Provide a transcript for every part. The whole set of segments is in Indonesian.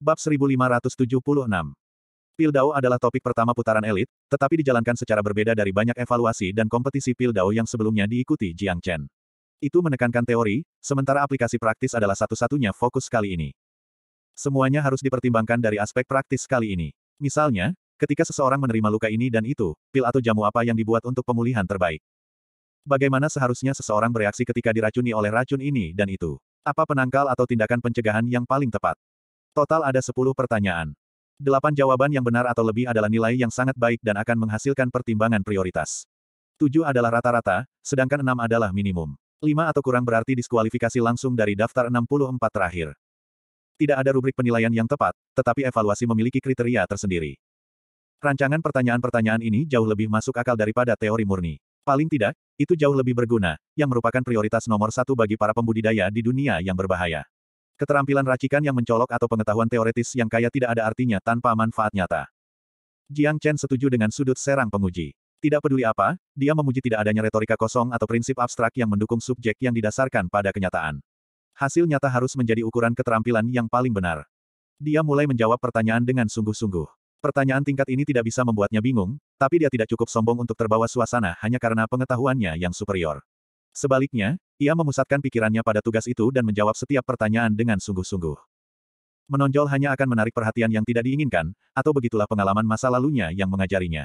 Bab 1576 Pildao adalah topik pertama putaran elit, tetapi dijalankan secara berbeda dari banyak evaluasi dan kompetisi Pildao yang sebelumnya diikuti Jiang Chen. Itu menekankan teori, sementara aplikasi praktis adalah satu-satunya fokus kali ini. Semuanya harus dipertimbangkan dari aspek praktis kali ini. Misalnya, ketika seseorang menerima luka ini dan itu, pil atau jamu apa yang dibuat untuk pemulihan terbaik. Bagaimana seharusnya seseorang bereaksi ketika diracuni oleh racun ini dan itu? Apa penangkal atau tindakan pencegahan yang paling tepat? Total ada 10 pertanyaan. Delapan jawaban yang benar atau lebih adalah nilai yang sangat baik dan akan menghasilkan pertimbangan prioritas. Tujuh adalah rata-rata, sedangkan enam adalah minimum. Lima atau kurang berarti diskualifikasi langsung dari daftar 64 terakhir. Tidak ada rubrik penilaian yang tepat, tetapi evaluasi memiliki kriteria tersendiri. Rancangan pertanyaan-pertanyaan ini jauh lebih masuk akal daripada teori murni. Paling tidak, itu jauh lebih berguna, yang merupakan prioritas nomor satu bagi para pembudidaya di dunia yang berbahaya. Keterampilan racikan yang mencolok atau pengetahuan teoretis yang kaya tidak ada artinya tanpa manfaat nyata. Jiang Chen setuju dengan sudut serang penguji. Tidak peduli apa, dia memuji tidak adanya retorika kosong atau prinsip abstrak yang mendukung subjek yang didasarkan pada kenyataan. Hasil nyata harus menjadi ukuran keterampilan yang paling benar. Dia mulai menjawab pertanyaan dengan sungguh-sungguh. Pertanyaan tingkat ini tidak bisa membuatnya bingung, tapi dia tidak cukup sombong untuk terbawa suasana hanya karena pengetahuannya yang superior. Sebaliknya, ia memusatkan pikirannya pada tugas itu dan menjawab setiap pertanyaan dengan sungguh-sungguh. Menonjol hanya akan menarik perhatian yang tidak diinginkan, atau begitulah pengalaman masa lalunya yang mengajarinya.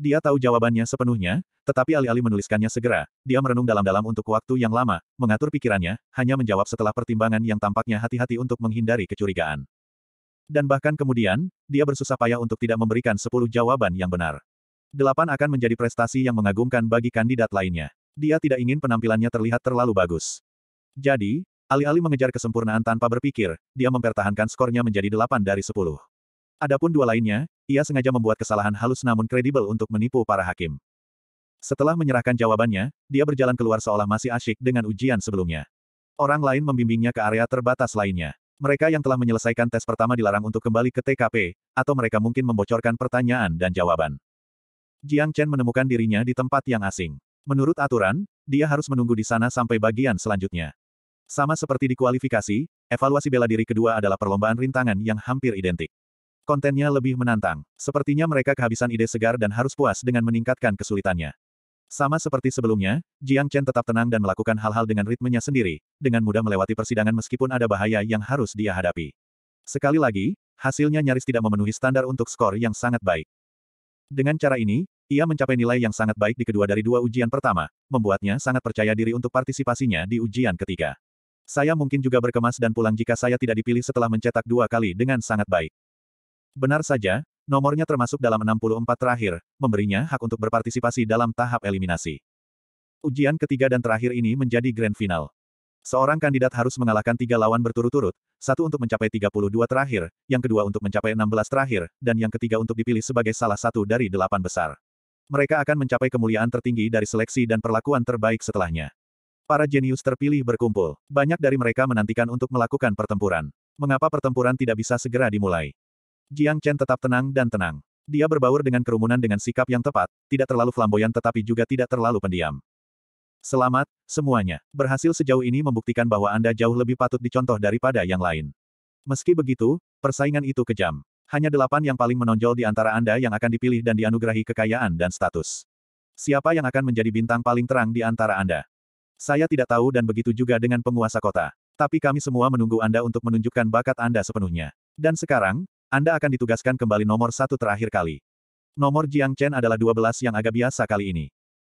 Dia tahu jawabannya sepenuhnya, tetapi alih-alih menuliskannya segera, dia merenung dalam-dalam untuk waktu yang lama, mengatur pikirannya, hanya menjawab setelah pertimbangan yang tampaknya hati-hati untuk menghindari kecurigaan. Dan bahkan kemudian, dia bersusah payah untuk tidak memberikan sepuluh jawaban yang benar. Delapan akan menjadi prestasi yang mengagumkan bagi kandidat lainnya. Dia tidak ingin penampilannya terlihat terlalu bagus. Jadi, alih-alih mengejar kesempurnaan tanpa berpikir, dia mempertahankan skornya menjadi 8 dari 10. Adapun dua lainnya, ia sengaja membuat kesalahan halus namun kredibel untuk menipu para hakim. Setelah menyerahkan jawabannya, dia berjalan keluar seolah masih asyik dengan ujian sebelumnya. Orang lain membimbingnya ke area terbatas lainnya. Mereka yang telah menyelesaikan tes pertama dilarang untuk kembali ke TKP, atau mereka mungkin membocorkan pertanyaan dan jawaban. Jiang Chen menemukan dirinya di tempat yang asing. Menurut aturan, dia harus menunggu di sana sampai bagian selanjutnya. Sama seperti di kualifikasi, evaluasi bela diri kedua adalah perlombaan rintangan yang hampir identik. Kontennya lebih menantang. Sepertinya mereka kehabisan ide segar dan harus puas dengan meningkatkan kesulitannya. Sama seperti sebelumnya, Jiang Chen tetap tenang dan melakukan hal-hal dengan ritmenya sendiri, dengan mudah melewati persidangan meskipun ada bahaya yang harus dia hadapi. Sekali lagi, hasilnya nyaris tidak memenuhi standar untuk skor yang sangat baik. Dengan cara ini, ia mencapai nilai yang sangat baik di kedua dari dua ujian pertama, membuatnya sangat percaya diri untuk partisipasinya di ujian ketiga. Saya mungkin juga berkemas dan pulang jika saya tidak dipilih setelah mencetak dua kali dengan sangat baik. Benar saja, nomornya termasuk dalam 64 terakhir, memberinya hak untuk berpartisipasi dalam tahap eliminasi. Ujian ketiga dan terakhir ini menjadi grand final. Seorang kandidat harus mengalahkan tiga lawan berturut-turut, satu untuk mencapai 32 terakhir, yang kedua untuk mencapai 16 terakhir, dan yang ketiga untuk dipilih sebagai salah satu dari delapan besar mereka akan mencapai kemuliaan tertinggi dari seleksi dan perlakuan terbaik setelahnya. Para jenius terpilih berkumpul. Banyak dari mereka menantikan untuk melakukan pertempuran. Mengapa pertempuran tidak bisa segera dimulai? Jiang Chen tetap tenang dan tenang. Dia berbaur dengan kerumunan dengan sikap yang tepat, tidak terlalu flamboyan tetapi juga tidak terlalu pendiam. Selamat, semuanya. Berhasil sejauh ini membuktikan bahwa Anda jauh lebih patut dicontoh daripada yang lain. Meski begitu, persaingan itu kejam. Hanya delapan yang paling menonjol di antara Anda yang akan dipilih dan dianugerahi kekayaan dan status. Siapa yang akan menjadi bintang paling terang di antara Anda? Saya tidak tahu dan begitu juga dengan penguasa kota. Tapi kami semua menunggu Anda untuk menunjukkan bakat Anda sepenuhnya. Dan sekarang, Anda akan ditugaskan kembali nomor satu terakhir kali. Nomor Jiang Chen adalah 12 yang agak biasa kali ini.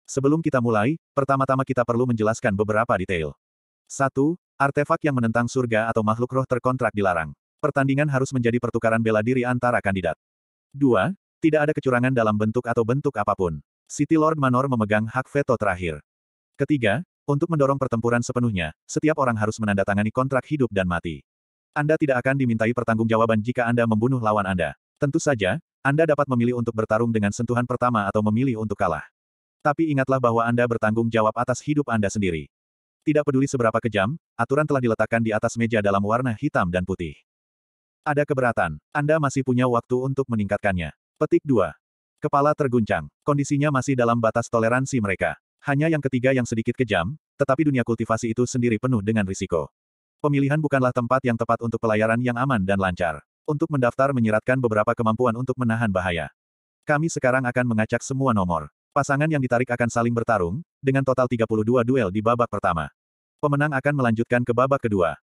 Sebelum kita mulai, pertama-tama kita perlu menjelaskan beberapa detail. 1. Artefak yang menentang surga atau makhluk roh terkontrak dilarang. Pertandingan harus menjadi pertukaran bela diri antara kandidat. 2. Tidak ada kecurangan dalam bentuk atau bentuk apapun. City Lord Manor memegang hak veto terakhir. Ketiga, untuk mendorong pertempuran sepenuhnya, setiap orang harus menandatangani kontrak hidup dan mati. Anda tidak akan dimintai pertanggungjawaban jika Anda membunuh lawan Anda. Tentu saja, Anda dapat memilih untuk bertarung dengan sentuhan pertama atau memilih untuk kalah. Tapi ingatlah bahwa Anda bertanggung jawab atas hidup Anda sendiri. Tidak peduli seberapa kejam, aturan telah diletakkan di atas meja dalam warna hitam dan putih. Ada keberatan. Anda masih punya waktu untuk meningkatkannya. Petik 2. Kepala terguncang. Kondisinya masih dalam batas toleransi mereka. Hanya yang ketiga yang sedikit kejam, tetapi dunia kultivasi itu sendiri penuh dengan risiko. Pemilihan bukanlah tempat yang tepat untuk pelayaran yang aman dan lancar. Untuk mendaftar menyiratkan beberapa kemampuan untuk menahan bahaya. Kami sekarang akan mengacak semua nomor. Pasangan yang ditarik akan saling bertarung, dengan total 32 duel di babak pertama. Pemenang akan melanjutkan ke babak kedua.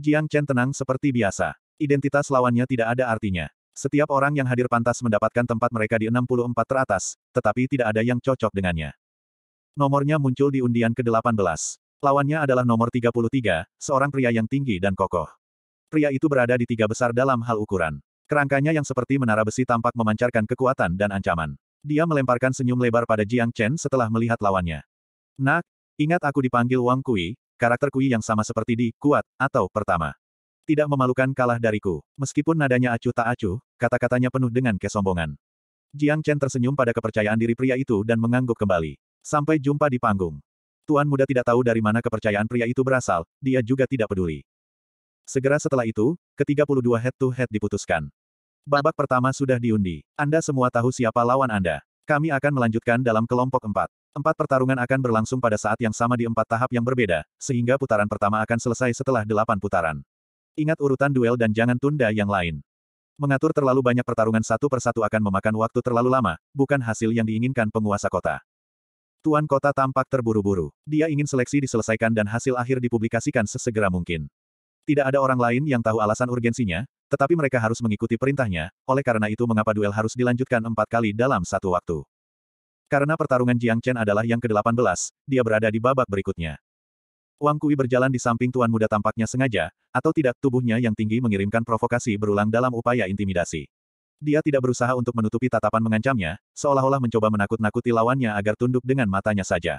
Jiang Chen tenang seperti biasa. Identitas lawannya tidak ada artinya. Setiap orang yang hadir pantas mendapatkan tempat mereka di 64 teratas, tetapi tidak ada yang cocok dengannya. Nomornya muncul di undian ke-18. Lawannya adalah nomor 33, seorang pria yang tinggi dan kokoh. Pria itu berada di tiga besar dalam hal ukuran. Kerangkanya yang seperti menara besi tampak memancarkan kekuatan dan ancaman. Dia melemparkan senyum lebar pada Jiang Chen setelah melihat lawannya. Nak, ingat aku dipanggil Wang Kui, karakter Kui yang sama seperti di Kuat atau Pertama. Tidak memalukan kalah dariku. Meskipun nadanya acuh tak acuh, kata-katanya penuh dengan kesombongan. Jiang Chen tersenyum pada kepercayaan diri pria itu dan mengangguk kembali. Sampai jumpa di panggung. Tuan muda tidak tahu dari mana kepercayaan pria itu berasal, dia juga tidak peduli. Segera setelah itu, ke-32 head-to-head diputuskan. Babak pertama sudah diundi. Anda semua tahu siapa lawan Anda. Kami akan melanjutkan dalam kelompok empat. Empat pertarungan akan berlangsung pada saat yang sama di empat tahap yang berbeda, sehingga putaran pertama akan selesai setelah delapan putaran. Ingat urutan duel dan jangan tunda yang lain. Mengatur terlalu banyak pertarungan satu persatu akan memakan waktu terlalu lama, bukan hasil yang diinginkan penguasa kota. Tuan kota tampak terburu-buru. Dia ingin seleksi diselesaikan dan hasil akhir dipublikasikan sesegera mungkin. Tidak ada orang lain yang tahu alasan urgensinya, tetapi mereka harus mengikuti perintahnya, oleh karena itu mengapa duel harus dilanjutkan empat kali dalam satu waktu. Karena pertarungan Jiang Chen adalah yang ke-18, dia berada di babak berikutnya. Wang Kui berjalan di samping tuan muda tampaknya sengaja, atau tidak, tubuhnya yang tinggi mengirimkan provokasi berulang dalam upaya intimidasi. Dia tidak berusaha untuk menutupi tatapan mengancamnya, seolah-olah mencoba menakut-nakuti lawannya agar tunduk dengan matanya saja.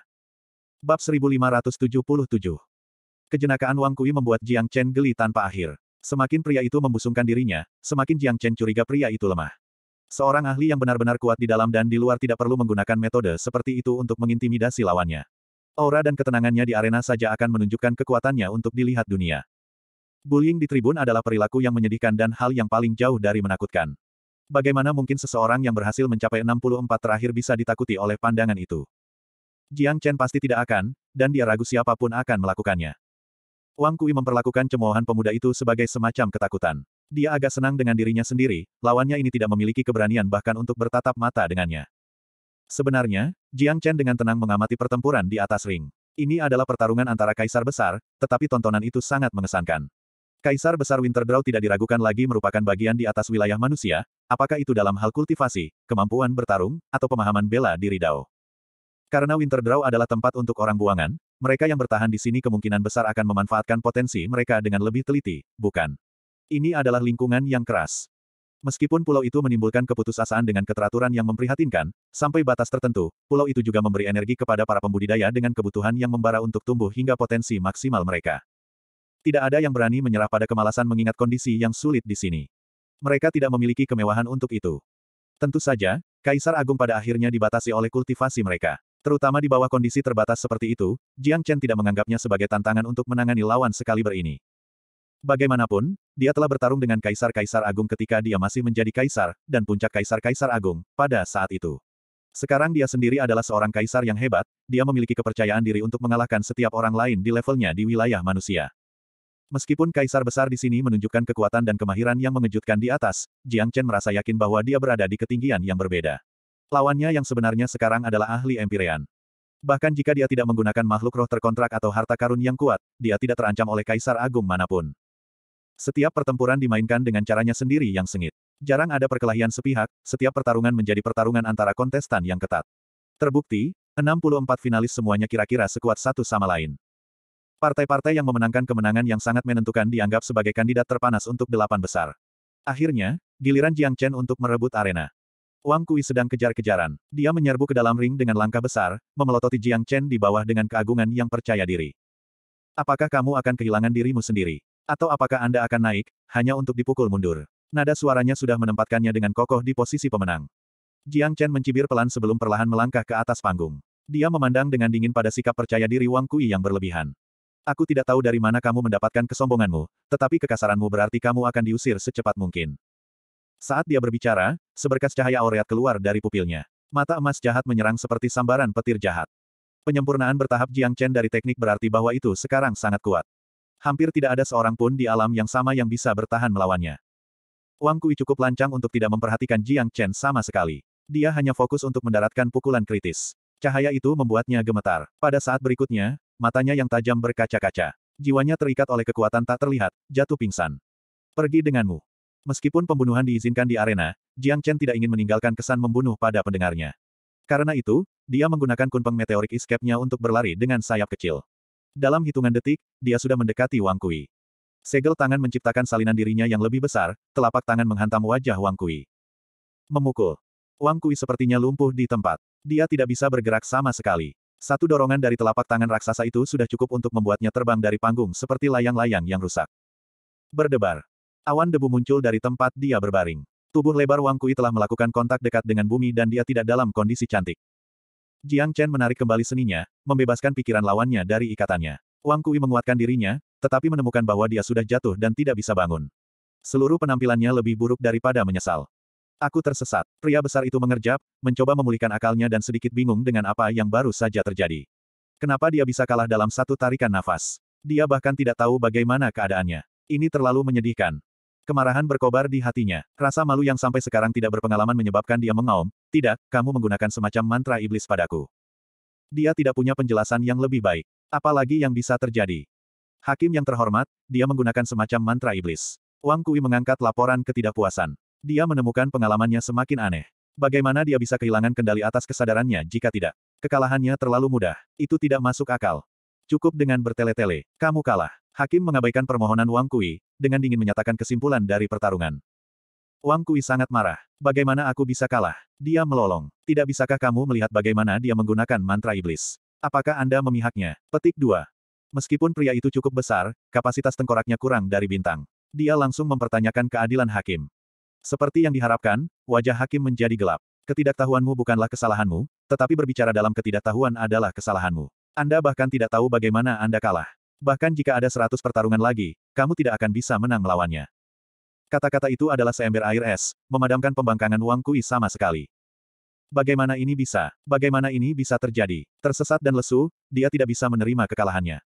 Bab 1577 Kejenakaan Wang Kui membuat Jiang Chen geli tanpa akhir. Semakin pria itu membusungkan dirinya, semakin Jiang Chen curiga pria itu lemah. Seorang ahli yang benar-benar kuat di dalam dan di luar tidak perlu menggunakan metode seperti itu untuk mengintimidasi lawannya. Aura dan ketenangannya di arena saja akan menunjukkan kekuatannya untuk dilihat dunia. Bullying di tribun adalah perilaku yang menyedihkan dan hal yang paling jauh dari menakutkan. Bagaimana mungkin seseorang yang berhasil mencapai 64 terakhir bisa ditakuti oleh pandangan itu? Jiang Chen pasti tidak akan, dan dia ragu siapapun akan melakukannya. Wang Kui memperlakukan cemoohan pemuda itu sebagai semacam ketakutan. Dia agak senang dengan dirinya sendiri, lawannya ini tidak memiliki keberanian bahkan untuk bertatap mata dengannya. Sebenarnya, Jiang Chen dengan tenang mengamati pertempuran di atas ring. Ini adalah pertarungan antara Kaisar Besar, tetapi tontonan itu sangat mengesankan. Kaisar Besar Winterdraw tidak diragukan lagi merupakan bagian di atas wilayah manusia, apakah itu dalam hal kultivasi, kemampuan bertarung, atau pemahaman bela diri Dao. Karena Winterdraw adalah tempat untuk orang buangan, mereka yang bertahan di sini kemungkinan besar akan memanfaatkan potensi mereka dengan lebih teliti, bukan? Ini adalah lingkungan yang keras. Meskipun pulau itu menimbulkan keputusasaan dengan keteraturan yang memprihatinkan, sampai batas tertentu, pulau itu juga memberi energi kepada para pembudidaya dengan kebutuhan yang membara untuk tumbuh hingga potensi maksimal mereka. Tidak ada yang berani menyerah pada kemalasan mengingat kondisi yang sulit di sini. Mereka tidak memiliki kemewahan untuk itu. Tentu saja, Kaisar Agung pada akhirnya dibatasi oleh kultivasi mereka. Terutama di bawah kondisi terbatas seperti itu, Jiang Chen tidak menganggapnya sebagai tantangan untuk menangani lawan sekaliber ini. Bagaimanapun, dia telah bertarung dengan Kaisar-Kaisar Agung ketika dia masih menjadi Kaisar, dan puncak Kaisar-Kaisar Agung, pada saat itu. Sekarang dia sendiri adalah seorang Kaisar yang hebat, dia memiliki kepercayaan diri untuk mengalahkan setiap orang lain di levelnya di wilayah manusia. Meskipun Kaisar besar di sini menunjukkan kekuatan dan kemahiran yang mengejutkan di atas, Jiang Chen merasa yakin bahwa dia berada di ketinggian yang berbeda. Lawannya yang sebenarnya sekarang adalah ahli empyrean. Bahkan jika dia tidak menggunakan makhluk roh terkontrak atau harta karun yang kuat, dia tidak terancam oleh Kaisar Agung manapun. Setiap pertempuran dimainkan dengan caranya sendiri yang sengit. Jarang ada perkelahian sepihak, setiap pertarungan menjadi pertarungan antara kontestan yang ketat. Terbukti, 64 finalis semuanya kira-kira sekuat satu sama lain. Partai-partai yang memenangkan kemenangan yang sangat menentukan dianggap sebagai kandidat terpanas untuk delapan besar. Akhirnya, giliran Jiang Chen untuk merebut arena. Wang Kui sedang kejar-kejaran. Dia menyerbu ke dalam ring dengan langkah besar, memelototi Jiang Chen di bawah dengan keagungan yang percaya diri. Apakah kamu akan kehilangan dirimu sendiri? Atau apakah Anda akan naik, hanya untuk dipukul mundur? Nada suaranya sudah menempatkannya dengan kokoh di posisi pemenang. Jiang Chen mencibir pelan sebelum perlahan melangkah ke atas panggung. Dia memandang dengan dingin pada sikap percaya diri Wang Kui yang berlebihan. Aku tidak tahu dari mana kamu mendapatkan kesombonganmu, tetapi kekasaranmu berarti kamu akan diusir secepat mungkin. Saat dia berbicara, seberkas cahaya aureat keluar dari pupilnya. Mata emas jahat menyerang seperti sambaran petir jahat. Penyempurnaan bertahap Jiang Chen dari teknik berarti bahwa itu sekarang sangat kuat hampir tidak ada seorang pun di alam yang sama yang bisa bertahan melawannya. Wang Kui cukup lancang untuk tidak memperhatikan Jiang Chen sama sekali. Dia hanya fokus untuk mendaratkan pukulan kritis. Cahaya itu membuatnya gemetar. Pada saat berikutnya, matanya yang tajam berkaca-kaca. Jiwanya terikat oleh kekuatan tak terlihat, jatuh pingsan. Pergi denganmu. Meskipun pembunuhan diizinkan di arena, Jiang Chen tidak ingin meninggalkan kesan membunuh pada pendengarnya. Karena itu, dia menggunakan kunpeng meteorik escape-nya untuk berlari dengan sayap kecil. Dalam hitungan detik, dia sudah mendekati Wang Kui. Segel tangan menciptakan salinan dirinya yang lebih besar, telapak tangan menghantam wajah Wang Kui. Memukul. Wang Kui sepertinya lumpuh di tempat. Dia tidak bisa bergerak sama sekali. Satu dorongan dari telapak tangan raksasa itu sudah cukup untuk membuatnya terbang dari panggung seperti layang-layang yang rusak. Berdebar. Awan debu muncul dari tempat dia berbaring. Tubuh lebar Wang Kui telah melakukan kontak dekat dengan bumi dan dia tidak dalam kondisi cantik. Jiang Chen menarik kembali seninya, membebaskan pikiran lawannya dari ikatannya. Wang Kui menguatkan dirinya, tetapi menemukan bahwa dia sudah jatuh dan tidak bisa bangun. Seluruh penampilannya lebih buruk daripada menyesal. Aku tersesat. Pria besar itu mengerjap, mencoba memulihkan akalnya dan sedikit bingung dengan apa yang baru saja terjadi. Kenapa dia bisa kalah dalam satu tarikan nafas? Dia bahkan tidak tahu bagaimana keadaannya. Ini terlalu menyedihkan. Kemarahan berkobar di hatinya. Rasa malu yang sampai sekarang tidak berpengalaman menyebabkan dia mengaum, tidak, kamu menggunakan semacam mantra iblis padaku. Dia tidak punya penjelasan yang lebih baik. Apalagi yang bisa terjadi. Hakim yang terhormat, dia menggunakan semacam mantra iblis. Wang Kui mengangkat laporan ketidakpuasan. Dia menemukan pengalamannya semakin aneh. Bagaimana dia bisa kehilangan kendali atas kesadarannya jika tidak? Kekalahannya terlalu mudah. Itu tidak masuk akal. Cukup dengan bertele-tele, kamu kalah. Hakim mengabaikan permohonan Wang Kui, dengan dingin menyatakan kesimpulan dari pertarungan. Wang Kui sangat marah. Bagaimana aku bisa kalah? Dia melolong. Tidak bisakah kamu melihat bagaimana dia menggunakan mantra iblis? Apakah Anda memihaknya? Petik 2. Meskipun pria itu cukup besar, kapasitas tengkoraknya kurang dari bintang. Dia langsung mempertanyakan keadilan hakim. Seperti yang diharapkan, wajah hakim menjadi gelap. Ketidaktahuanmu bukanlah kesalahanmu, tetapi berbicara dalam ketidaktahuan adalah kesalahanmu. Anda bahkan tidak tahu bagaimana Anda kalah. Bahkan jika ada seratus pertarungan lagi, kamu tidak akan bisa menang melawannya. Kata-kata itu adalah seember air es, memadamkan pembangkangan Wang Kui sama sekali. Bagaimana ini bisa? Bagaimana ini bisa terjadi? Tersesat dan lesu, dia tidak bisa menerima kekalahannya.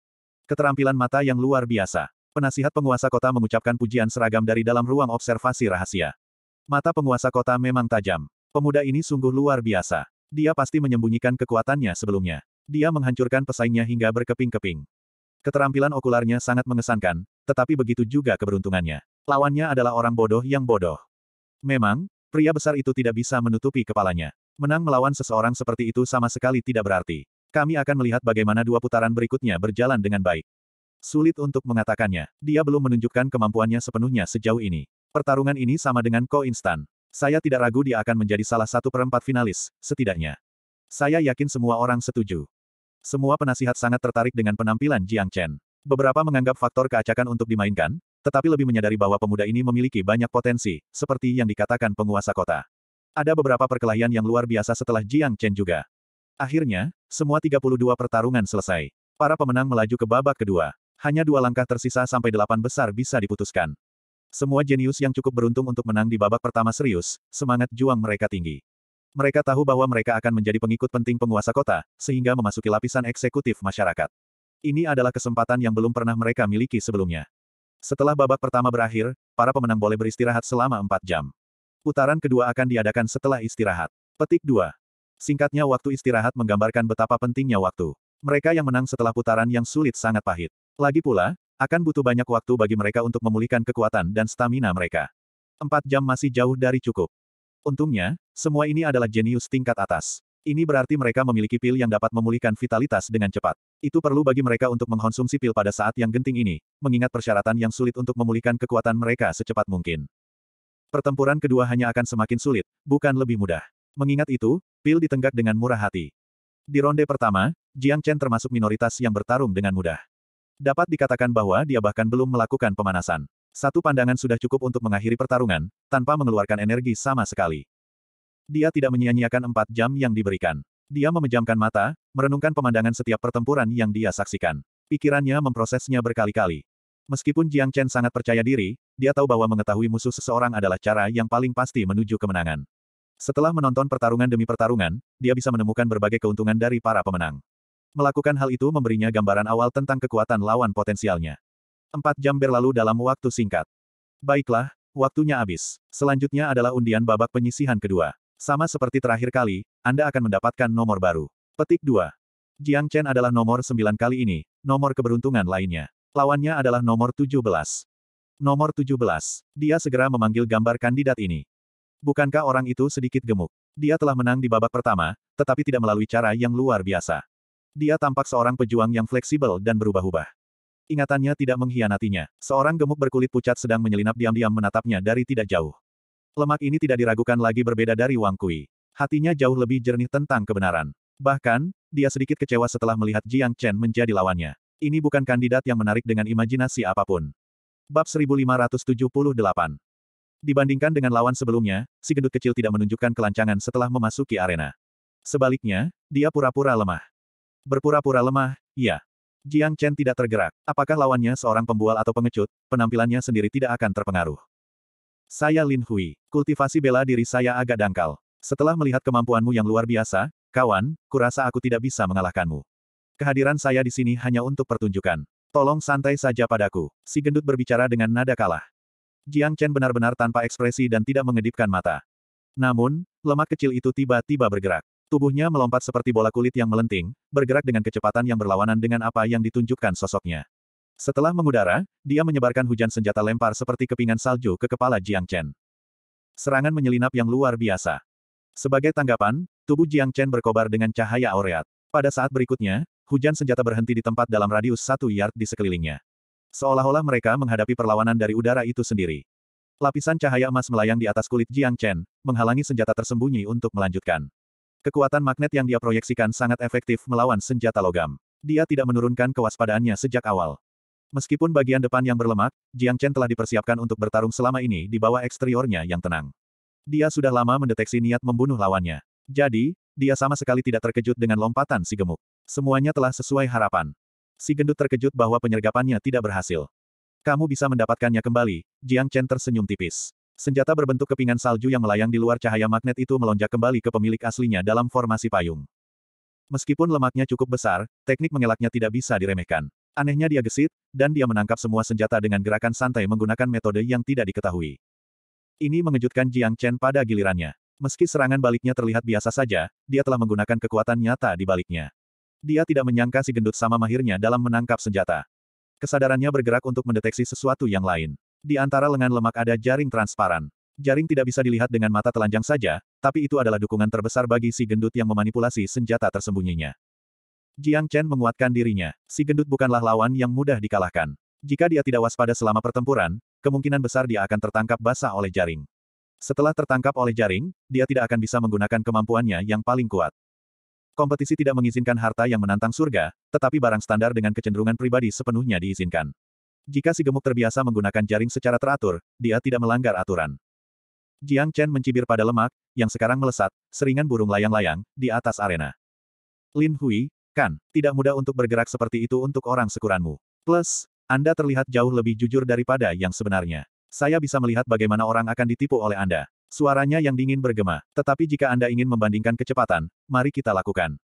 Keterampilan mata yang luar biasa. Penasihat penguasa kota mengucapkan pujian seragam dari dalam ruang observasi rahasia. Mata penguasa kota memang tajam. Pemuda ini sungguh luar biasa. Dia pasti menyembunyikan kekuatannya sebelumnya. Dia menghancurkan pesaingnya hingga berkeping-keping. Keterampilan okularnya sangat mengesankan, tetapi begitu juga keberuntungannya. Lawannya adalah orang bodoh yang bodoh. Memang, pria besar itu tidak bisa menutupi kepalanya. Menang melawan seseorang seperti itu sama sekali tidak berarti. Kami akan melihat bagaimana dua putaran berikutnya berjalan dengan baik. Sulit untuk mengatakannya. Dia belum menunjukkan kemampuannya sepenuhnya sejauh ini. Pertarungan ini sama dengan Ko Instan. Saya tidak ragu dia akan menjadi salah satu perempat finalis, setidaknya. Saya yakin semua orang setuju. Semua penasihat sangat tertarik dengan penampilan Jiang Chen. Beberapa menganggap faktor keacakan untuk dimainkan, tetapi lebih menyadari bahwa pemuda ini memiliki banyak potensi, seperti yang dikatakan penguasa kota. Ada beberapa perkelahian yang luar biasa setelah Jiang Chen juga. Akhirnya, semua 32 pertarungan selesai. Para pemenang melaju ke babak kedua. Hanya dua langkah tersisa sampai delapan besar bisa diputuskan. Semua jenius yang cukup beruntung untuk menang di babak pertama serius, semangat juang mereka tinggi. Mereka tahu bahwa mereka akan menjadi pengikut penting penguasa kota, sehingga memasuki lapisan eksekutif masyarakat. Ini adalah kesempatan yang belum pernah mereka miliki sebelumnya. Setelah babak pertama berakhir, para pemenang boleh beristirahat selama 4 jam. Putaran kedua akan diadakan setelah istirahat. Petik 2. Singkatnya waktu istirahat menggambarkan betapa pentingnya waktu. Mereka yang menang setelah putaran yang sulit sangat pahit. Lagi pula, akan butuh banyak waktu bagi mereka untuk memulihkan kekuatan dan stamina mereka. Empat jam masih jauh dari cukup. Untungnya, semua ini adalah jenius tingkat atas. Ini berarti mereka memiliki pil yang dapat memulihkan vitalitas dengan cepat. Itu perlu bagi mereka untuk mengkonsumsi pil pada saat yang genting ini, mengingat persyaratan yang sulit untuk memulihkan kekuatan mereka secepat mungkin. Pertempuran kedua hanya akan semakin sulit, bukan lebih mudah. Mengingat itu, pil ditenggak dengan murah hati. Di ronde pertama, Jiang Chen termasuk minoritas yang bertarung dengan mudah. Dapat dikatakan bahwa dia bahkan belum melakukan pemanasan. Satu pandangan sudah cukup untuk mengakhiri pertarungan, tanpa mengeluarkan energi sama sekali. Dia tidak menyia-nyiakan empat jam yang diberikan. Dia memejamkan mata, merenungkan pemandangan setiap pertempuran yang dia saksikan. Pikirannya memprosesnya berkali-kali. Meskipun Jiang Chen sangat percaya diri, dia tahu bahwa mengetahui musuh seseorang adalah cara yang paling pasti menuju kemenangan. Setelah menonton pertarungan demi pertarungan, dia bisa menemukan berbagai keuntungan dari para pemenang. Melakukan hal itu memberinya gambaran awal tentang kekuatan lawan potensialnya. Empat jam berlalu dalam waktu singkat. Baiklah, waktunya habis. Selanjutnya adalah undian babak penyisihan kedua. Sama seperti terakhir kali, Anda akan mendapatkan nomor baru. Petik 2. Jiang Chen adalah nomor 9 kali ini, nomor keberuntungan lainnya. Lawannya adalah nomor 17. Nomor 17. Dia segera memanggil gambar kandidat ini. Bukankah orang itu sedikit gemuk? Dia telah menang di babak pertama, tetapi tidak melalui cara yang luar biasa. Dia tampak seorang pejuang yang fleksibel dan berubah-ubah. Ingatannya tidak mengkhianatinya. Seorang gemuk berkulit pucat sedang menyelinap diam-diam menatapnya dari tidak jauh. Lemak ini tidak diragukan lagi berbeda dari Wang Kui. Hatinya jauh lebih jernih tentang kebenaran. Bahkan, dia sedikit kecewa setelah melihat Jiang Chen menjadi lawannya. Ini bukan kandidat yang menarik dengan imajinasi apapun. Bab 1578 Dibandingkan dengan lawan sebelumnya, si gendut kecil tidak menunjukkan kelancangan setelah memasuki arena. Sebaliknya, dia pura-pura lemah. Berpura-pura lemah, ya. Jiang Chen tidak tergerak. Apakah lawannya seorang pembual atau pengecut, penampilannya sendiri tidak akan terpengaruh. Saya Lin Hui. Kultivasi bela diri saya agak dangkal. Setelah melihat kemampuanmu yang luar biasa, kawan, kurasa aku tidak bisa mengalahkanmu. Kehadiran saya di sini hanya untuk pertunjukan. Tolong santai saja padaku. Si gendut berbicara dengan nada kalah. Jiang Chen benar-benar tanpa ekspresi dan tidak mengedipkan mata. Namun, lemak kecil itu tiba-tiba bergerak. Tubuhnya melompat seperti bola kulit yang melenting, bergerak dengan kecepatan yang berlawanan dengan apa yang ditunjukkan sosoknya. Setelah mengudara, dia menyebarkan hujan senjata lempar seperti kepingan salju ke kepala Jiang Chen. Serangan menyelinap yang luar biasa. Sebagai tanggapan, tubuh Jiang Chen berkobar dengan cahaya aureat. Pada saat berikutnya, hujan senjata berhenti di tempat dalam radius satu yard di sekelilingnya. Seolah-olah mereka menghadapi perlawanan dari udara itu sendiri. Lapisan cahaya emas melayang di atas kulit Jiang Chen, menghalangi senjata tersembunyi untuk melanjutkan. Kekuatan magnet yang dia proyeksikan sangat efektif melawan senjata logam. Dia tidak menurunkan kewaspadaannya sejak awal. Meskipun bagian depan yang berlemak, Jiang Chen telah dipersiapkan untuk bertarung selama ini di bawah eksteriornya yang tenang. Dia sudah lama mendeteksi niat membunuh lawannya. Jadi, dia sama sekali tidak terkejut dengan lompatan si gemuk. Semuanya telah sesuai harapan. Si gendut terkejut bahwa penyergapannya tidak berhasil. Kamu bisa mendapatkannya kembali, Jiang Chen tersenyum tipis. Senjata berbentuk kepingan salju yang melayang di luar cahaya magnet itu melonjak kembali ke pemilik aslinya dalam formasi payung. Meskipun lemaknya cukup besar, teknik mengelaknya tidak bisa diremehkan. Anehnya dia gesit, dan dia menangkap semua senjata dengan gerakan santai menggunakan metode yang tidak diketahui. Ini mengejutkan Jiang Chen pada gilirannya. Meski serangan baliknya terlihat biasa saja, dia telah menggunakan kekuatan nyata di baliknya. Dia tidak menyangka si gendut sama mahirnya dalam menangkap senjata. Kesadarannya bergerak untuk mendeteksi sesuatu yang lain. Di antara lengan lemak ada jaring transparan. Jaring tidak bisa dilihat dengan mata telanjang saja, tapi itu adalah dukungan terbesar bagi si gendut yang memanipulasi senjata tersembunyinya. Jiang Chen menguatkan dirinya. Si gendut bukanlah lawan yang mudah dikalahkan. Jika dia tidak waspada selama pertempuran, kemungkinan besar dia akan tertangkap basah oleh jaring. Setelah tertangkap oleh jaring, dia tidak akan bisa menggunakan kemampuannya yang paling kuat. Kompetisi tidak mengizinkan harta yang menantang surga, tetapi barang standar dengan kecenderungan pribadi sepenuhnya diizinkan. Jika si gemuk terbiasa menggunakan jaring secara teratur, dia tidak melanggar aturan. Jiang Chen mencibir pada lemak, yang sekarang melesat, seringan burung layang-layang, di atas arena. Lin Hui, Kan, tidak mudah untuk bergerak seperti itu untuk orang sekuranmu. Plus, Anda terlihat jauh lebih jujur daripada yang sebenarnya. Saya bisa melihat bagaimana orang akan ditipu oleh Anda. Suaranya yang dingin bergema, tetapi jika Anda ingin membandingkan kecepatan, mari kita lakukan.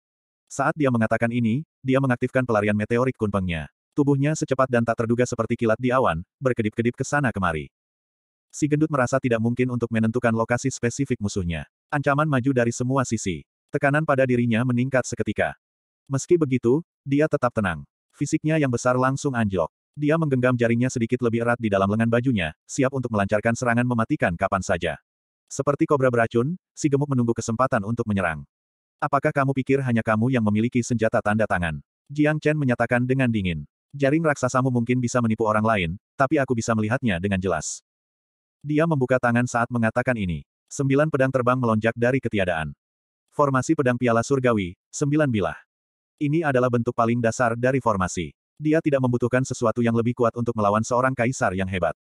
Saat dia mengatakan ini, dia mengaktifkan pelarian meteorik kunpengnya. Tubuhnya secepat dan tak terduga seperti kilat di awan, berkedip-kedip ke sana kemari. Si gendut merasa tidak mungkin untuk menentukan lokasi spesifik musuhnya. Ancaman maju dari semua sisi. Tekanan pada dirinya meningkat seketika. Meski begitu, dia tetap tenang. Fisiknya yang besar langsung anjlok. Dia menggenggam jarinya sedikit lebih erat di dalam lengan bajunya, siap untuk melancarkan serangan mematikan kapan saja. Seperti kobra beracun, si gemuk menunggu kesempatan untuk menyerang. Apakah kamu pikir hanya kamu yang memiliki senjata tanda tangan? Jiang Chen menyatakan dengan dingin. Jaring raksasamu mungkin bisa menipu orang lain, tapi aku bisa melihatnya dengan jelas. Dia membuka tangan saat mengatakan ini. Sembilan pedang terbang melonjak dari ketiadaan. Formasi pedang piala surgawi, sembilan bilah. Ini adalah bentuk paling dasar dari formasi. Dia tidak membutuhkan sesuatu yang lebih kuat untuk melawan seorang kaisar yang hebat.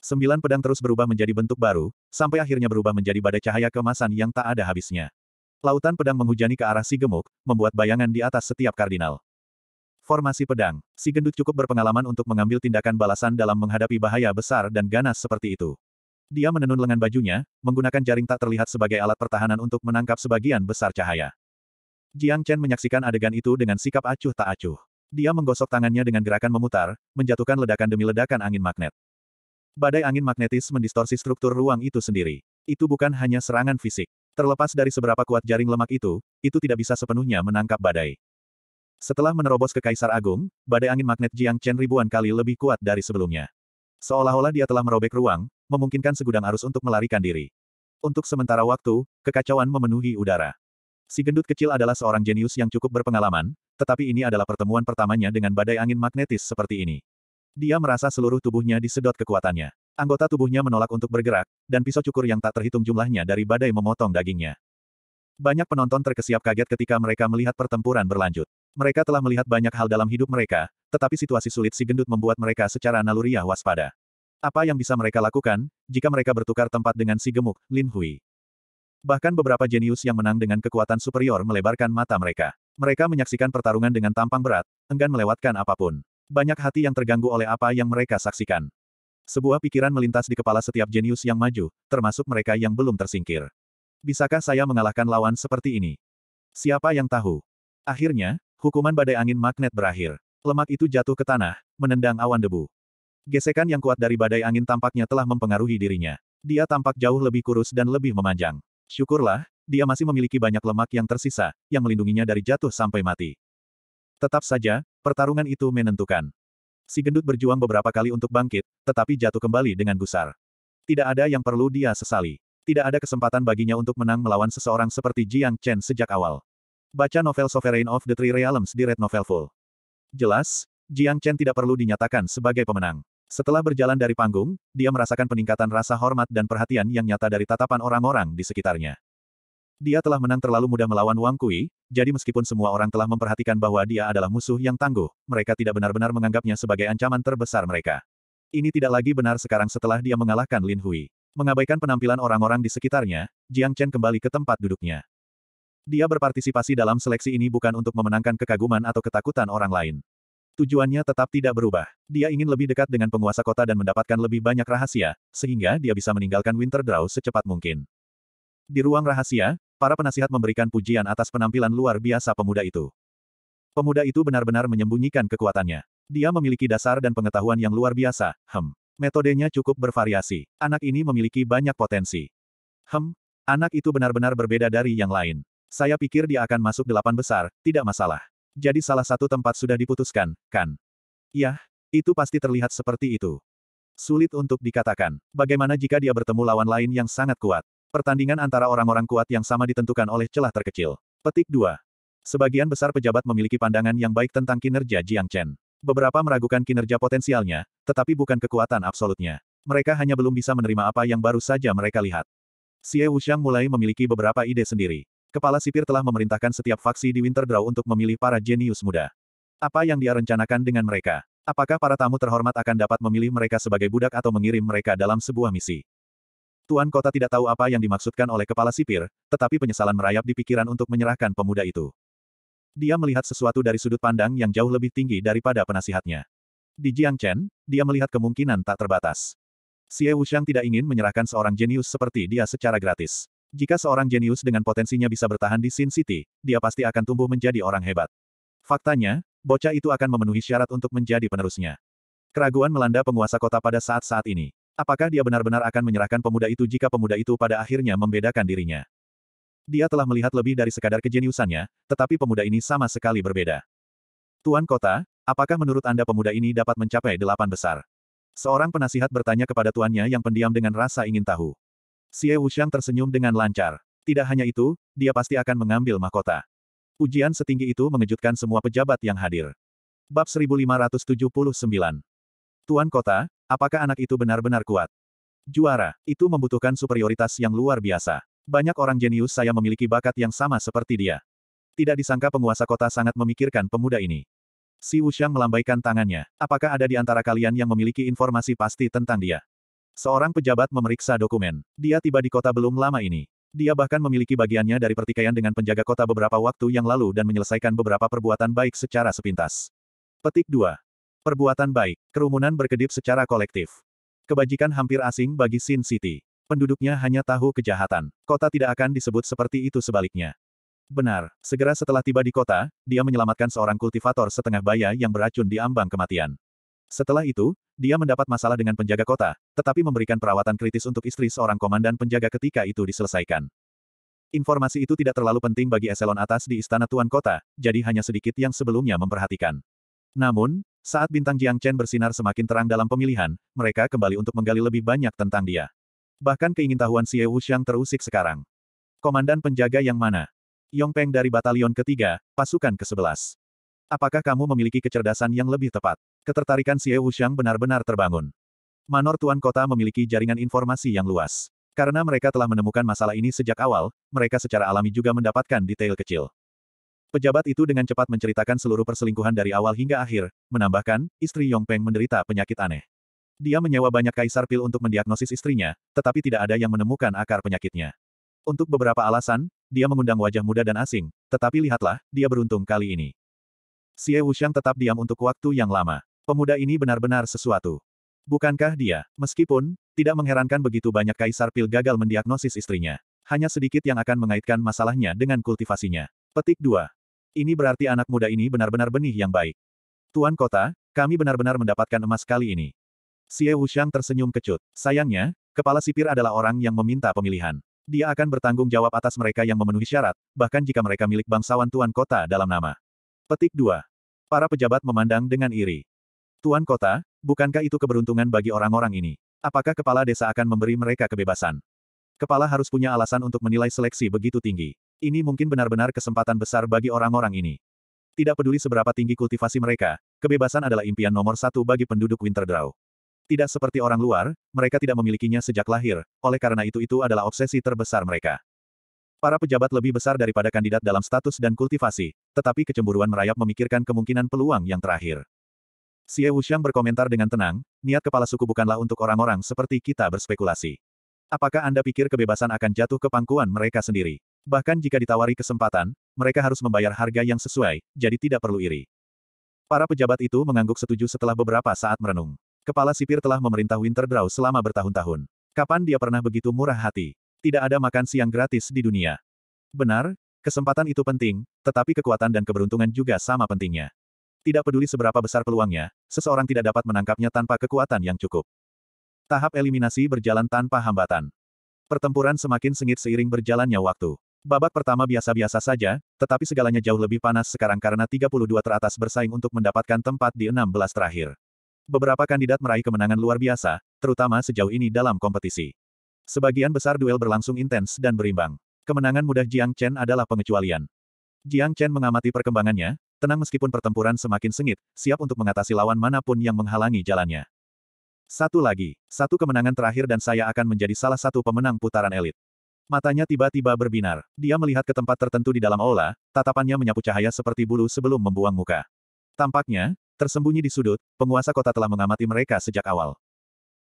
Sembilan pedang terus berubah menjadi bentuk baru, sampai akhirnya berubah menjadi badai cahaya kemasan yang tak ada habisnya. Lautan pedang menghujani ke arah si gemuk, membuat bayangan di atas setiap kardinal. Formasi pedang. Si gendut cukup berpengalaman untuk mengambil tindakan balasan dalam menghadapi bahaya besar dan ganas seperti itu. Dia menenun lengan bajunya, menggunakan jaring tak terlihat sebagai alat pertahanan untuk menangkap sebagian besar cahaya. Jiang Chen menyaksikan adegan itu dengan sikap acuh tak acuh. Dia menggosok tangannya dengan gerakan memutar, menjatuhkan ledakan demi ledakan angin magnet. Badai angin magnetis mendistorsi struktur ruang itu sendiri. Itu bukan hanya serangan fisik. Terlepas dari seberapa kuat jaring lemak itu, itu tidak bisa sepenuhnya menangkap badai. Setelah menerobos ke Kaisar Agung, badai angin magnet Jiang Chen ribuan kali lebih kuat dari sebelumnya. Seolah-olah dia telah merobek ruang, memungkinkan segudang arus untuk melarikan diri. Untuk sementara waktu, kekacauan memenuhi udara. Si gendut kecil adalah seorang jenius yang cukup berpengalaman, tetapi ini adalah pertemuan pertamanya dengan badai angin magnetis seperti ini. Dia merasa seluruh tubuhnya disedot kekuatannya. Anggota tubuhnya menolak untuk bergerak, dan pisau cukur yang tak terhitung jumlahnya dari badai memotong dagingnya. Banyak penonton terkesiap kaget ketika mereka melihat pertempuran berlanjut. Mereka telah melihat banyak hal dalam hidup mereka, tetapi situasi sulit si gendut membuat mereka secara naluriah waspada. Apa yang bisa mereka lakukan, jika mereka bertukar tempat dengan si gemuk, Lin Hui? Bahkan beberapa jenius yang menang dengan kekuatan superior melebarkan mata mereka. Mereka menyaksikan pertarungan dengan tampang berat, enggan melewatkan apapun. Banyak hati yang terganggu oleh apa yang mereka saksikan. Sebuah pikiran melintas di kepala setiap jenius yang maju, termasuk mereka yang belum tersingkir. Bisakah saya mengalahkan lawan seperti ini? Siapa yang tahu? Akhirnya, hukuman badai angin magnet berakhir. Lemak itu jatuh ke tanah, menendang awan debu. Gesekan yang kuat dari badai angin tampaknya telah mempengaruhi dirinya. Dia tampak jauh lebih kurus dan lebih memanjang. Syukurlah, dia masih memiliki banyak lemak yang tersisa, yang melindunginya dari jatuh sampai mati. Tetap saja, pertarungan itu menentukan. Si gendut berjuang beberapa kali untuk bangkit, tetapi jatuh kembali dengan gusar. Tidak ada yang perlu dia sesali. Tidak ada kesempatan baginya untuk menang melawan seseorang seperti Jiang Chen sejak awal. Baca novel Sovereign of the Three Realms di Red Novel Full. Jelas, Jiang Chen tidak perlu dinyatakan sebagai pemenang. Setelah berjalan dari panggung, dia merasakan peningkatan rasa hormat dan perhatian yang nyata dari tatapan orang-orang di sekitarnya. Dia telah menang terlalu mudah melawan Wang Kui, jadi meskipun semua orang telah memperhatikan bahwa dia adalah musuh yang tangguh, mereka tidak benar-benar menganggapnya sebagai ancaman terbesar mereka. Ini tidak lagi benar sekarang setelah dia mengalahkan Lin Hui. Mengabaikan penampilan orang-orang di sekitarnya, Jiang Chen kembali ke tempat duduknya. Dia berpartisipasi dalam seleksi ini bukan untuk memenangkan kekaguman atau ketakutan orang lain. Tujuannya tetap tidak berubah. Dia ingin lebih dekat dengan penguasa kota dan mendapatkan lebih banyak rahasia, sehingga dia bisa meninggalkan Winterdraw secepat mungkin. Di ruang rahasia, para penasihat memberikan pujian atas penampilan luar biasa pemuda itu. Pemuda itu benar-benar menyembunyikan kekuatannya. Dia memiliki dasar dan pengetahuan yang luar biasa, hem. Metodenya cukup bervariasi. Anak ini memiliki banyak potensi. Hem, anak itu benar-benar berbeda dari yang lain. Saya pikir dia akan masuk delapan besar, tidak masalah. Jadi salah satu tempat sudah diputuskan, kan? Yah, itu pasti terlihat seperti itu. Sulit untuk dikatakan. Bagaimana jika dia bertemu lawan lain yang sangat kuat? Pertandingan antara orang-orang kuat yang sama ditentukan oleh celah terkecil. Petik 2. Sebagian besar pejabat memiliki pandangan yang baik tentang kinerja Jiang Chen. Beberapa meragukan kinerja potensialnya, tetapi bukan kekuatan absolutnya. Mereka hanya belum bisa menerima apa yang baru saja mereka lihat. Xie Wuxiang mulai memiliki beberapa ide sendiri. Kepala sipir telah memerintahkan setiap faksi di Winterdraw untuk memilih para jenius muda. Apa yang dia rencanakan dengan mereka? Apakah para tamu terhormat akan dapat memilih mereka sebagai budak atau mengirim mereka dalam sebuah misi? Tuan Kota tidak tahu apa yang dimaksudkan oleh kepala sipir, tetapi penyesalan merayap di pikiran untuk menyerahkan pemuda itu. Dia melihat sesuatu dari sudut pandang yang jauh lebih tinggi daripada penasihatnya. Di Jiang Chen, dia melihat kemungkinan tak terbatas. Xie Wuxiang tidak ingin menyerahkan seorang jenius seperti dia secara gratis. Jika seorang jenius dengan potensinya bisa bertahan di Sin City, dia pasti akan tumbuh menjadi orang hebat. Faktanya, bocah itu akan memenuhi syarat untuk menjadi penerusnya. Keraguan melanda penguasa kota pada saat-saat ini. Apakah dia benar-benar akan menyerahkan pemuda itu jika pemuda itu pada akhirnya membedakan dirinya? Dia telah melihat lebih dari sekadar kejeniusannya, tetapi pemuda ini sama sekali berbeda. Tuan Kota, apakah menurut Anda pemuda ini dapat mencapai delapan besar? Seorang penasihat bertanya kepada tuannya yang pendiam dengan rasa ingin tahu. Xie Wuxian tersenyum dengan lancar. Tidak hanya itu, dia pasti akan mengambil mahkota. Ujian setinggi itu mengejutkan semua pejabat yang hadir. Bab 1579 Tuan Kota, apakah anak itu benar-benar kuat? Juara, itu membutuhkan superioritas yang luar biasa. Banyak orang jenius saya memiliki bakat yang sama seperti dia. Tidak disangka penguasa kota sangat memikirkan pemuda ini. Si Wuxiang melambaikan tangannya. Apakah ada di antara kalian yang memiliki informasi pasti tentang dia? Seorang pejabat memeriksa dokumen. Dia tiba di kota belum lama ini. Dia bahkan memiliki bagiannya dari pertikaian dengan penjaga kota beberapa waktu yang lalu dan menyelesaikan beberapa perbuatan baik secara sepintas. Petik 2. Perbuatan baik. Kerumunan berkedip secara kolektif. Kebajikan hampir asing bagi Sin City. Penduduknya hanya tahu kejahatan. Kota tidak akan disebut seperti itu sebaliknya. Benar, segera setelah tiba di kota, dia menyelamatkan seorang kultivator setengah baya yang beracun di ambang kematian. Setelah itu, dia mendapat masalah dengan penjaga kota, tetapi memberikan perawatan kritis untuk istri seorang komandan penjaga ketika itu diselesaikan. Informasi itu tidak terlalu penting bagi eselon atas di istana tuan kota, jadi hanya sedikit yang sebelumnya memperhatikan. Namun, saat bintang Jiang Chen bersinar semakin terang dalam pemilihan, mereka kembali untuk menggali lebih banyak tentang dia. Bahkan keingintahuan Xie Wuxiang terusik sekarang. Komandan penjaga yang mana? Yong Peng dari batalion ketiga, pasukan ke-11. Apakah kamu memiliki kecerdasan yang lebih tepat? Ketertarikan Xie Wuxiang benar-benar terbangun. Manor Tuan Kota memiliki jaringan informasi yang luas. Karena mereka telah menemukan masalah ini sejak awal, mereka secara alami juga mendapatkan detail kecil. Pejabat itu dengan cepat menceritakan seluruh perselingkuhan dari awal hingga akhir, menambahkan, istri Yong Peng menderita penyakit aneh. Dia menyewa banyak kaisar pil untuk mendiagnosis istrinya, tetapi tidak ada yang menemukan akar penyakitnya. Untuk beberapa alasan, dia mengundang wajah muda dan asing, tetapi lihatlah, dia beruntung kali ini. Xie Wuxiang tetap diam untuk waktu yang lama. Pemuda ini benar-benar sesuatu. Bukankah dia? Meskipun, tidak mengherankan begitu banyak Kaisar Pil gagal mendiagnosis istrinya. Hanya sedikit yang akan mengaitkan masalahnya dengan kultivasinya. Petik 2. Ini berarti anak muda ini benar-benar benih yang baik. Tuan Kota, kami benar-benar mendapatkan emas kali ini. Xie Wuxiang tersenyum kecut. Sayangnya, kepala sipir adalah orang yang meminta pemilihan. Dia akan bertanggung jawab atas mereka yang memenuhi syarat, bahkan jika mereka milik bangsawan Tuan Kota dalam nama. Petik 2. Para pejabat memandang dengan iri. Tuan Kota, bukankah itu keberuntungan bagi orang-orang ini? Apakah kepala desa akan memberi mereka kebebasan? Kepala harus punya alasan untuk menilai seleksi begitu tinggi. Ini mungkin benar-benar kesempatan besar bagi orang-orang ini. Tidak peduli seberapa tinggi kultivasi mereka, kebebasan adalah impian nomor satu bagi penduduk Winterdraw. Tidak seperti orang luar, mereka tidak memilikinya sejak lahir, oleh karena itu itu adalah obsesi terbesar mereka. Para pejabat lebih besar daripada kandidat dalam status dan kultivasi, tetapi kecemburuan merayap memikirkan kemungkinan peluang yang terakhir. Xie Wuxiang berkomentar dengan tenang, niat kepala suku bukanlah untuk orang-orang seperti kita berspekulasi. Apakah Anda pikir kebebasan akan jatuh ke pangkuan mereka sendiri? Bahkan jika ditawari kesempatan, mereka harus membayar harga yang sesuai, jadi tidak perlu iri. Para pejabat itu mengangguk setuju setelah beberapa saat merenung. Kepala sipir telah memerintah Winterdraw selama bertahun-tahun. Kapan dia pernah begitu murah hati? Tidak ada makan siang gratis di dunia. Benar, kesempatan itu penting, tetapi kekuatan dan keberuntungan juga sama pentingnya. Tidak peduli seberapa besar peluangnya, seseorang tidak dapat menangkapnya tanpa kekuatan yang cukup. Tahap eliminasi berjalan tanpa hambatan. Pertempuran semakin sengit seiring berjalannya waktu. Babak pertama biasa-biasa saja, tetapi segalanya jauh lebih panas sekarang karena 32 teratas bersaing untuk mendapatkan tempat di 16 terakhir. Beberapa kandidat meraih kemenangan luar biasa, terutama sejauh ini dalam kompetisi. Sebagian besar duel berlangsung intens dan berimbang. Kemenangan mudah Jiang Chen adalah pengecualian. Jiang Chen mengamati perkembangannya, tenang meskipun pertempuran semakin sengit, siap untuk mengatasi lawan manapun yang menghalangi jalannya. Satu lagi, satu kemenangan terakhir dan saya akan menjadi salah satu pemenang putaran elit. Matanya tiba-tiba berbinar. Dia melihat ke tempat tertentu di dalam aula, tatapannya menyapu cahaya seperti bulu sebelum membuang muka. Tampaknya, tersembunyi di sudut, penguasa kota telah mengamati mereka sejak awal.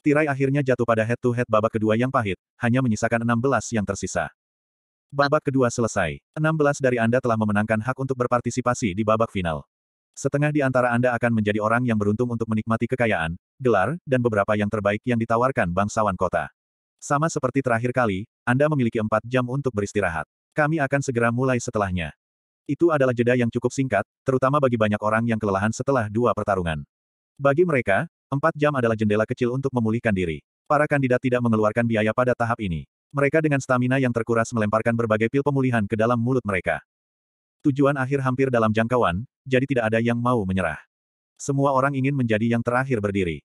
Tirai akhirnya jatuh pada head-to-head -head babak kedua yang pahit, hanya menyisakan 16 yang tersisa. Babak kedua selesai. 16 dari Anda telah memenangkan hak untuk berpartisipasi di babak final. Setengah di antara Anda akan menjadi orang yang beruntung untuk menikmati kekayaan, gelar, dan beberapa yang terbaik yang ditawarkan bangsawan kota. Sama seperti terakhir kali, Anda memiliki 4 jam untuk beristirahat. Kami akan segera mulai setelahnya. Itu adalah jeda yang cukup singkat, terutama bagi banyak orang yang kelelahan setelah dua pertarungan. Bagi mereka, 4 jam adalah jendela kecil untuk memulihkan diri. Para kandidat tidak mengeluarkan biaya pada tahap ini. Mereka dengan stamina yang terkuras melemparkan berbagai pil pemulihan ke dalam mulut mereka. Tujuan akhir hampir dalam jangkauan, jadi tidak ada yang mau menyerah. Semua orang ingin menjadi yang terakhir berdiri.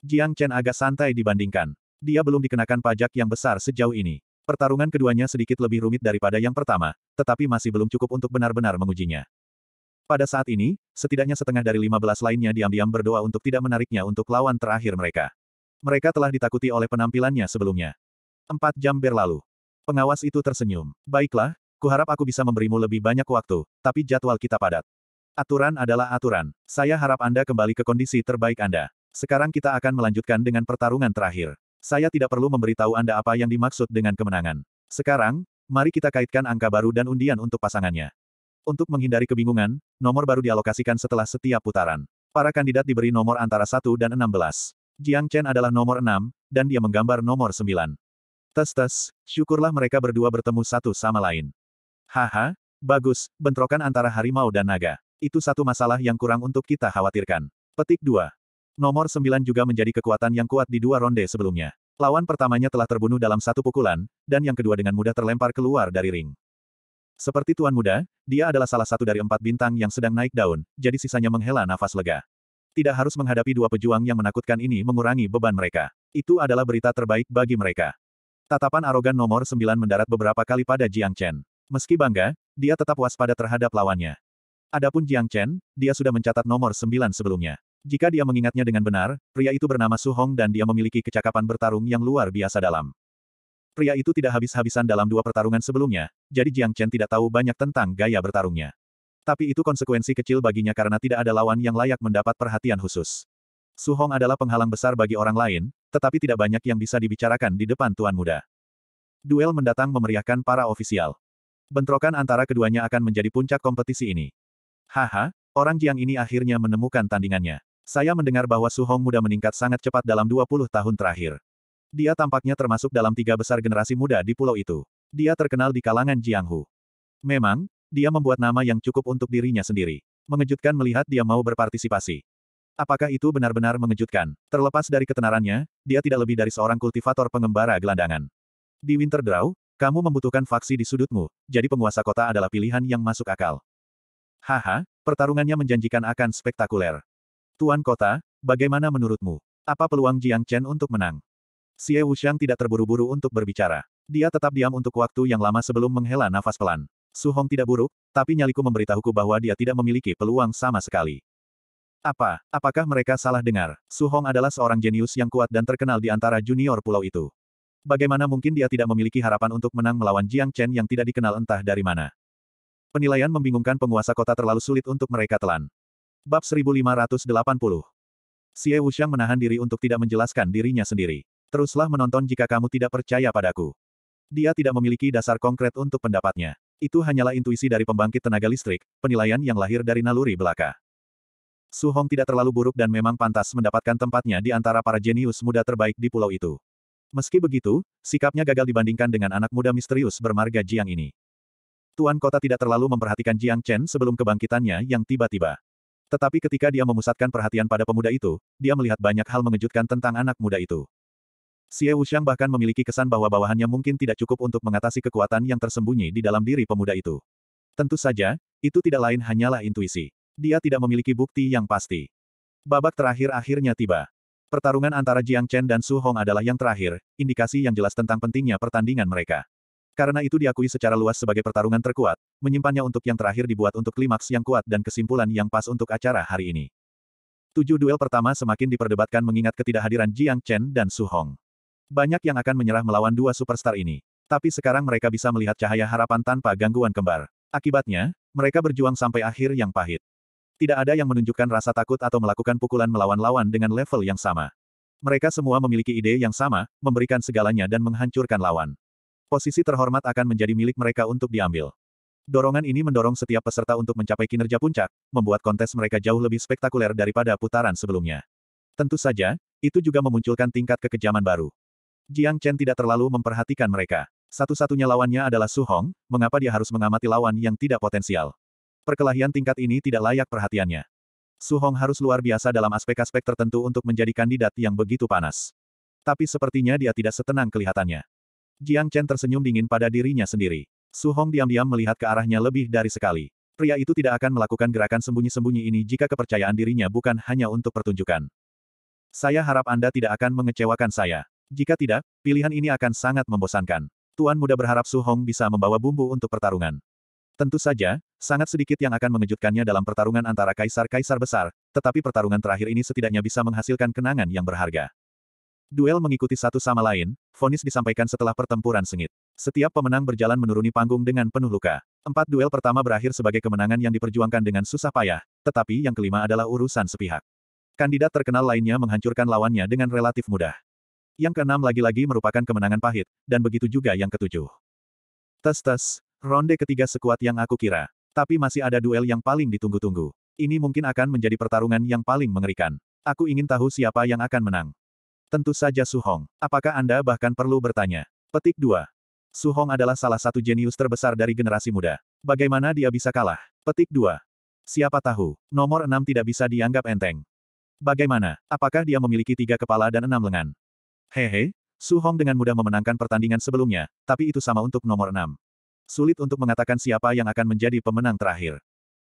Jiang Chen agak santai dibandingkan. Dia belum dikenakan pajak yang besar sejauh ini. Pertarungan keduanya sedikit lebih rumit daripada yang pertama, tetapi masih belum cukup untuk benar-benar mengujinya. Pada saat ini, setidaknya setengah dari lima belas lainnya diam-diam berdoa untuk tidak menariknya untuk lawan terakhir mereka. Mereka telah ditakuti oleh penampilannya sebelumnya. Empat jam berlalu. Pengawas itu tersenyum. Baiklah, kuharap aku bisa memberimu lebih banyak waktu, tapi jadwal kita padat. Aturan adalah aturan. Saya harap Anda kembali ke kondisi terbaik Anda. Sekarang kita akan melanjutkan dengan pertarungan terakhir. Saya tidak perlu memberitahu Anda apa yang dimaksud dengan kemenangan. Sekarang, mari kita kaitkan angka baru dan undian untuk pasangannya. Untuk menghindari kebingungan, nomor baru dialokasikan setelah setiap putaran. Para kandidat diberi nomor antara 1 dan 16. Jiang Chen adalah nomor 6, dan dia menggambar nomor 9. Tes tes, syukurlah mereka berdua bertemu satu sama lain. Haha, bagus, bentrokan antara harimau dan naga. Itu satu masalah yang kurang untuk kita khawatirkan. Petik 2. Nomor 9 juga menjadi kekuatan yang kuat di dua ronde sebelumnya. Lawan pertamanya telah terbunuh dalam satu pukulan, dan yang kedua dengan mudah terlempar keluar dari ring. Seperti tuan muda, dia adalah salah satu dari empat bintang yang sedang naik daun, jadi sisanya menghela nafas lega. Tidak harus menghadapi dua pejuang yang menakutkan ini mengurangi beban mereka. Itu adalah berita terbaik bagi mereka. Tatapan arogan nomor sembilan mendarat beberapa kali pada Jiang Chen. Meski bangga, dia tetap waspada terhadap lawannya. Adapun Jiang Chen, dia sudah mencatat nomor sembilan sebelumnya. Jika dia mengingatnya dengan benar, pria itu bernama Su Hong dan dia memiliki kecakapan bertarung yang luar biasa dalam. Pria itu tidak habis-habisan dalam dua pertarungan sebelumnya, jadi Jiang Chen tidak tahu banyak tentang gaya bertarungnya. Tapi itu konsekuensi kecil baginya karena tidak ada lawan yang layak mendapat perhatian khusus. Su Hong adalah penghalang besar bagi orang lain, tetapi tidak banyak yang bisa dibicarakan di depan Tuan Muda. Duel mendatang memeriahkan para ofisial. Bentrokan antara keduanya akan menjadi puncak kompetisi ini. Haha, orang Jiang ini akhirnya menemukan tandingannya. Saya mendengar bahwa Su Hong muda meningkat sangat cepat dalam 20 tahun terakhir. Dia tampaknya termasuk dalam tiga besar generasi muda di pulau itu. Dia terkenal di kalangan Jianghu. Memang, dia membuat nama yang cukup untuk dirinya sendiri. Mengejutkan melihat dia mau berpartisipasi. Apakah itu benar-benar mengejutkan? Terlepas dari ketenarannya, dia tidak lebih dari seorang kultivator pengembara gelandangan. Di Winterdraw, kamu membutuhkan faksi di sudutmu, jadi penguasa kota adalah pilihan yang masuk akal. Haha, pertarungannya menjanjikan akan spektakuler. Tuan kota, bagaimana menurutmu? Apa peluang Jiang Chen untuk menang? Xie Wuxiang tidak terburu-buru untuk berbicara. Dia tetap diam untuk waktu yang lama sebelum menghela nafas pelan. Su Hong tidak buruk, tapi nyaliku memberitahuku bahwa dia tidak memiliki peluang sama sekali. Apa, apakah mereka salah dengar? Su Hong adalah seorang jenius yang kuat dan terkenal di antara junior pulau itu. Bagaimana mungkin dia tidak memiliki harapan untuk menang melawan Jiang Chen yang tidak dikenal entah dari mana? Penilaian membingungkan penguasa kota terlalu sulit untuk mereka telan. Bab 1580 Xie Wuxiang menahan diri untuk tidak menjelaskan dirinya sendiri. Teruslah menonton jika kamu tidak percaya padaku. Dia tidak memiliki dasar konkret untuk pendapatnya. Itu hanyalah intuisi dari pembangkit tenaga listrik, penilaian yang lahir dari naluri belaka. Su Hong tidak terlalu buruk dan memang pantas mendapatkan tempatnya di antara para jenius muda terbaik di pulau itu. Meski begitu, sikapnya gagal dibandingkan dengan anak muda misterius bermarga Jiang ini. Tuan kota tidak terlalu memperhatikan Jiang Chen sebelum kebangkitannya yang tiba-tiba. Tetapi ketika dia memusatkan perhatian pada pemuda itu, dia melihat banyak hal mengejutkan tentang anak muda itu. Xie Wuxiang bahkan memiliki kesan bahwa bawahannya mungkin tidak cukup untuk mengatasi kekuatan yang tersembunyi di dalam diri pemuda itu. Tentu saja, itu tidak lain hanyalah intuisi. Dia tidak memiliki bukti yang pasti. Babak terakhir akhirnya tiba. Pertarungan antara Jiang Chen dan Su Hong adalah yang terakhir, indikasi yang jelas tentang pentingnya pertandingan mereka. Karena itu diakui secara luas sebagai pertarungan terkuat, menyimpannya untuk yang terakhir dibuat untuk klimaks yang kuat dan kesimpulan yang pas untuk acara hari ini. Tujuh duel pertama semakin diperdebatkan mengingat ketidakhadiran Jiang Chen dan Su Hong. Banyak yang akan menyerah melawan dua superstar ini. Tapi sekarang mereka bisa melihat cahaya harapan tanpa gangguan kembar. Akibatnya, mereka berjuang sampai akhir yang pahit. Tidak ada yang menunjukkan rasa takut atau melakukan pukulan melawan lawan dengan level yang sama. Mereka semua memiliki ide yang sama, memberikan segalanya dan menghancurkan lawan. Posisi terhormat akan menjadi milik mereka untuk diambil. Dorongan ini mendorong setiap peserta untuk mencapai kinerja puncak, membuat kontes mereka jauh lebih spektakuler daripada putaran sebelumnya. Tentu saja, itu juga memunculkan tingkat kekejaman baru. Jiang Chen tidak terlalu memperhatikan mereka. Satu-satunya lawannya adalah Su Hong, mengapa dia harus mengamati lawan yang tidak potensial? Perkelahian tingkat ini tidak layak perhatiannya. Su Hong harus luar biasa dalam aspek-aspek tertentu untuk menjadi kandidat yang begitu panas. Tapi sepertinya dia tidak setenang kelihatannya. Jiang Chen tersenyum dingin pada dirinya sendiri. Su Hong diam-diam melihat ke arahnya lebih dari sekali. Pria itu tidak akan melakukan gerakan sembunyi-sembunyi ini jika kepercayaan dirinya bukan hanya untuk pertunjukan. Saya harap Anda tidak akan mengecewakan saya. Jika tidak, pilihan ini akan sangat membosankan. Tuan muda berharap Su Hong bisa membawa bumbu untuk pertarungan. Tentu saja, Sangat sedikit yang akan mengejutkannya dalam pertarungan antara kaisar-kaisar besar, tetapi pertarungan terakhir ini setidaknya bisa menghasilkan kenangan yang berharga. Duel mengikuti satu sama lain, vonis disampaikan setelah pertempuran sengit. Setiap pemenang berjalan menuruni panggung dengan penuh luka. Empat duel pertama berakhir sebagai kemenangan yang diperjuangkan dengan susah payah, tetapi yang kelima adalah urusan sepihak. Kandidat terkenal lainnya menghancurkan lawannya dengan relatif mudah. Yang keenam lagi-lagi merupakan kemenangan pahit, dan begitu juga yang ketujuh. Tes-tes, ronde ketiga sekuat yang aku kira. Tapi masih ada duel yang paling ditunggu-tunggu. Ini mungkin akan menjadi pertarungan yang paling mengerikan. Aku ingin tahu siapa yang akan menang. Tentu saja Su Hong. Apakah Anda bahkan perlu bertanya? Petik 2. Su Hong adalah salah satu jenius terbesar dari generasi muda. Bagaimana dia bisa kalah? Petik 2. Siapa tahu, nomor 6 tidak bisa dianggap enteng. Bagaimana, apakah dia memiliki tiga kepala dan enam lengan? Hehe, Su Hong dengan mudah memenangkan pertandingan sebelumnya, tapi itu sama untuk nomor 6. Sulit untuk mengatakan siapa yang akan menjadi pemenang terakhir.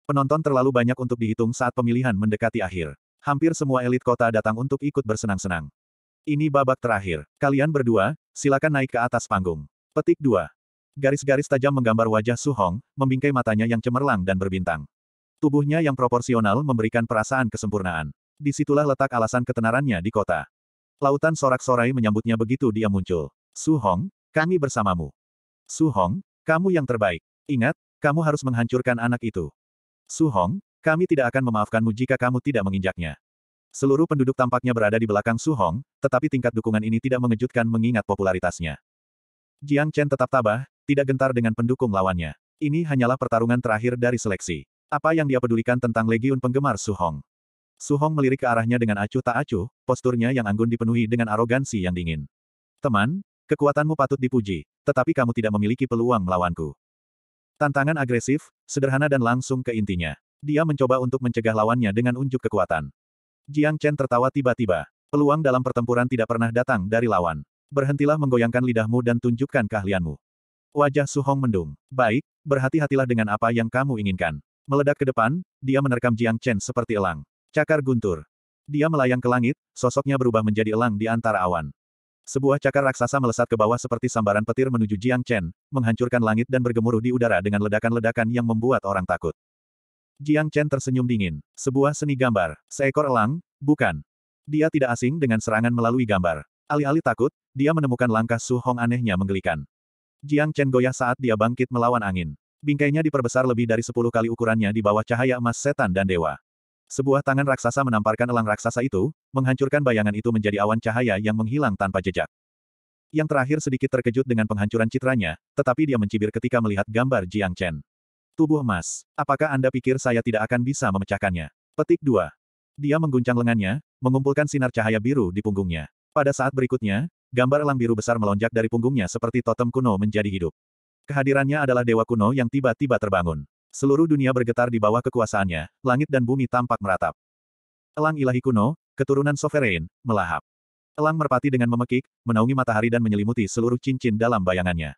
Penonton terlalu banyak untuk dihitung saat pemilihan mendekati akhir. Hampir semua elit kota datang untuk ikut bersenang-senang. Ini babak terakhir. Kalian berdua, silakan naik ke atas panggung. Petik 2. Garis-garis tajam menggambar wajah Su Hong, membingkai matanya yang cemerlang dan berbintang. Tubuhnya yang proporsional memberikan perasaan kesempurnaan. Disitulah letak alasan ketenarannya di kota. Lautan sorak-sorai menyambutnya begitu dia muncul. Su Hong, kami bersamamu. Su Hong, kamu yang terbaik. Ingat, kamu harus menghancurkan anak itu. Su Hong, kami tidak akan memaafkanmu jika kamu tidak menginjaknya. Seluruh penduduk tampaknya berada di belakang Su Hong, tetapi tingkat dukungan ini tidak mengejutkan mengingat popularitasnya. Jiang Chen tetap tabah, tidak gentar dengan pendukung lawannya. Ini hanyalah pertarungan terakhir dari seleksi. Apa yang dia pedulikan tentang legiun penggemar Su Hong? Su Hong melirik ke arahnya dengan acuh tak acuh, posturnya yang anggun dipenuhi dengan arogansi yang dingin. Teman, Kekuatanmu patut dipuji, tetapi kamu tidak memiliki peluang melawanku. Tantangan agresif, sederhana dan langsung ke intinya. Dia mencoba untuk mencegah lawannya dengan unjuk kekuatan. Jiang Chen tertawa tiba-tiba. Peluang dalam pertempuran tidak pernah datang dari lawan. Berhentilah menggoyangkan lidahmu dan tunjukkan keahlianmu. Wajah Su Hong mendung. Baik, berhati-hatilah dengan apa yang kamu inginkan. Meledak ke depan, dia menerkam Jiang Chen seperti elang. Cakar guntur. Dia melayang ke langit, sosoknya berubah menjadi elang di antara awan. Sebuah cakar raksasa melesat ke bawah seperti sambaran petir menuju Jiang Chen, menghancurkan langit dan bergemuruh di udara dengan ledakan-ledakan yang membuat orang takut. Jiang Chen tersenyum dingin. Sebuah seni gambar, seekor elang, bukan. Dia tidak asing dengan serangan melalui gambar. Alih-alih takut, dia menemukan langkah Su Hong anehnya menggelikan. Jiang Chen goyah saat dia bangkit melawan angin. Bingkainya diperbesar lebih dari sepuluh kali ukurannya di bawah cahaya emas setan dan dewa. Sebuah tangan raksasa menamparkan elang raksasa itu, menghancurkan bayangan itu menjadi awan cahaya yang menghilang tanpa jejak. Yang terakhir sedikit terkejut dengan penghancuran citranya, tetapi dia mencibir ketika melihat gambar Jiang Chen. Tubuh emas. Apakah Anda pikir saya tidak akan bisa memecahkannya? Petik 2. Dia mengguncang lengannya, mengumpulkan sinar cahaya biru di punggungnya. Pada saat berikutnya, gambar elang biru besar melonjak dari punggungnya seperti totem kuno menjadi hidup. Kehadirannya adalah dewa kuno yang tiba-tiba terbangun. Seluruh dunia bergetar di bawah kekuasaannya, langit dan bumi tampak meratap. Elang ilahi kuno, keturunan sovereign, melahap. Elang merpati dengan memekik, menaungi matahari dan menyelimuti seluruh cincin dalam bayangannya.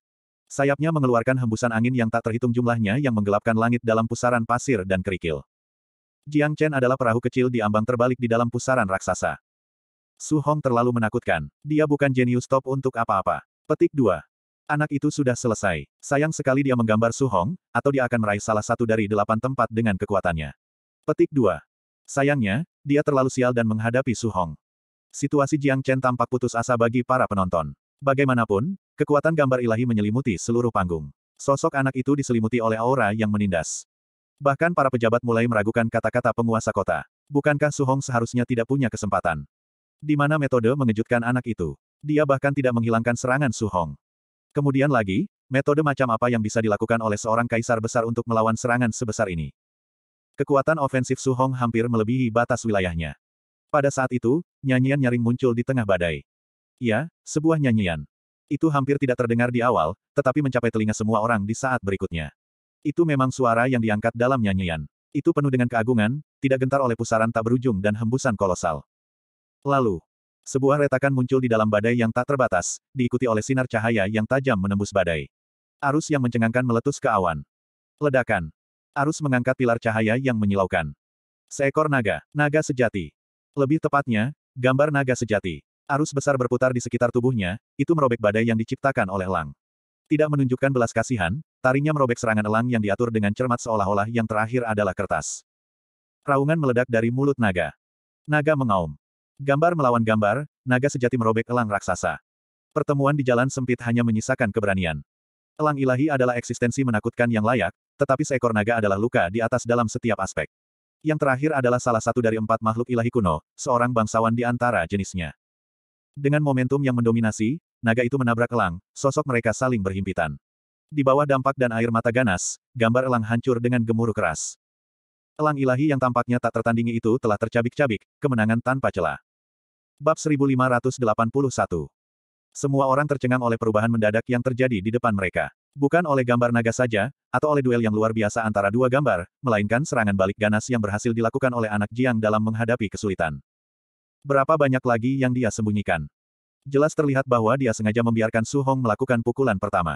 Sayapnya mengeluarkan hembusan angin yang tak terhitung jumlahnya yang menggelapkan langit dalam pusaran pasir dan kerikil. Jiang Chen adalah perahu kecil di ambang terbalik di dalam pusaran raksasa. Su Hong terlalu menakutkan. Dia bukan jenius top untuk apa-apa. Petik 2. Anak itu sudah selesai. Sayang sekali dia menggambar Su Hong, atau dia akan meraih salah satu dari delapan tempat dengan kekuatannya. Petik 2. Sayangnya, dia terlalu sial dan menghadapi Su Hong. Situasi Jiang Chen tampak putus asa bagi para penonton. Bagaimanapun, kekuatan gambar ilahi menyelimuti seluruh panggung. Sosok anak itu diselimuti oleh aura yang menindas. Bahkan para pejabat mulai meragukan kata-kata penguasa kota. Bukankah Su Hong seharusnya tidak punya kesempatan? Di mana metode mengejutkan anak itu? Dia bahkan tidak menghilangkan serangan Su Hong. Kemudian lagi, metode macam apa yang bisa dilakukan oleh seorang kaisar besar untuk melawan serangan sebesar ini? Kekuatan ofensif Su Hong hampir melebihi batas wilayahnya. Pada saat itu, nyanyian nyaring muncul di tengah badai. Ya, sebuah nyanyian. Itu hampir tidak terdengar di awal, tetapi mencapai telinga semua orang di saat berikutnya. Itu memang suara yang diangkat dalam nyanyian. Itu penuh dengan keagungan, tidak gentar oleh pusaran tak berujung dan hembusan kolosal. Lalu, sebuah retakan muncul di dalam badai yang tak terbatas, diikuti oleh sinar cahaya yang tajam menembus badai. Arus yang mencengangkan meletus ke awan. Ledakan. Arus mengangkat pilar cahaya yang menyilaukan. Seekor naga, naga sejati. Lebih tepatnya, gambar naga sejati. Arus besar berputar di sekitar tubuhnya, itu merobek badai yang diciptakan oleh Lang. Tidak menunjukkan belas kasihan, tarinya merobek serangan elang yang diatur dengan cermat seolah-olah yang terakhir adalah kertas. Raungan meledak dari mulut naga. Naga mengaum. Gambar melawan gambar, naga sejati merobek elang raksasa. Pertemuan di jalan sempit hanya menyisakan keberanian. Elang ilahi adalah eksistensi menakutkan yang layak, tetapi seekor naga adalah luka di atas dalam setiap aspek. Yang terakhir adalah salah satu dari empat makhluk ilahi kuno, seorang bangsawan di antara jenisnya. Dengan momentum yang mendominasi, naga itu menabrak elang, sosok mereka saling berhimpitan. Di bawah dampak dan air mata ganas, gambar elang hancur dengan gemuruh keras. Elang ilahi yang tampaknya tak tertandingi itu telah tercabik-cabik, kemenangan tanpa celah. Bab 1581. Semua orang tercengang oleh perubahan mendadak yang terjadi di depan mereka. Bukan oleh gambar naga saja, atau oleh duel yang luar biasa antara dua gambar, melainkan serangan balik ganas yang berhasil dilakukan oleh anak Jiang dalam menghadapi kesulitan. Berapa banyak lagi yang dia sembunyikan? Jelas terlihat bahwa dia sengaja membiarkan Su Hong melakukan pukulan pertama.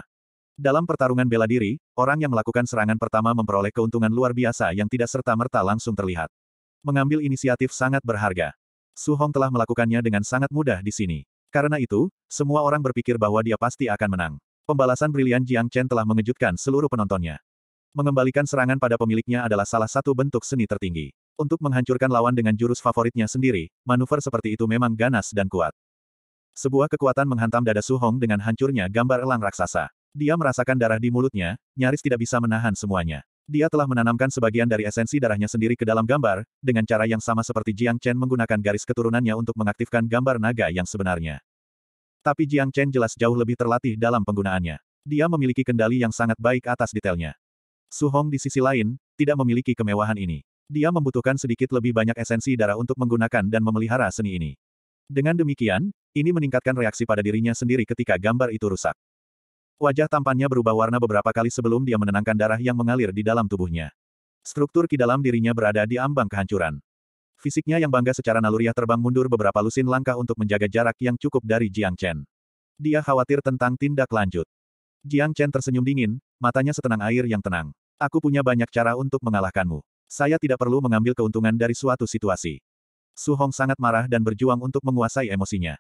Dalam pertarungan bela diri, orang yang melakukan serangan pertama memperoleh keuntungan luar biasa yang tidak serta-merta langsung terlihat. Mengambil inisiatif sangat berharga. Su Hong telah melakukannya dengan sangat mudah di sini. Karena itu, semua orang berpikir bahwa dia pasti akan menang. Pembalasan brilian Jiang Chen telah mengejutkan seluruh penontonnya. Mengembalikan serangan pada pemiliknya adalah salah satu bentuk seni tertinggi. Untuk menghancurkan lawan dengan jurus favoritnya sendiri, manuver seperti itu memang ganas dan kuat. Sebuah kekuatan menghantam dada Su Hong dengan hancurnya gambar elang raksasa. Dia merasakan darah di mulutnya, nyaris tidak bisa menahan semuanya. Dia telah menanamkan sebagian dari esensi darahnya sendiri ke dalam gambar, dengan cara yang sama seperti Jiang Chen menggunakan garis keturunannya untuk mengaktifkan gambar naga yang sebenarnya. Tapi Jiang Chen jelas jauh lebih terlatih dalam penggunaannya. Dia memiliki kendali yang sangat baik atas detailnya. Su Hong di sisi lain, tidak memiliki kemewahan ini. Dia membutuhkan sedikit lebih banyak esensi darah untuk menggunakan dan memelihara seni ini. Dengan demikian, ini meningkatkan reaksi pada dirinya sendiri ketika gambar itu rusak. Wajah tampannya berubah warna beberapa kali sebelum dia menenangkan darah yang mengalir di dalam tubuhnya. Struktur ki dalam dirinya berada di ambang kehancuran. Fisiknya yang bangga secara naluriah terbang mundur beberapa lusin langkah untuk menjaga jarak yang cukup dari Jiang Chen. Dia khawatir tentang tindak lanjut. Jiang Chen tersenyum dingin, matanya setenang air yang tenang. Aku punya banyak cara untuk mengalahkanmu. Saya tidak perlu mengambil keuntungan dari suatu situasi. Su Hong sangat marah dan berjuang untuk menguasai emosinya.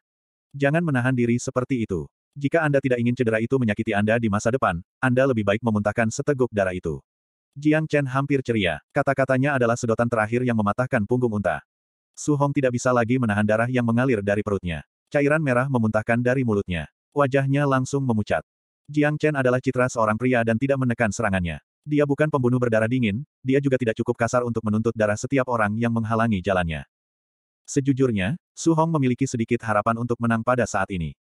Jangan menahan diri seperti itu. Jika Anda tidak ingin cedera itu menyakiti Anda di masa depan, Anda lebih baik memuntahkan seteguk darah itu. Jiang Chen hampir ceria. Kata-katanya adalah sedotan terakhir yang mematahkan punggung unta. Su Hong tidak bisa lagi menahan darah yang mengalir dari perutnya. Cairan merah memuntahkan dari mulutnya. Wajahnya langsung memucat. Jiang Chen adalah citra seorang pria dan tidak menekan serangannya. Dia bukan pembunuh berdarah dingin, dia juga tidak cukup kasar untuk menuntut darah setiap orang yang menghalangi jalannya. Sejujurnya, Su Hong memiliki sedikit harapan untuk menang pada saat ini.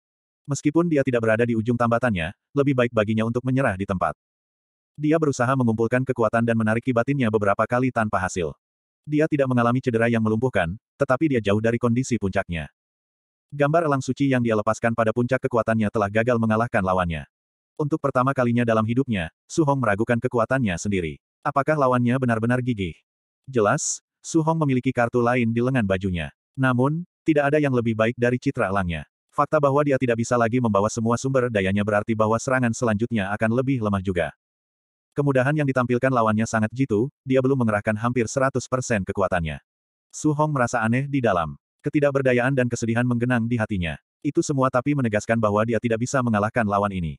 Meskipun dia tidak berada di ujung tambatannya, lebih baik baginya untuk menyerah di tempat. Dia berusaha mengumpulkan kekuatan dan menarik kibatinnya beberapa kali tanpa hasil. Dia tidak mengalami cedera yang melumpuhkan, tetapi dia jauh dari kondisi puncaknya. Gambar elang suci yang dia lepaskan pada puncak kekuatannya telah gagal mengalahkan lawannya. Untuk pertama kalinya dalam hidupnya, Su Hong meragukan kekuatannya sendiri. Apakah lawannya benar-benar gigih? Jelas, Su Hong memiliki kartu lain di lengan bajunya. Namun, tidak ada yang lebih baik dari citra elangnya. Fakta bahwa dia tidak bisa lagi membawa semua sumber dayanya berarti bahwa serangan selanjutnya akan lebih lemah juga. Kemudahan yang ditampilkan lawannya sangat jitu, dia belum mengerahkan hampir 100% kekuatannya. Su Hong merasa aneh di dalam. Ketidakberdayaan dan kesedihan menggenang di hatinya. Itu semua tapi menegaskan bahwa dia tidak bisa mengalahkan lawan ini.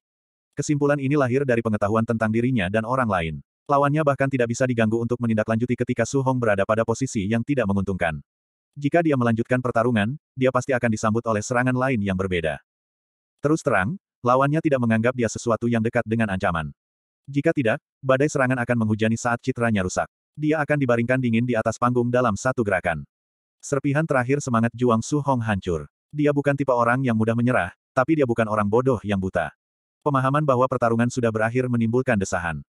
Kesimpulan ini lahir dari pengetahuan tentang dirinya dan orang lain. Lawannya bahkan tidak bisa diganggu untuk menindaklanjuti ketika Su Hong berada pada posisi yang tidak menguntungkan. Jika dia melanjutkan pertarungan, dia pasti akan disambut oleh serangan lain yang berbeda. Terus terang, lawannya tidak menganggap dia sesuatu yang dekat dengan ancaman. Jika tidak, badai serangan akan menghujani saat citranya rusak. Dia akan dibaringkan dingin di atas panggung dalam satu gerakan. Serpihan terakhir semangat Juang Su Hong hancur. Dia bukan tipe orang yang mudah menyerah, tapi dia bukan orang bodoh yang buta. Pemahaman bahwa pertarungan sudah berakhir menimbulkan desahan.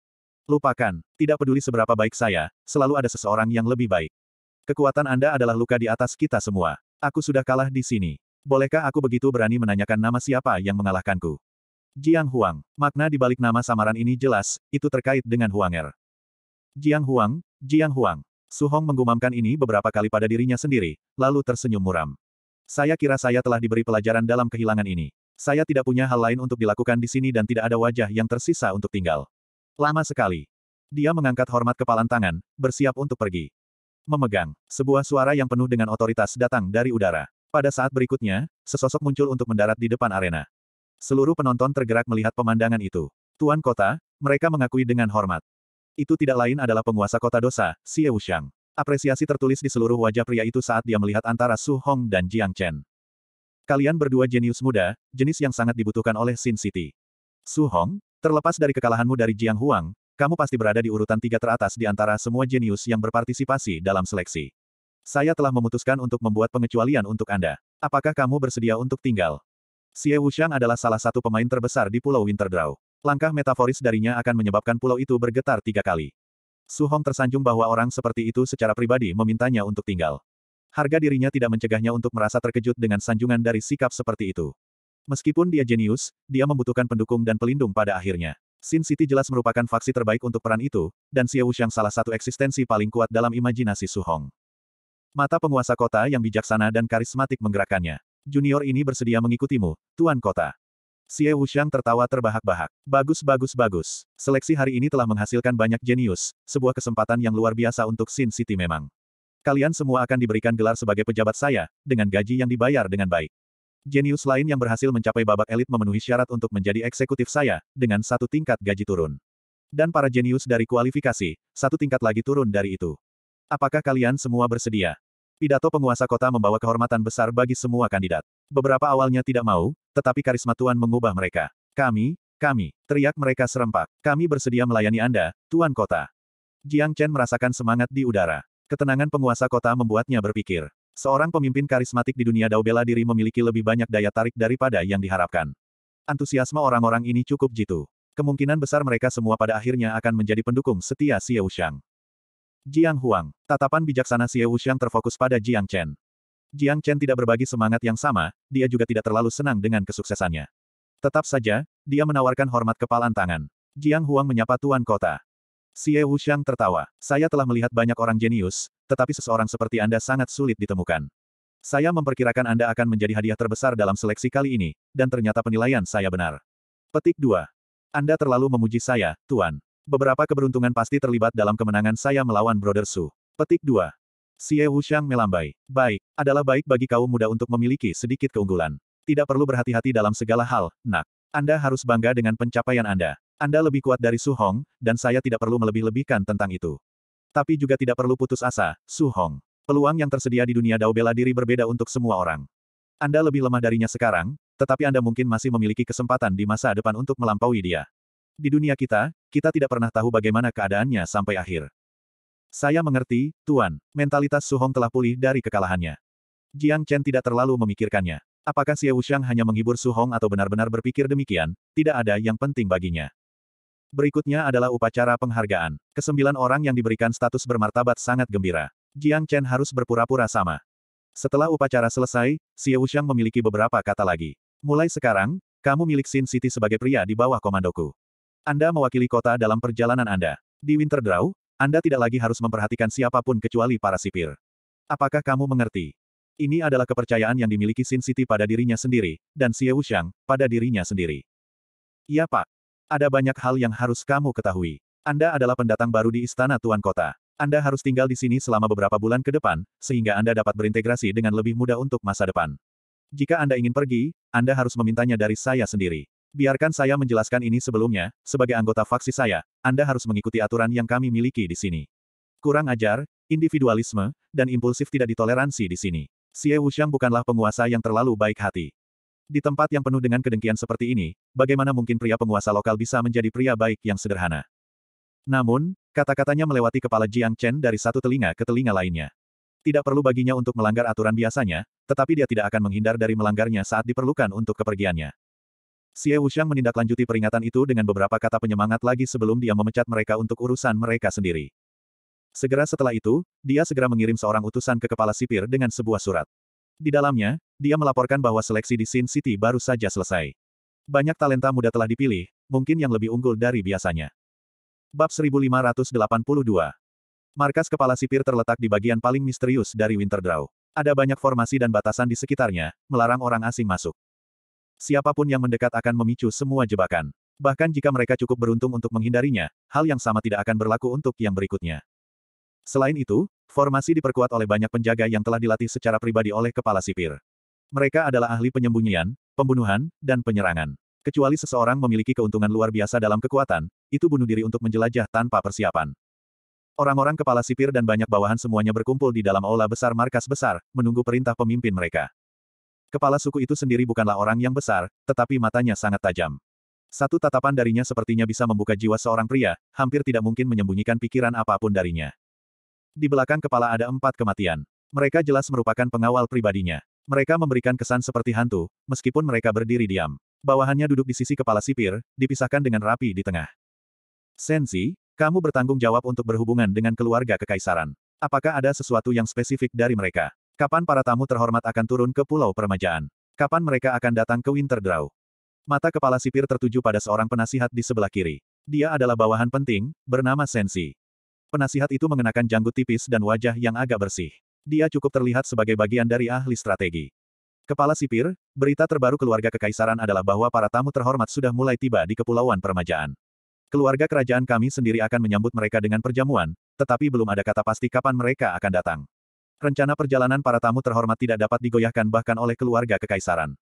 Lupakan, tidak peduli seberapa baik saya, selalu ada seseorang yang lebih baik. Kekuatan Anda adalah luka di atas kita semua. Aku sudah kalah di sini. Bolehkah aku begitu berani menanyakan nama siapa yang mengalahkanku? Jiang Huang. Makna di balik nama samaran ini jelas, itu terkait dengan Huanger. Jiang Huang, Jiang Huang. Su Hong menggumamkan ini beberapa kali pada dirinya sendiri, lalu tersenyum muram. Saya kira saya telah diberi pelajaran dalam kehilangan ini. Saya tidak punya hal lain untuk dilakukan di sini dan tidak ada wajah yang tersisa untuk tinggal. Lama sekali. Dia mengangkat hormat kepalan tangan, bersiap untuk pergi. Memegang, sebuah suara yang penuh dengan otoritas datang dari udara. Pada saat berikutnya, sesosok muncul untuk mendarat di depan arena. Seluruh penonton tergerak melihat pemandangan itu. Tuan kota, mereka mengakui dengan hormat. Itu tidak lain adalah penguasa kota dosa, Xie Wuxiang. Apresiasi tertulis di seluruh wajah pria itu saat dia melihat antara Su Hong dan Jiang Chen. Kalian berdua jenius muda, jenis yang sangat dibutuhkan oleh Sin City. Su Hong, terlepas dari kekalahanmu dari Jiang Huang, kamu pasti berada di urutan tiga teratas di antara semua jenius yang berpartisipasi dalam seleksi. Saya telah memutuskan untuk membuat pengecualian untuk Anda. Apakah kamu bersedia untuk tinggal? Xie Wuxiang adalah salah satu pemain terbesar di Pulau Winterdraw. Langkah metaforis darinya akan menyebabkan pulau itu bergetar tiga kali. Su Hong tersanjung bahwa orang seperti itu secara pribadi memintanya untuk tinggal. Harga dirinya tidak mencegahnya untuk merasa terkejut dengan sanjungan dari sikap seperti itu. Meskipun dia jenius, dia membutuhkan pendukung dan pelindung pada akhirnya. Sin City jelas merupakan faksi terbaik untuk peran itu, dan Xie Wuxiang salah satu eksistensi paling kuat dalam imajinasi Su Hong. Mata penguasa kota yang bijaksana dan karismatik menggerakkannya. Junior ini bersedia mengikutimu, Tuan Kota. Xie Wuxiang tertawa terbahak-bahak. Bagus bagus bagus. Seleksi hari ini telah menghasilkan banyak jenius, sebuah kesempatan yang luar biasa untuk Sin City memang. Kalian semua akan diberikan gelar sebagai pejabat saya, dengan gaji yang dibayar dengan baik jenius lain yang berhasil mencapai babak elit memenuhi syarat untuk menjadi eksekutif saya, dengan satu tingkat gaji turun. Dan para jenius dari kualifikasi, satu tingkat lagi turun dari itu. Apakah kalian semua bersedia? Pidato penguasa kota membawa kehormatan besar bagi semua kandidat. Beberapa awalnya tidak mau, tetapi karisma Tuan mengubah mereka. Kami, kami, teriak mereka serempak. Kami bersedia melayani Anda, Tuan Kota. Jiang Chen merasakan semangat di udara. Ketenangan penguasa kota membuatnya berpikir. Seorang pemimpin karismatik di dunia Dao bela diri memiliki lebih banyak daya tarik daripada yang diharapkan. Antusiasme orang-orang ini cukup jitu. Kemungkinan besar mereka semua pada akhirnya akan menjadi pendukung setia Xie Wuxiang. Jiang Huang, tatapan bijaksana Xie Wuxiang terfokus pada Jiang Chen. Jiang Chen tidak berbagi semangat yang sama, dia juga tidak terlalu senang dengan kesuksesannya. Tetap saja, dia menawarkan hormat kepalan tangan. Jiang Huang menyapa Tuan Kota. Xie Wuxiang tertawa. Saya telah melihat banyak orang jenius, tetapi seseorang seperti Anda sangat sulit ditemukan. Saya memperkirakan Anda akan menjadi hadiah terbesar dalam seleksi kali ini, dan ternyata penilaian saya benar. Petik 2. Anda terlalu memuji saya, Tuan. Beberapa keberuntungan pasti terlibat dalam kemenangan saya melawan Brother Su. Petik 2. Xie Wuxiang melambai. Baik, adalah baik bagi kaum muda untuk memiliki sedikit keunggulan. Tidak perlu berhati-hati dalam segala hal, nak. Anda harus bangga dengan pencapaian Anda. Anda lebih kuat dari Su Hong, dan saya tidak perlu melebih-lebihkan tentang itu. Tapi juga tidak perlu putus asa, Su Hong. Peluang yang tersedia di dunia Dao bela diri berbeda untuk semua orang. Anda lebih lemah darinya sekarang, tetapi Anda mungkin masih memiliki kesempatan di masa depan untuk melampaui dia. Di dunia kita, kita tidak pernah tahu bagaimana keadaannya sampai akhir. Saya mengerti, Tuan, mentalitas Su Hong telah pulih dari kekalahannya. Jiang Chen tidak terlalu memikirkannya. Apakah Xie Wuxiang hanya menghibur Su Hong atau benar-benar berpikir demikian, tidak ada yang penting baginya. Berikutnya adalah upacara penghargaan. Kesembilan orang yang diberikan status bermartabat sangat gembira. Jiang Chen harus berpura-pura sama. Setelah upacara selesai, Xie Wuxiang memiliki beberapa kata lagi. Mulai sekarang, kamu milik Sin City sebagai pria di bawah komandoku. Anda mewakili kota dalam perjalanan Anda. Di Winter Draw, Anda tidak lagi harus memperhatikan siapapun kecuali para sipir. Apakah kamu mengerti? Ini adalah kepercayaan yang dimiliki Sin City pada dirinya sendiri, dan Xie Wuxiang, pada dirinya sendiri. Iya pak. Ada banyak hal yang harus kamu ketahui. Anda adalah pendatang baru di Istana Tuan Kota. Anda harus tinggal di sini selama beberapa bulan ke depan, sehingga Anda dapat berintegrasi dengan lebih mudah untuk masa depan. Jika Anda ingin pergi, Anda harus memintanya dari saya sendiri. Biarkan saya menjelaskan ini sebelumnya, sebagai anggota faksi saya, Anda harus mengikuti aturan yang kami miliki di sini. Kurang ajar, individualisme, dan impulsif tidak ditoleransi di sini. Xie Wuxiang bukanlah penguasa yang terlalu baik hati. Di tempat yang penuh dengan kedengkian seperti ini, bagaimana mungkin pria penguasa lokal bisa menjadi pria baik yang sederhana? Namun, kata-katanya melewati kepala Jiang Chen dari satu telinga ke telinga lainnya. Tidak perlu baginya untuk melanggar aturan biasanya, tetapi dia tidak akan menghindar dari melanggarnya saat diperlukan untuk kepergiannya. Xie Wuxiang menindaklanjuti peringatan itu dengan beberapa kata penyemangat lagi sebelum dia memecat mereka untuk urusan mereka sendiri. Segera setelah itu, dia segera mengirim seorang utusan ke kepala sipir dengan sebuah surat. Di dalamnya, dia melaporkan bahwa seleksi di Sin City baru saja selesai. Banyak talenta muda telah dipilih, mungkin yang lebih unggul dari biasanya. Bab 1582 Markas kepala sipir terletak di bagian paling misterius dari Winterdraw. Ada banyak formasi dan batasan di sekitarnya, melarang orang asing masuk. Siapapun yang mendekat akan memicu semua jebakan. Bahkan jika mereka cukup beruntung untuk menghindarinya, hal yang sama tidak akan berlaku untuk yang berikutnya. Selain itu, Formasi diperkuat oleh banyak penjaga yang telah dilatih secara pribadi oleh kepala sipir. Mereka adalah ahli penyembunyian, pembunuhan, dan penyerangan. Kecuali seseorang memiliki keuntungan luar biasa dalam kekuatan, itu bunuh diri untuk menjelajah tanpa persiapan. Orang-orang kepala sipir dan banyak bawahan semuanya berkumpul di dalam aula besar markas besar, menunggu perintah pemimpin mereka. Kepala suku itu sendiri bukanlah orang yang besar, tetapi matanya sangat tajam. Satu tatapan darinya sepertinya bisa membuka jiwa seorang pria, hampir tidak mungkin menyembunyikan pikiran apapun darinya. Di belakang kepala ada empat kematian. Mereka jelas merupakan pengawal pribadinya. Mereka memberikan kesan seperti hantu, meskipun mereka berdiri diam. Bawahannya duduk di sisi kepala sipir, dipisahkan dengan rapi di tengah. Sensi, kamu bertanggung jawab untuk berhubungan dengan keluarga kekaisaran. Apakah ada sesuatu yang spesifik dari mereka? Kapan para tamu terhormat akan turun ke Pulau Permajaan? Kapan mereka akan datang ke Winterdraw? Mata kepala sipir tertuju pada seorang penasihat di sebelah kiri. Dia adalah bawahan penting, bernama Sensi. Penasihat itu mengenakan janggut tipis dan wajah yang agak bersih. Dia cukup terlihat sebagai bagian dari ahli strategi. Kepala sipir, berita terbaru keluarga kekaisaran adalah bahwa para tamu terhormat sudah mulai tiba di Kepulauan Permajaan. Keluarga kerajaan kami sendiri akan menyambut mereka dengan perjamuan, tetapi belum ada kata pasti kapan mereka akan datang. Rencana perjalanan para tamu terhormat tidak dapat digoyahkan bahkan oleh keluarga kekaisaran.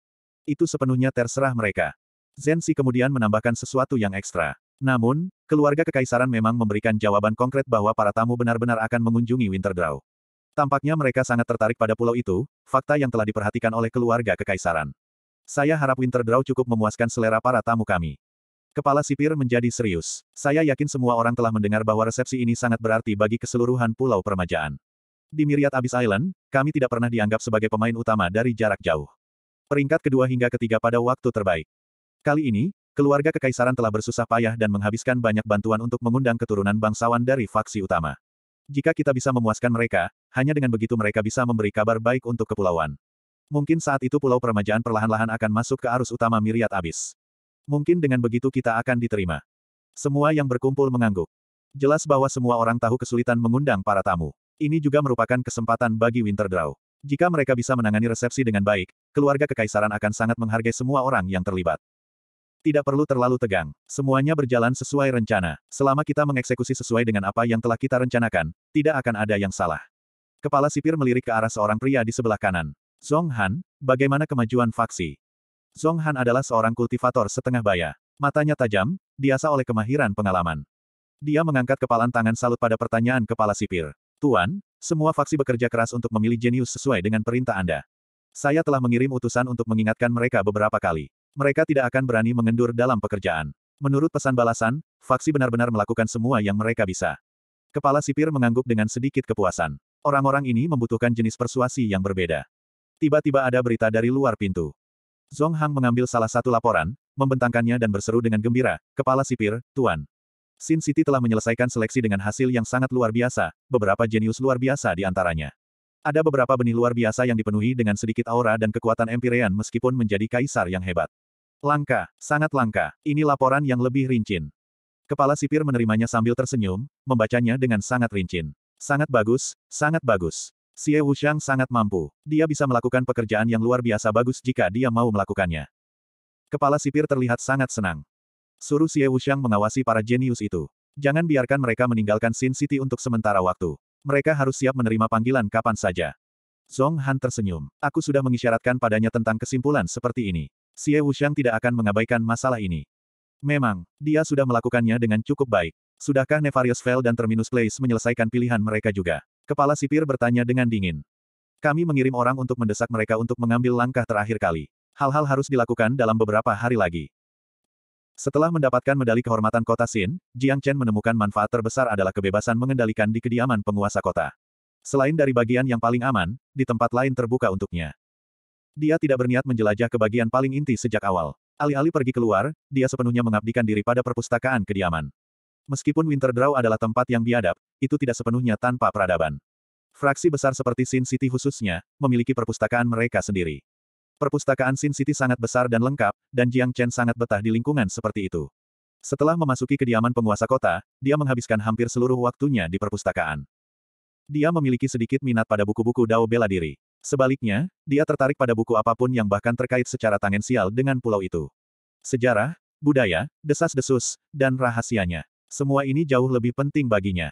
Itu sepenuhnya terserah mereka. Zensi kemudian menambahkan sesuatu yang ekstra. Namun, keluarga kekaisaran memang memberikan jawaban konkret bahwa para tamu benar-benar akan mengunjungi Winterdraw. Tampaknya mereka sangat tertarik pada pulau itu, fakta yang telah diperhatikan oleh keluarga kekaisaran. Saya harap Winterdraw cukup memuaskan selera para tamu kami. Kepala sipir menjadi serius. Saya yakin semua orang telah mendengar bahwa resepsi ini sangat berarti bagi keseluruhan pulau permajaan. Di Miryat Abyss Island, kami tidak pernah dianggap sebagai pemain utama dari jarak jauh. Peringkat kedua hingga ketiga pada waktu terbaik. Kali ini, Keluarga kekaisaran telah bersusah payah dan menghabiskan banyak bantuan untuk mengundang keturunan bangsawan dari faksi utama. Jika kita bisa memuaskan mereka, hanya dengan begitu mereka bisa memberi kabar baik untuk kepulauan. Mungkin saat itu pulau permajaan perlahan-lahan akan masuk ke arus utama miriat abis. Mungkin dengan begitu kita akan diterima. Semua yang berkumpul mengangguk. Jelas bahwa semua orang tahu kesulitan mengundang para tamu. Ini juga merupakan kesempatan bagi Winterdraw. Jika mereka bisa menangani resepsi dengan baik, keluarga kekaisaran akan sangat menghargai semua orang yang terlibat. Tidak perlu terlalu tegang. Semuanya berjalan sesuai rencana. Selama kita mengeksekusi sesuai dengan apa yang telah kita rencanakan, tidak akan ada yang salah. Kepala sipir melirik ke arah seorang pria di sebelah kanan. Zong Han, bagaimana kemajuan faksi? Zong Han adalah seorang kultivator setengah baya. Matanya tajam, diasa oleh kemahiran pengalaman. Dia mengangkat kepalan tangan salut pada pertanyaan kepala sipir. Tuan, semua faksi bekerja keras untuk memilih jenius sesuai dengan perintah Anda. Saya telah mengirim utusan untuk mengingatkan mereka beberapa kali. Mereka tidak akan berani mengendur dalam pekerjaan. Menurut pesan balasan, faksi benar-benar melakukan semua yang mereka bisa. Kepala sipir mengangguk dengan sedikit kepuasan. Orang-orang ini membutuhkan jenis persuasi yang berbeda. Tiba-tiba ada berita dari luar pintu. Zhong Hang mengambil salah satu laporan, membentangkannya dan berseru dengan gembira, Kepala sipir, Tuan. Sin City telah menyelesaikan seleksi dengan hasil yang sangat luar biasa, beberapa jenius luar biasa di antaranya. Ada beberapa benih luar biasa yang dipenuhi dengan sedikit aura dan kekuatan empirean meskipun menjadi kaisar yang hebat. Langka, sangat langka, ini laporan yang lebih rinci. Kepala sipir menerimanya sambil tersenyum, membacanya dengan sangat rinci. Sangat bagus, sangat bagus. Xie Wuxiang sangat mampu. Dia bisa melakukan pekerjaan yang luar biasa bagus jika dia mau melakukannya. Kepala sipir terlihat sangat senang. Suruh Xie Wuxiang mengawasi para jenius itu. Jangan biarkan mereka meninggalkan Sin City untuk sementara waktu. Mereka harus siap menerima panggilan kapan saja. Zhong Han tersenyum. Aku sudah mengisyaratkan padanya tentang kesimpulan seperti ini. Xie Wuxiang tidak akan mengabaikan masalah ini. Memang, dia sudah melakukannya dengan cukup baik. Sudahkah Nefarious Fell dan Terminus Place menyelesaikan pilihan mereka juga? Kepala sipir bertanya dengan dingin. Kami mengirim orang untuk mendesak mereka untuk mengambil langkah terakhir kali. Hal-hal harus dilakukan dalam beberapa hari lagi. Setelah mendapatkan medali kehormatan kota Xin, Jiang Chen menemukan manfaat terbesar adalah kebebasan mengendalikan di kediaman penguasa kota. Selain dari bagian yang paling aman, di tempat lain terbuka untuknya. Dia tidak berniat menjelajah ke bagian paling inti sejak awal. Alih-alih pergi keluar, dia sepenuhnya mengabdikan diri pada perpustakaan kediaman. Meskipun Winter Draw adalah tempat yang biadab, itu tidak sepenuhnya tanpa peradaban. Fraksi besar seperti Sin City khususnya, memiliki perpustakaan mereka sendiri. Perpustakaan Sin City sangat besar dan lengkap, dan Jiang Chen sangat betah di lingkungan seperti itu. Setelah memasuki kediaman penguasa kota, dia menghabiskan hampir seluruh waktunya di perpustakaan. Dia memiliki sedikit minat pada buku-buku Dao bela diri. Sebaliknya, dia tertarik pada buku apapun yang bahkan terkait secara tangensial dengan pulau itu. Sejarah, budaya, desas-desus, dan rahasianya. Semua ini jauh lebih penting baginya.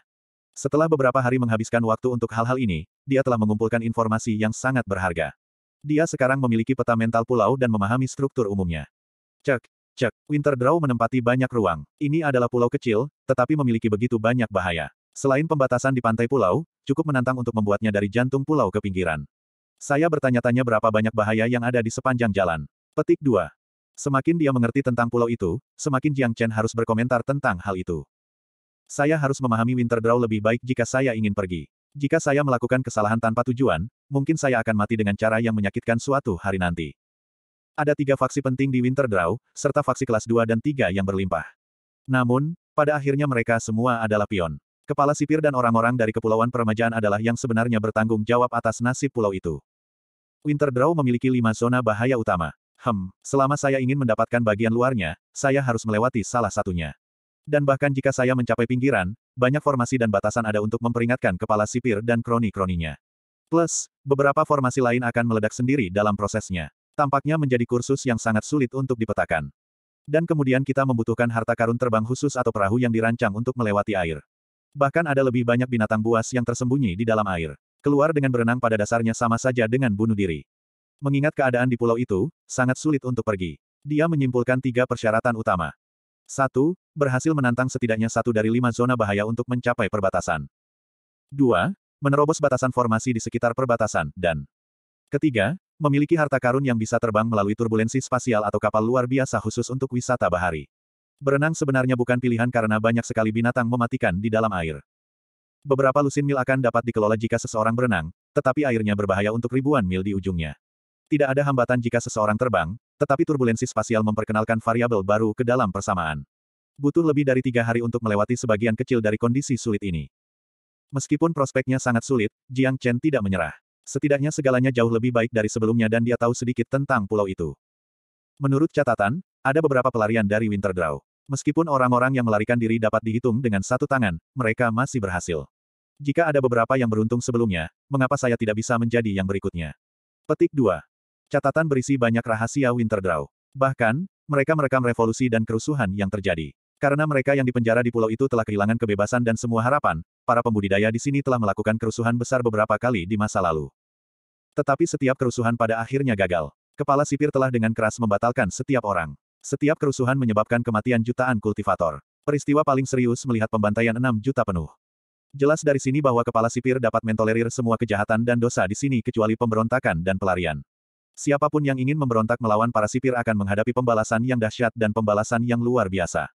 Setelah beberapa hari menghabiskan waktu untuk hal-hal ini, dia telah mengumpulkan informasi yang sangat berharga. Dia sekarang memiliki peta mental pulau dan memahami struktur umumnya. Cek, cek, Winterdraw menempati banyak ruang. Ini adalah pulau kecil, tetapi memiliki begitu banyak bahaya. Selain pembatasan di pantai pulau, cukup menantang untuk membuatnya dari jantung pulau ke pinggiran. Saya bertanya-tanya berapa banyak bahaya yang ada di sepanjang jalan. Petik 2. Semakin dia mengerti tentang pulau itu, semakin Jiang Chen harus berkomentar tentang hal itu. Saya harus memahami Winter Draw lebih baik jika saya ingin pergi. Jika saya melakukan kesalahan tanpa tujuan, mungkin saya akan mati dengan cara yang menyakitkan suatu hari nanti. Ada tiga faksi penting di Winter Draw, serta faksi kelas 2 dan 3 yang berlimpah. Namun, pada akhirnya mereka semua adalah pion. Kepala sipir dan orang-orang dari Kepulauan Peremajaan adalah yang sebenarnya bertanggung jawab atas nasib pulau itu. Winterdraw memiliki lima zona bahaya utama. Hem, selama saya ingin mendapatkan bagian luarnya, saya harus melewati salah satunya. Dan bahkan jika saya mencapai pinggiran, banyak formasi dan batasan ada untuk memperingatkan kepala sipir dan kroni-kroninya. Plus, beberapa formasi lain akan meledak sendiri dalam prosesnya. Tampaknya menjadi kursus yang sangat sulit untuk dipetakan. Dan kemudian kita membutuhkan harta karun terbang khusus atau perahu yang dirancang untuk melewati air. Bahkan ada lebih banyak binatang buas yang tersembunyi di dalam air. Keluar dengan berenang pada dasarnya sama saja dengan bunuh diri. Mengingat keadaan di pulau itu, sangat sulit untuk pergi. Dia menyimpulkan tiga persyaratan utama. Satu, Berhasil menantang setidaknya satu dari lima zona bahaya untuk mencapai perbatasan. Dua, Menerobos batasan formasi di sekitar perbatasan, dan ketiga, memiliki harta karun yang bisa terbang melalui turbulensi spasial atau kapal luar biasa khusus untuk wisata bahari. Berenang sebenarnya bukan pilihan karena banyak sekali binatang mematikan di dalam air. Beberapa lusin mil akan dapat dikelola jika seseorang berenang, tetapi airnya berbahaya untuk ribuan mil di ujungnya. Tidak ada hambatan jika seseorang terbang, tetapi turbulensi spasial memperkenalkan variabel baru ke dalam persamaan. Butuh lebih dari tiga hari untuk melewati sebagian kecil dari kondisi sulit ini. Meskipun prospeknya sangat sulit, Jiang Chen tidak menyerah. Setidaknya segalanya jauh lebih baik dari sebelumnya dan dia tahu sedikit tentang pulau itu. Menurut catatan, ada beberapa pelarian dari Winterdraw. Meskipun orang-orang yang melarikan diri dapat dihitung dengan satu tangan, mereka masih berhasil. Jika ada beberapa yang beruntung sebelumnya, mengapa saya tidak bisa menjadi yang berikutnya? Petik 2. Catatan berisi banyak rahasia Winterdraw. Bahkan, mereka merekam revolusi dan kerusuhan yang terjadi. Karena mereka yang dipenjara di pulau itu telah kehilangan kebebasan dan semua harapan, para pembudidaya di sini telah melakukan kerusuhan besar beberapa kali di masa lalu. Tetapi setiap kerusuhan pada akhirnya gagal. Kepala sipir telah dengan keras membatalkan setiap orang. Setiap kerusuhan menyebabkan kematian jutaan kultivator. Peristiwa paling serius melihat pembantaian 6 juta penuh. Jelas dari sini bahwa kepala sipir dapat mentolerir semua kejahatan dan dosa di sini kecuali pemberontakan dan pelarian. Siapapun yang ingin memberontak melawan para sipir akan menghadapi pembalasan yang dahsyat dan pembalasan yang luar biasa.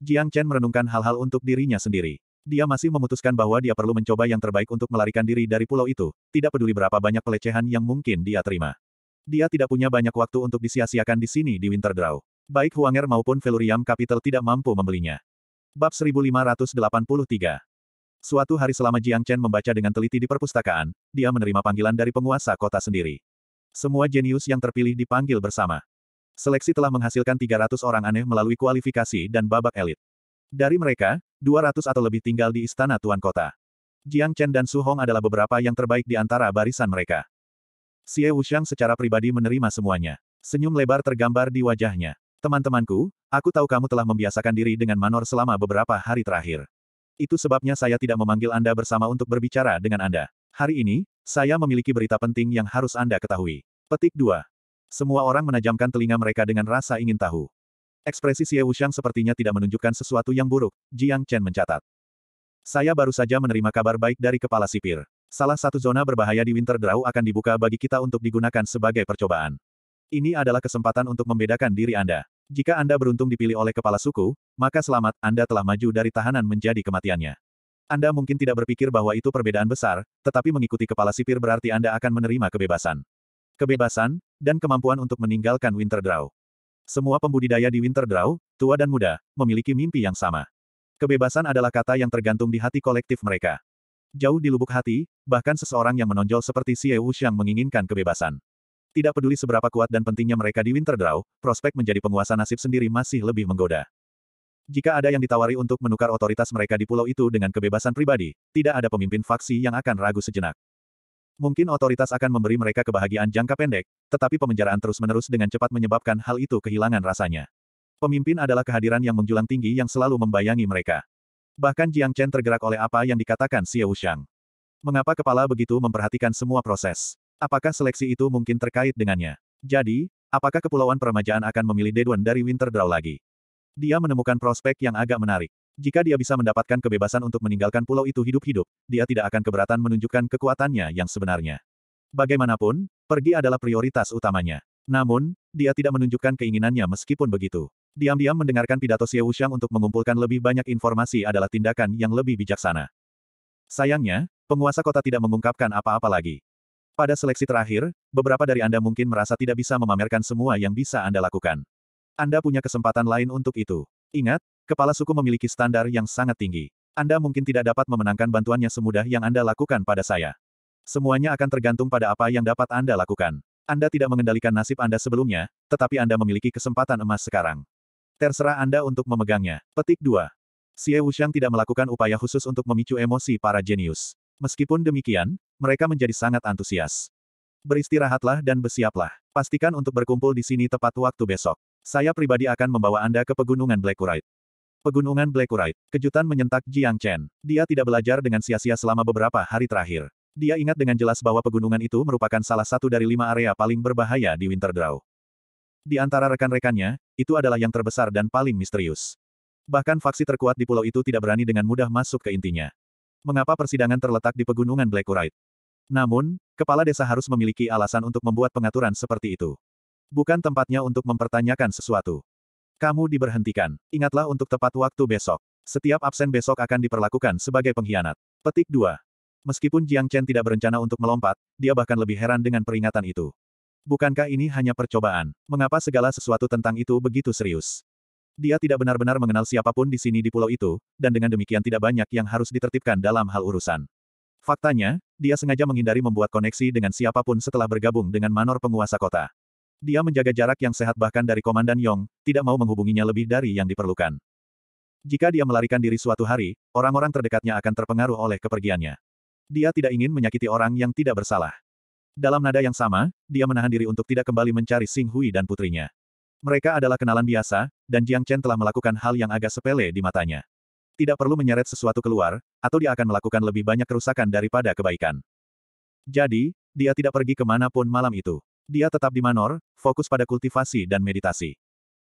Jiang Chen merenungkan hal-hal untuk dirinya sendiri. Dia masih memutuskan bahwa dia perlu mencoba yang terbaik untuk melarikan diri dari pulau itu, tidak peduli berapa banyak pelecehan yang mungkin dia terima. Dia tidak punya banyak waktu untuk disia-siakan di sini di Winterdraw. Baik Huanger maupun Veluriam Capital tidak mampu membelinya. Bab 1583 Suatu hari selama Jiang Chen membaca dengan teliti di perpustakaan, dia menerima panggilan dari penguasa kota sendiri. Semua jenius yang terpilih dipanggil bersama. Seleksi telah menghasilkan 300 orang aneh melalui kualifikasi dan babak elit. Dari mereka, 200 atau lebih tinggal di istana tuan kota. Jiang Chen dan Su Hong adalah beberapa yang terbaik di antara barisan mereka. Xie Wuxiang secara pribadi menerima semuanya. Senyum lebar tergambar di wajahnya. Teman-temanku, aku tahu kamu telah membiasakan diri dengan Manor selama beberapa hari terakhir. Itu sebabnya saya tidak memanggil Anda bersama untuk berbicara dengan Anda. Hari ini, saya memiliki berita penting yang harus Anda ketahui. Petik 2. Semua orang menajamkan telinga mereka dengan rasa ingin tahu. Ekspresi Xie Wuxiang sepertinya tidak menunjukkan sesuatu yang buruk, Jiang Chen mencatat. Saya baru saja menerima kabar baik dari kepala sipir. Salah satu zona berbahaya di Winter Draw akan dibuka bagi kita untuk digunakan sebagai percobaan. Ini adalah kesempatan untuk membedakan diri Anda. Jika Anda beruntung dipilih oleh kepala suku, maka selamat, Anda telah maju dari tahanan menjadi kematiannya. Anda mungkin tidak berpikir bahwa itu perbedaan besar, tetapi mengikuti kepala sipir berarti Anda akan menerima kebebasan. Kebebasan, dan kemampuan untuk meninggalkan Winter Draw. Semua pembudidaya di Winter Draw, tua dan muda, memiliki mimpi yang sama. Kebebasan adalah kata yang tergantung di hati kolektif mereka. Jauh di lubuk hati, bahkan seseorang yang menonjol seperti Xie Wuxiang menginginkan kebebasan. Tidak peduli seberapa kuat dan pentingnya mereka di Winterdraw, prospek menjadi penguasa nasib sendiri masih lebih menggoda. Jika ada yang ditawari untuk menukar otoritas mereka di pulau itu dengan kebebasan pribadi, tidak ada pemimpin faksi yang akan ragu sejenak. Mungkin otoritas akan memberi mereka kebahagiaan jangka pendek, tetapi pemenjaraan terus-menerus dengan cepat menyebabkan hal itu kehilangan rasanya. Pemimpin adalah kehadiran yang menjulang tinggi yang selalu membayangi mereka. Bahkan Jiang Chen tergerak oleh apa yang dikatakan Xie Shang. Mengapa kepala begitu memperhatikan semua proses? Apakah seleksi itu mungkin terkait dengannya? Jadi, apakah Kepulauan Peremajaan akan memilih Deduan dari Winter Draw lagi? Dia menemukan prospek yang agak menarik. Jika dia bisa mendapatkan kebebasan untuk meninggalkan pulau itu hidup-hidup, dia tidak akan keberatan menunjukkan kekuatannya yang sebenarnya. Bagaimanapun, pergi adalah prioritas utamanya. Namun, dia tidak menunjukkan keinginannya meskipun begitu. Diam-diam mendengarkan pidato Xie Wuxiang untuk mengumpulkan lebih banyak informasi adalah tindakan yang lebih bijaksana. Sayangnya, penguasa kota tidak mengungkapkan apa-apa lagi. Pada seleksi terakhir, beberapa dari Anda mungkin merasa tidak bisa memamerkan semua yang bisa Anda lakukan. Anda punya kesempatan lain untuk itu. Ingat, kepala suku memiliki standar yang sangat tinggi. Anda mungkin tidak dapat memenangkan bantuannya semudah yang Anda lakukan pada saya. Semuanya akan tergantung pada apa yang dapat Anda lakukan. Anda tidak mengendalikan nasib Anda sebelumnya, tetapi Anda memiliki kesempatan emas sekarang. Terserah Anda untuk memegangnya. Petik 2. Xie Wuxiang tidak melakukan upaya khusus untuk memicu emosi para jenius. Meskipun demikian, mereka menjadi sangat antusias. Beristirahatlah dan bersiaplah. Pastikan untuk berkumpul di sini tepat waktu besok. Saya pribadi akan membawa Anda ke Pegunungan Blackurite. Pegunungan Blackurite. Kejutan menyentak Jiang Chen. Dia tidak belajar dengan sia-sia selama beberapa hari terakhir. Dia ingat dengan jelas bahwa pegunungan itu merupakan salah satu dari lima area paling berbahaya di Winterdraw. Di antara rekan-rekannya, itu adalah yang terbesar dan paling misterius. Bahkan faksi terkuat di pulau itu tidak berani dengan mudah masuk ke intinya. Mengapa persidangan terletak di pegunungan Blackurite? Namun, kepala desa harus memiliki alasan untuk membuat pengaturan seperti itu. Bukan tempatnya untuk mempertanyakan sesuatu. Kamu diberhentikan. Ingatlah untuk tepat waktu besok. Setiap absen besok akan diperlakukan sebagai pengkhianat. Petik 2. Meskipun Jiang Chen tidak berencana untuk melompat, dia bahkan lebih heran dengan peringatan itu. Bukankah ini hanya percobaan? Mengapa segala sesuatu tentang itu begitu serius? Dia tidak benar-benar mengenal siapapun di sini di pulau itu, dan dengan demikian tidak banyak yang harus ditertibkan dalam hal urusan. Faktanya, dia sengaja menghindari membuat koneksi dengan siapapun setelah bergabung dengan manor penguasa kota. Dia menjaga jarak yang sehat bahkan dari Komandan Yong, tidak mau menghubunginya lebih dari yang diperlukan. Jika dia melarikan diri suatu hari, orang-orang terdekatnya akan terpengaruh oleh kepergiannya. Dia tidak ingin menyakiti orang yang tidak bersalah. Dalam nada yang sama, dia menahan diri untuk tidak kembali mencari Sing Hui dan putrinya. Mereka adalah kenalan biasa, dan Jiang Chen telah melakukan hal yang agak sepele di matanya. Tidak perlu menyeret sesuatu keluar, atau dia akan melakukan lebih banyak kerusakan daripada kebaikan. Jadi, dia tidak pergi kemanapun malam itu. Dia tetap di Manor, fokus pada kultivasi dan meditasi.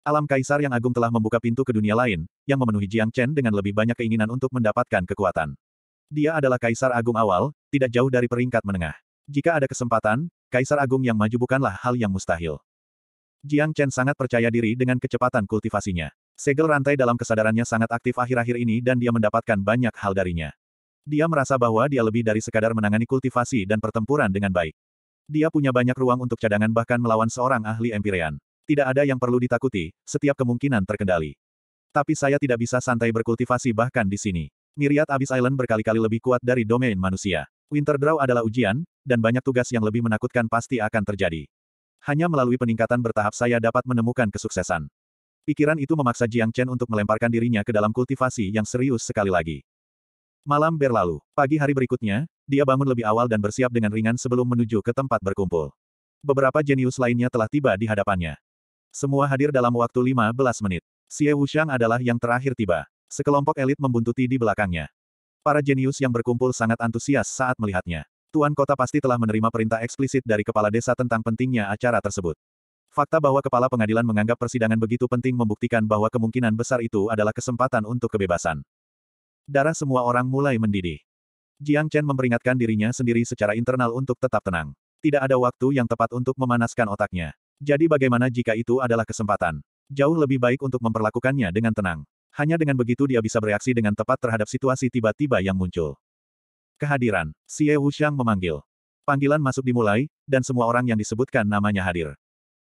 Alam Kaisar yang agung telah membuka pintu ke dunia lain, yang memenuhi Jiang Chen dengan lebih banyak keinginan untuk mendapatkan kekuatan. Dia adalah Kaisar Agung awal, tidak jauh dari peringkat menengah. Jika ada kesempatan, Kaisar Agung yang maju bukanlah hal yang mustahil. Jiang Chen sangat percaya diri dengan kecepatan kultivasinya. Segel rantai dalam kesadarannya sangat aktif akhir-akhir ini dan dia mendapatkan banyak hal darinya. Dia merasa bahwa dia lebih dari sekadar menangani kultivasi dan pertempuran dengan baik. Dia punya banyak ruang untuk cadangan bahkan melawan seorang ahli empirean. Tidak ada yang perlu ditakuti, setiap kemungkinan terkendali. Tapi saya tidak bisa santai berkultivasi bahkan di sini. Miriat Abyss Island berkali-kali lebih kuat dari domain manusia. Winter Draw adalah ujian, dan banyak tugas yang lebih menakutkan pasti akan terjadi. Hanya melalui peningkatan bertahap saya dapat menemukan kesuksesan. Pikiran itu memaksa Jiang Chen untuk melemparkan dirinya ke dalam kultivasi yang serius sekali lagi. Malam berlalu. Pagi hari berikutnya, dia bangun lebih awal dan bersiap dengan ringan sebelum menuju ke tempat berkumpul. Beberapa jenius lainnya telah tiba di hadapannya. Semua hadir dalam waktu 15 menit. Xie Wuxiang adalah yang terakhir tiba. Sekelompok elit membuntuti di belakangnya. Para jenius yang berkumpul sangat antusias saat melihatnya. Tuan Kota pasti telah menerima perintah eksplisit dari kepala desa tentang pentingnya acara tersebut. Fakta bahwa kepala pengadilan menganggap persidangan begitu penting membuktikan bahwa kemungkinan besar itu adalah kesempatan untuk kebebasan. Darah semua orang mulai mendidih. Jiang Chen memperingatkan dirinya sendiri secara internal untuk tetap tenang. Tidak ada waktu yang tepat untuk memanaskan otaknya. Jadi bagaimana jika itu adalah kesempatan? Jauh lebih baik untuk memperlakukannya dengan tenang. Hanya dengan begitu dia bisa bereaksi dengan tepat terhadap situasi tiba-tiba yang muncul. Kehadiran, Xie Wuxiang memanggil. Panggilan masuk dimulai, dan semua orang yang disebutkan namanya hadir.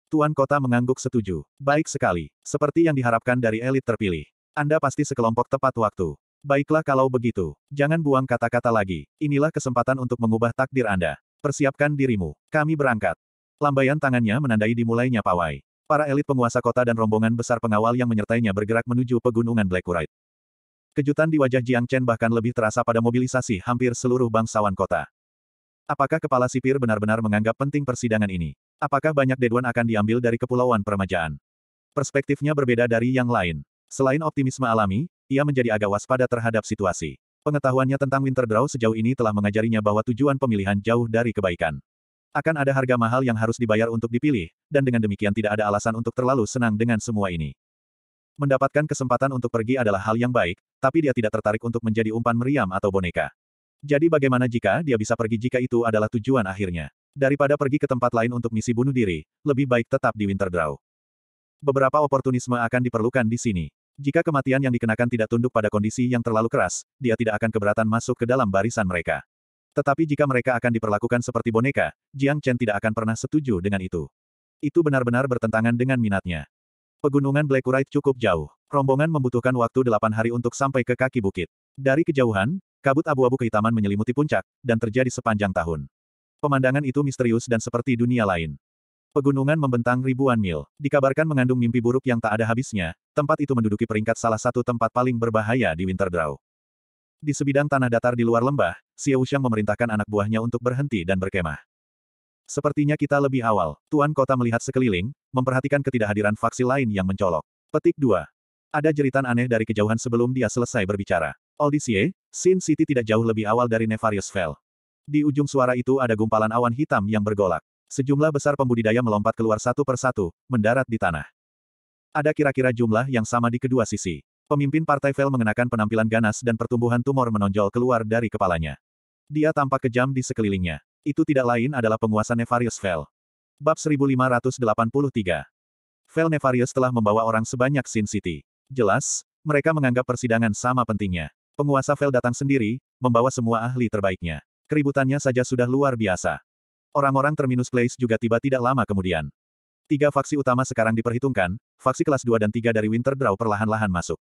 Tuan kota mengangguk setuju. Baik sekali, seperti yang diharapkan dari elit terpilih. Anda pasti sekelompok tepat waktu. Baiklah kalau begitu, jangan buang kata-kata lagi. Inilah kesempatan untuk mengubah takdir Anda. Persiapkan dirimu. Kami berangkat. Lambaian tangannya menandai dimulainya pawai. Para elit penguasa kota dan rombongan besar pengawal yang menyertainya bergerak menuju pegunungan Black Ride. Kejutan di wajah Jiang Chen bahkan lebih terasa pada mobilisasi hampir seluruh bangsawan kota. Apakah kepala sipir benar-benar menganggap penting persidangan ini? Apakah banyak deduan akan diambil dari kepulauan peremajaan? Perspektifnya berbeda dari yang lain. Selain optimisme alami, ia menjadi agak waspada terhadap situasi. Pengetahuannya tentang Winter Draw sejauh ini telah mengajarinya bahwa tujuan pemilihan jauh dari kebaikan. Akan ada harga mahal yang harus dibayar untuk dipilih, dan dengan demikian tidak ada alasan untuk terlalu senang dengan semua ini. Mendapatkan kesempatan untuk pergi adalah hal yang baik, tapi dia tidak tertarik untuk menjadi umpan meriam atau boneka. Jadi bagaimana jika dia bisa pergi jika itu adalah tujuan akhirnya? Daripada pergi ke tempat lain untuk misi bunuh diri, lebih baik tetap di Winterdraw. Beberapa oportunisme akan diperlukan di sini. Jika kematian yang dikenakan tidak tunduk pada kondisi yang terlalu keras, dia tidak akan keberatan masuk ke dalam barisan mereka. Tetapi jika mereka akan diperlakukan seperti boneka, Jiang Chen tidak akan pernah setuju dengan itu. Itu benar-benar bertentangan dengan minatnya. Pegunungan Black Wright cukup jauh. Rombongan membutuhkan waktu delapan hari untuk sampai ke kaki bukit. Dari kejauhan, kabut abu-abu kehitaman menyelimuti puncak, dan terjadi sepanjang tahun. Pemandangan itu misterius dan seperti dunia lain. Pegunungan membentang ribuan mil, dikabarkan mengandung mimpi buruk yang tak ada habisnya, tempat itu menduduki peringkat salah satu tempat paling berbahaya di Winterdraw. Di sebidang tanah datar di luar lembah, Xiao Xiang memerintahkan anak buahnya untuk berhenti dan berkemah. Sepertinya kita lebih awal. Tuan kota melihat sekeliling, memperhatikan ketidakhadiran faksi lain yang mencolok. Petik 2. Ada jeritan aneh dari kejauhan sebelum dia selesai berbicara. Oldisie, Sin City tidak jauh lebih awal dari Nefarious Fell. Di ujung suara itu ada gumpalan awan hitam yang bergolak. Sejumlah besar pembudidaya melompat keluar satu persatu, mendarat di tanah. Ada kira-kira jumlah yang sama di kedua sisi. Pemimpin partai Fell mengenakan penampilan ganas dan pertumbuhan tumor menonjol keluar dari kepalanya. Dia tampak kejam di sekelilingnya. Itu tidak lain adalah penguasa Nefarius Vel. Bab 1583 Vel Nefarius telah membawa orang sebanyak Sin City. Jelas, mereka menganggap persidangan sama pentingnya. Penguasa Vel datang sendiri, membawa semua ahli terbaiknya. Keributannya saja sudah luar biasa. Orang-orang Terminus Place juga tiba tidak lama kemudian. Tiga faksi utama sekarang diperhitungkan, faksi kelas 2 dan 3 dari Winter Draw perlahan-lahan masuk.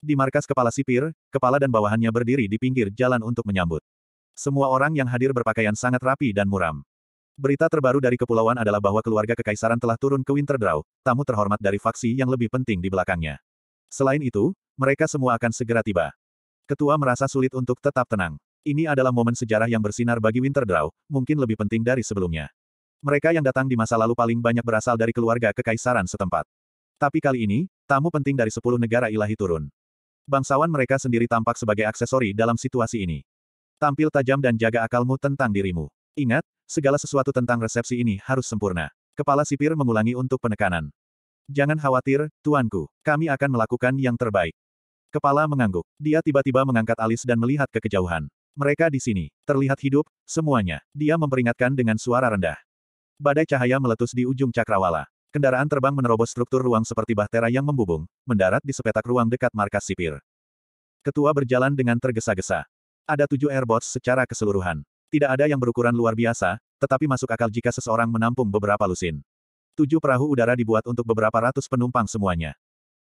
Di markas kepala sipir, kepala dan bawahannya berdiri di pinggir jalan untuk menyambut. Semua orang yang hadir berpakaian sangat rapi dan muram. Berita terbaru dari kepulauan adalah bahwa keluarga kekaisaran telah turun ke Winterdraw, tamu terhormat dari faksi yang lebih penting di belakangnya. Selain itu, mereka semua akan segera tiba. Ketua merasa sulit untuk tetap tenang. Ini adalah momen sejarah yang bersinar bagi Winterdraw, mungkin lebih penting dari sebelumnya. Mereka yang datang di masa lalu paling banyak berasal dari keluarga kekaisaran setempat. Tapi kali ini, tamu penting dari sepuluh negara ilahi turun. Bangsawan mereka sendiri tampak sebagai aksesori dalam situasi ini. Tampil tajam dan jaga akalmu tentang dirimu. Ingat, segala sesuatu tentang resepsi ini harus sempurna. Kepala sipir mengulangi untuk penekanan. Jangan khawatir, tuanku. Kami akan melakukan yang terbaik. Kepala mengangguk. Dia tiba-tiba mengangkat alis dan melihat ke kejauhan. Mereka di sini. Terlihat hidup, semuanya. Dia memperingatkan dengan suara rendah. Badai cahaya meletus di ujung cakrawala. Kendaraan terbang menerobos struktur ruang seperti bahtera yang membubung, mendarat di sepetak ruang dekat markas sipir. Ketua berjalan dengan tergesa-gesa. Ada tujuh airbots secara keseluruhan. Tidak ada yang berukuran luar biasa, tetapi masuk akal jika seseorang menampung beberapa lusin. Tujuh perahu udara dibuat untuk beberapa ratus penumpang semuanya.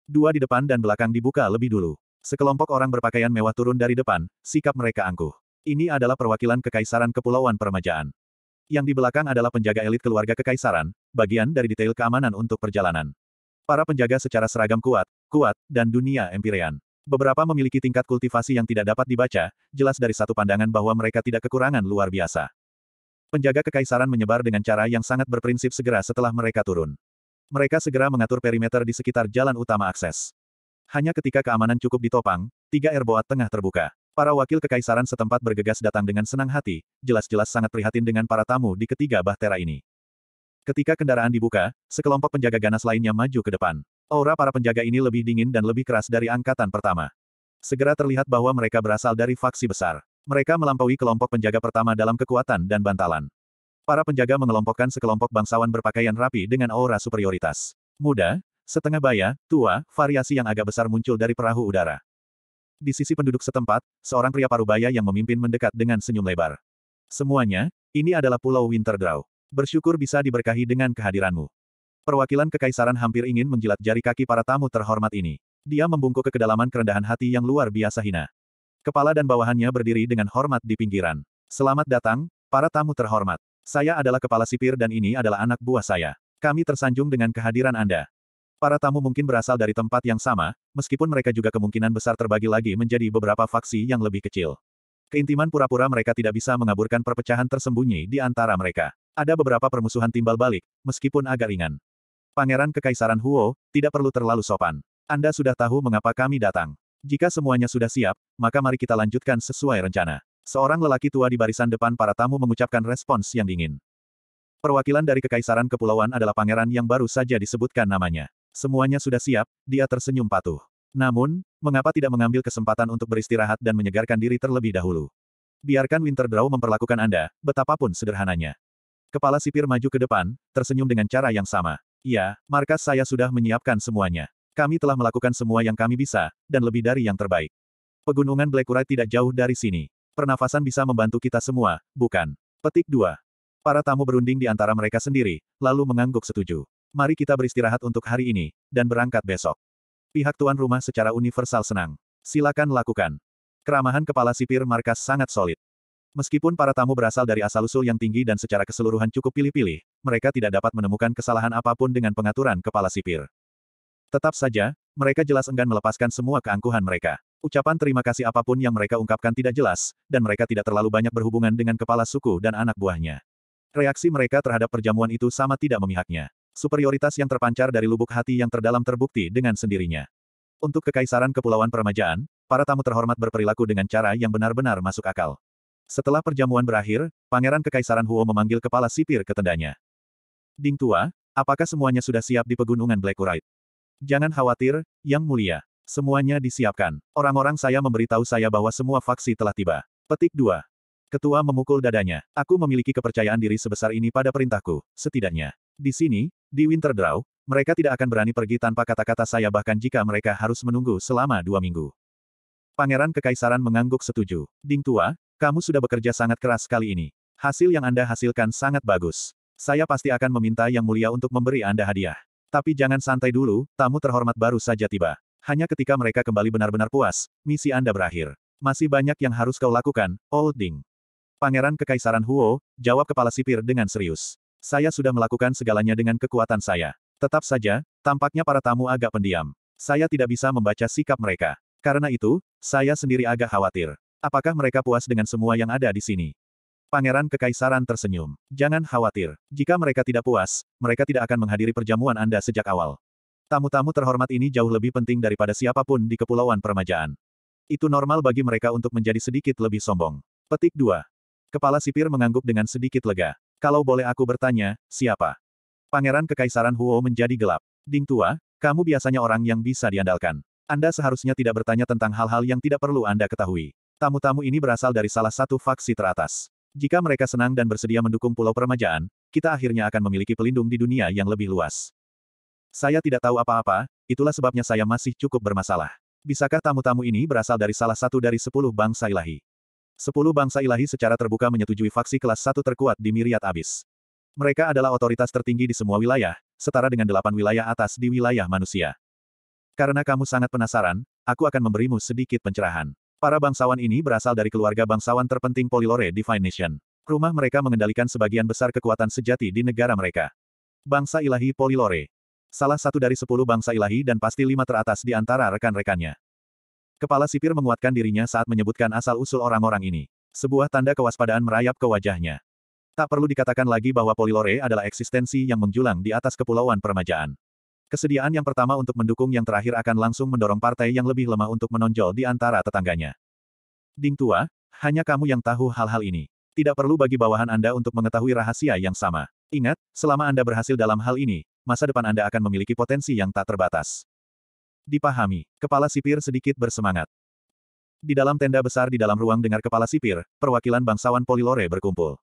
Dua di depan dan belakang dibuka lebih dulu. Sekelompok orang berpakaian mewah turun dari depan, sikap mereka angkuh. Ini adalah perwakilan Kekaisaran Kepulauan Permajaan. Yang di belakang adalah penjaga elit keluarga Kekaisaran, bagian dari detail keamanan untuk perjalanan. Para penjaga secara seragam kuat, kuat, dan dunia empirean. Beberapa memiliki tingkat kultivasi yang tidak dapat dibaca, jelas dari satu pandangan bahwa mereka tidak kekurangan luar biasa. Penjaga kekaisaran menyebar dengan cara yang sangat berprinsip segera setelah mereka turun. Mereka segera mengatur perimeter di sekitar jalan utama akses. Hanya ketika keamanan cukup ditopang, tiga erboat tengah terbuka. Para wakil kekaisaran setempat bergegas datang dengan senang hati, jelas-jelas sangat prihatin dengan para tamu di ketiga bahtera ini. Ketika kendaraan dibuka, sekelompok penjaga ganas lainnya maju ke depan. Aura para penjaga ini lebih dingin dan lebih keras dari angkatan pertama. Segera terlihat bahwa mereka berasal dari faksi besar. Mereka melampaui kelompok penjaga pertama dalam kekuatan dan bantalan. Para penjaga mengelompokkan sekelompok bangsawan berpakaian rapi dengan aura superioritas. Muda, setengah baya, tua, variasi yang agak besar muncul dari perahu udara. Di sisi penduduk setempat, seorang pria parubaya yang memimpin mendekat dengan senyum lebar. Semuanya, ini adalah Pulau Winterdraw. Bersyukur bisa diberkahi dengan kehadiranmu. Perwakilan kekaisaran hampir ingin menjilat jari kaki para tamu terhormat ini. Dia membungkuk ke kedalaman kerendahan hati yang luar biasa hina. Kepala dan bawahannya berdiri dengan hormat di pinggiran. Selamat datang, para tamu terhormat. Saya adalah kepala sipir dan ini adalah anak buah saya. Kami tersanjung dengan kehadiran Anda. Para tamu mungkin berasal dari tempat yang sama, meskipun mereka juga kemungkinan besar terbagi lagi menjadi beberapa faksi yang lebih kecil. Keintiman pura-pura mereka tidak bisa mengaburkan perpecahan tersembunyi di antara mereka. Ada beberapa permusuhan timbal balik, meskipun agak ringan. Pangeran Kekaisaran Huo, tidak perlu terlalu sopan. Anda sudah tahu mengapa kami datang. Jika semuanya sudah siap, maka mari kita lanjutkan sesuai rencana. Seorang lelaki tua di barisan depan para tamu mengucapkan respons yang dingin. Perwakilan dari Kekaisaran Kepulauan adalah pangeran yang baru saja disebutkan namanya. Semuanya sudah siap, dia tersenyum patuh. Namun, mengapa tidak mengambil kesempatan untuk beristirahat dan menyegarkan diri terlebih dahulu? Biarkan Winter Winterdraw memperlakukan Anda, betapapun sederhananya. Kepala sipir maju ke depan, tersenyum dengan cara yang sama. Iya, markas saya sudah menyiapkan semuanya. Kami telah melakukan semua yang kami bisa, dan lebih dari yang terbaik. Pegunungan Blackurai tidak jauh dari sini. Pernafasan bisa membantu kita semua, bukan? Petik 2. Para tamu berunding di antara mereka sendiri, lalu mengangguk setuju. Mari kita beristirahat untuk hari ini, dan berangkat besok. Pihak tuan rumah secara universal senang. Silakan lakukan. Keramahan kepala sipir markas sangat solid. Meskipun para tamu berasal dari asal-usul yang tinggi dan secara keseluruhan cukup pilih-pilih, mereka tidak dapat menemukan kesalahan apapun dengan pengaturan kepala sipir. Tetap saja, mereka jelas enggan melepaskan semua keangkuhan mereka. Ucapan terima kasih apapun yang mereka ungkapkan tidak jelas, dan mereka tidak terlalu banyak berhubungan dengan kepala suku dan anak buahnya. Reaksi mereka terhadap perjamuan itu sama tidak memihaknya. Superioritas yang terpancar dari lubuk hati yang terdalam terbukti dengan sendirinya. Untuk Kekaisaran Kepulauan Permajaan, para tamu terhormat berperilaku dengan cara yang benar-benar masuk akal. Setelah perjamuan berakhir, Pangeran Kekaisaran Huo memanggil kepala sipir ke tendanya. Ding tua, apakah semuanya sudah siap di pegunungan Blackkurite? Jangan khawatir, Yang Mulia. Semuanya disiapkan. Orang-orang saya memberitahu saya bahwa semua faksi telah tiba. Petik 2. Ketua memukul dadanya. Aku memiliki kepercayaan diri sebesar ini pada perintahku, setidaknya. Di sini, di Winterdraw, mereka tidak akan berani pergi tanpa kata-kata saya bahkan jika mereka harus menunggu selama dua minggu. Pangeran Kekaisaran mengangguk setuju. Ding Tua, kamu sudah bekerja sangat keras kali ini. Hasil yang Anda hasilkan sangat bagus. Saya pasti akan meminta Yang Mulia untuk memberi Anda hadiah. Tapi jangan santai dulu, tamu terhormat baru saja tiba. Hanya ketika mereka kembali benar-benar puas, misi Anda berakhir. Masih banyak yang harus kau lakukan, Old oh Ding. Pangeran Kekaisaran Huo, jawab kepala sipir dengan serius. Saya sudah melakukan segalanya dengan kekuatan saya. Tetap saja, tampaknya para tamu agak pendiam. Saya tidak bisa membaca sikap mereka. Karena itu, saya sendiri agak khawatir. Apakah mereka puas dengan semua yang ada di sini? Pangeran Kekaisaran tersenyum. Jangan khawatir, jika mereka tidak puas, mereka tidak akan menghadiri perjamuan Anda sejak awal. Tamu-tamu terhormat ini jauh lebih penting daripada siapapun di Kepulauan Permajaan. Itu normal bagi mereka untuk menjadi sedikit lebih sombong. Petik 2. Kepala sipir mengangguk dengan sedikit lega. Kalau boleh aku bertanya, siapa? Pangeran Kekaisaran Huo menjadi gelap. Ding tua, kamu biasanya orang yang bisa diandalkan. Anda seharusnya tidak bertanya tentang hal-hal yang tidak perlu Anda ketahui. Tamu-tamu ini berasal dari salah satu faksi teratas. Jika mereka senang dan bersedia mendukung pulau peremajaan, kita akhirnya akan memiliki pelindung di dunia yang lebih luas. Saya tidak tahu apa-apa, itulah sebabnya saya masih cukup bermasalah. Bisakah tamu-tamu ini berasal dari salah satu dari sepuluh bangsa ilahi? Sepuluh bangsa ilahi secara terbuka menyetujui faksi kelas satu terkuat di Miriat Abis. Mereka adalah otoritas tertinggi di semua wilayah, setara dengan delapan wilayah atas di wilayah manusia. Karena kamu sangat penasaran, aku akan memberimu sedikit pencerahan. Para bangsawan ini berasal dari keluarga bangsawan terpenting Polilore Divine Nation. Rumah mereka mengendalikan sebagian besar kekuatan sejati di negara mereka. Bangsa ilahi Polilore. Salah satu dari sepuluh bangsa ilahi dan pasti lima teratas di antara rekan-rekannya. Kepala sipir menguatkan dirinya saat menyebutkan asal-usul orang-orang ini. Sebuah tanda kewaspadaan merayap ke wajahnya. Tak perlu dikatakan lagi bahwa Polilore adalah eksistensi yang menjulang di atas kepulauan permajaan. Kesediaan yang pertama untuk mendukung yang terakhir akan langsung mendorong partai yang lebih lemah untuk menonjol di antara tetangganya. Ding tua, hanya kamu yang tahu hal-hal ini. Tidak perlu bagi bawahan Anda untuk mengetahui rahasia yang sama. Ingat, selama Anda berhasil dalam hal ini, masa depan Anda akan memiliki potensi yang tak terbatas. Dipahami, kepala sipir sedikit bersemangat. Di dalam tenda besar di dalam ruang dengar kepala sipir, perwakilan bangsawan Polilore berkumpul.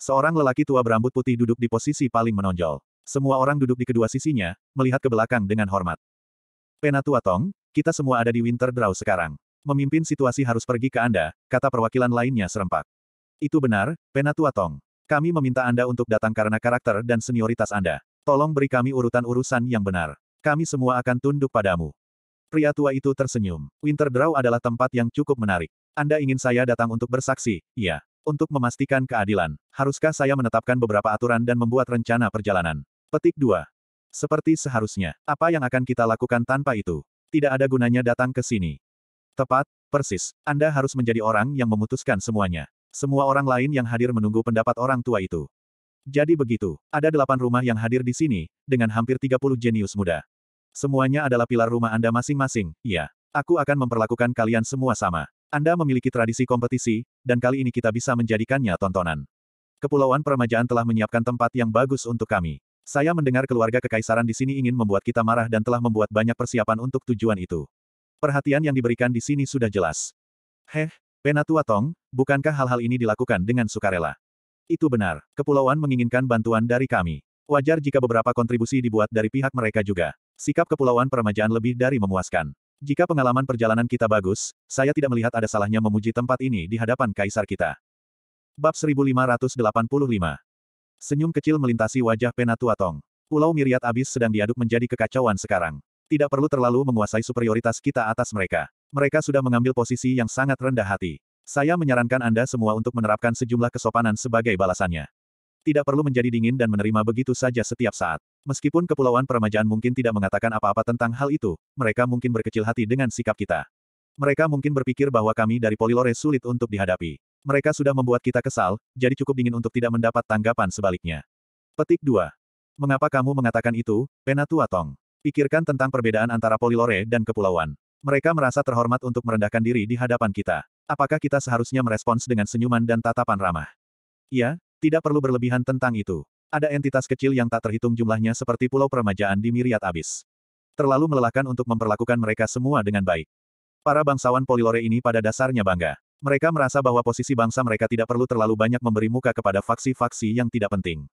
Seorang lelaki tua berambut putih duduk di posisi paling menonjol. Semua orang duduk di kedua sisinya, melihat ke belakang dengan hormat. Penatua Tong, kita semua ada di Winter Draw sekarang. Memimpin situasi harus pergi ke Anda, kata perwakilan lainnya serempak. Itu benar, Penatua Tong. Kami meminta Anda untuk datang karena karakter dan senioritas Anda. Tolong beri kami urutan urusan yang benar. Kami semua akan tunduk padamu. Pria tua itu tersenyum. Winter Draw adalah tempat yang cukup menarik. Anda ingin saya datang untuk bersaksi, iya. Untuk memastikan keadilan, haruskah saya menetapkan beberapa aturan dan membuat rencana perjalanan? Petik 2. Seperti seharusnya, apa yang akan kita lakukan tanpa itu? Tidak ada gunanya datang ke sini. Tepat, persis. Anda harus menjadi orang yang memutuskan semuanya. Semua orang lain yang hadir menunggu pendapat orang tua itu. Jadi begitu, ada delapan rumah yang hadir di sini, dengan hampir 30 jenius muda. Semuanya adalah pilar rumah Anda masing-masing, ya. Aku akan memperlakukan kalian semua sama. Anda memiliki tradisi kompetisi, dan kali ini kita bisa menjadikannya tontonan. Kepulauan Permajaan telah menyiapkan tempat yang bagus untuk kami. Saya mendengar keluarga kekaisaran di sini ingin membuat kita marah dan telah membuat banyak persiapan untuk tujuan itu. Perhatian yang diberikan di sini sudah jelas. Heh, Penatua Tong, bukankah hal-hal ini dilakukan dengan sukarela? Itu benar, kepulauan menginginkan bantuan dari kami. Wajar jika beberapa kontribusi dibuat dari pihak mereka juga. Sikap kepulauan peremajaan lebih dari memuaskan. Jika pengalaman perjalanan kita bagus, saya tidak melihat ada salahnya memuji tempat ini di hadapan kaisar kita. Bab 1585 Senyum kecil melintasi wajah Penatua Tong. Pulau Miriat abis sedang diaduk menjadi kekacauan sekarang. Tidak perlu terlalu menguasai superioritas kita atas mereka. Mereka sudah mengambil posisi yang sangat rendah hati. Saya menyarankan Anda semua untuk menerapkan sejumlah kesopanan sebagai balasannya. Tidak perlu menjadi dingin dan menerima begitu saja setiap saat. Meskipun kepulauan peremajaan mungkin tidak mengatakan apa-apa tentang hal itu, mereka mungkin berkecil hati dengan sikap kita. Mereka mungkin berpikir bahwa kami dari Polilore sulit untuk dihadapi. Mereka sudah membuat kita kesal, jadi cukup dingin untuk tidak mendapat tanggapan sebaliknya. Petik 2. Mengapa kamu mengatakan itu, Penatua Tong? Pikirkan tentang perbedaan antara Polilore dan Kepulauan. Mereka merasa terhormat untuk merendahkan diri di hadapan kita. Apakah kita seharusnya merespons dengan senyuman dan tatapan ramah? Ya, tidak perlu berlebihan tentang itu. Ada entitas kecil yang tak terhitung jumlahnya seperti pulau permajaan di Miriat Abis. Terlalu melelahkan untuk memperlakukan mereka semua dengan baik. Para bangsawan Polilore ini pada dasarnya bangga. Mereka merasa bahwa posisi bangsa mereka tidak perlu terlalu banyak memberi muka kepada faksi-faksi yang tidak penting.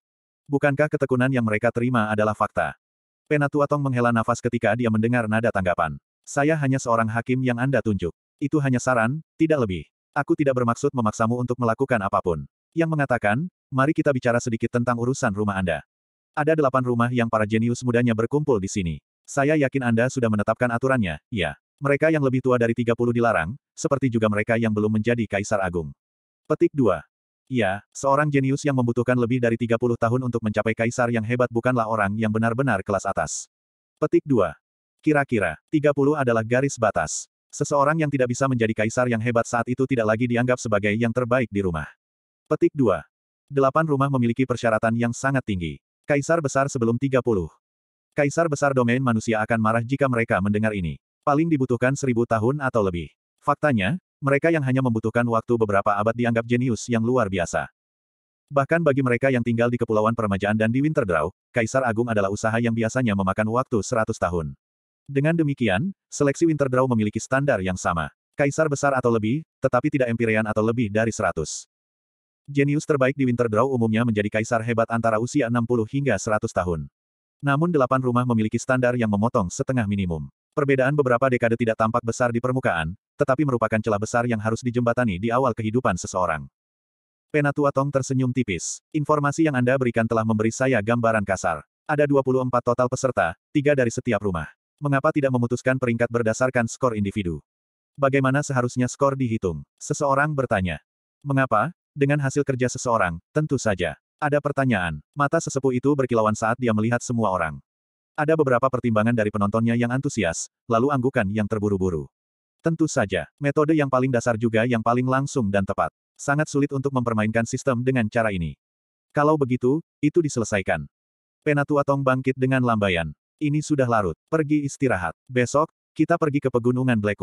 Bukankah ketekunan yang mereka terima adalah fakta? Penatua Tong menghela nafas ketika dia mendengar nada tanggapan. Saya hanya seorang hakim yang Anda tunjuk. Itu hanya saran, tidak lebih. Aku tidak bermaksud memaksamu untuk melakukan apapun. Yang mengatakan, mari kita bicara sedikit tentang urusan rumah Anda. Ada delapan rumah yang para jenius mudanya berkumpul di sini. Saya yakin Anda sudah menetapkan aturannya, ya. Mereka yang lebih tua dari 30 dilarang, seperti juga mereka yang belum menjadi Kaisar Agung. Petik 2. Ya, seorang jenius yang membutuhkan lebih dari 30 tahun untuk mencapai kaisar yang hebat bukanlah orang yang benar-benar kelas atas. Petik 2. Kira-kira, 30 adalah garis batas. Seseorang yang tidak bisa menjadi kaisar yang hebat saat itu tidak lagi dianggap sebagai yang terbaik di rumah. Petik 2. Delapan rumah memiliki persyaratan yang sangat tinggi. Kaisar besar sebelum 30. Kaisar besar domain manusia akan marah jika mereka mendengar ini. Paling dibutuhkan seribu tahun atau lebih. Faktanya, mereka yang hanya membutuhkan waktu beberapa abad dianggap jenius yang luar biasa. Bahkan bagi mereka yang tinggal di Kepulauan Permajaan dan di Winterdraw, Kaisar Agung adalah usaha yang biasanya memakan waktu 100 tahun. Dengan demikian, seleksi Winterdraw memiliki standar yang sama. Kaisar besar atau lebih, tetapi tidak empirian atau lebih dari 100. Jenius terbaik di Winterdraw umumnya menjadi kaisar hebat antara usia 60 hingga 100 tahun. Namun delapan rumah memiliki standar yang memotong setengah minimum. Perbedaan beberapa dekade tidak tampak besar di permukaan, tetapi merupakan celah besar yang harus dijembatani di awal kehidupan seseorang. Penatua Tong tersenyum tipis. Informasi yang Anda berikan telah memberi saya gambaran kasar. Ada 24 total peserta, tiga dari setiap rumah. Mengapa tidak memutuskan peringkat berdasarkan skor individu? Bagaimana seharusnya skor dihitung? Seseorang bertanya. Mengapa? Dengan hasil kerja seseorang, tentu saja. Ada pertanyaan. Mata sesepuh itu berkilauan saat dia melihat semua orang. Ada beberapa pertimbangan dari penontonnya yang antusias, lalu anggukan yang terburu-buru. Tentu saja, metode yang paling dasar juga yang paling langsung dan tepat. Sangat sulit untuk mempermainkan sistem dengan cara ini. Kalau begitu, itu diselesaikan. Penatua Tong bangkit dengan lambaian. Ini sudah larut. Pergi istirahat. Besok, kita pergi ke pegunungan Black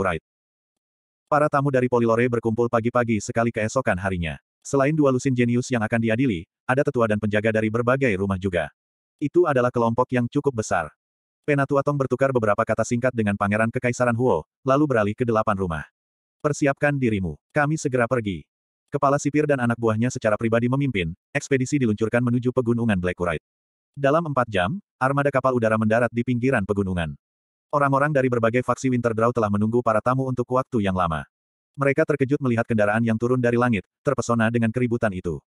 Para tamu dari Polilore berkumpul pagi-pagi sekali keesokan harinya. Selain dua lusin jenius yang akan diadili, ada tetua dan penjaga dari berbagai rumah juga. Itu adalah kelompok yang cukup besar. Penatua Tong bertukar beberapa kata singkat dengan Pangeran Kekaisaran Huo, lalu beralih ke delapan rumah. Persiapkan dirimu, kami segera pergi. Kepala sipir dan anak buahnya secara pribadi memimpin, ekspedisi diluncurkan menuju pegunungan Blackurite. Dalam empat jam, armada kapal udara mendarat di pinggiran pegunungan. Orang-orang dari berbagai faksi Winterdraw telah menunggu para tamu untuk waktu yang lama. Mereka terkejut melihat kendaraan yang turun dari langit, terpesona dengan keributan itu.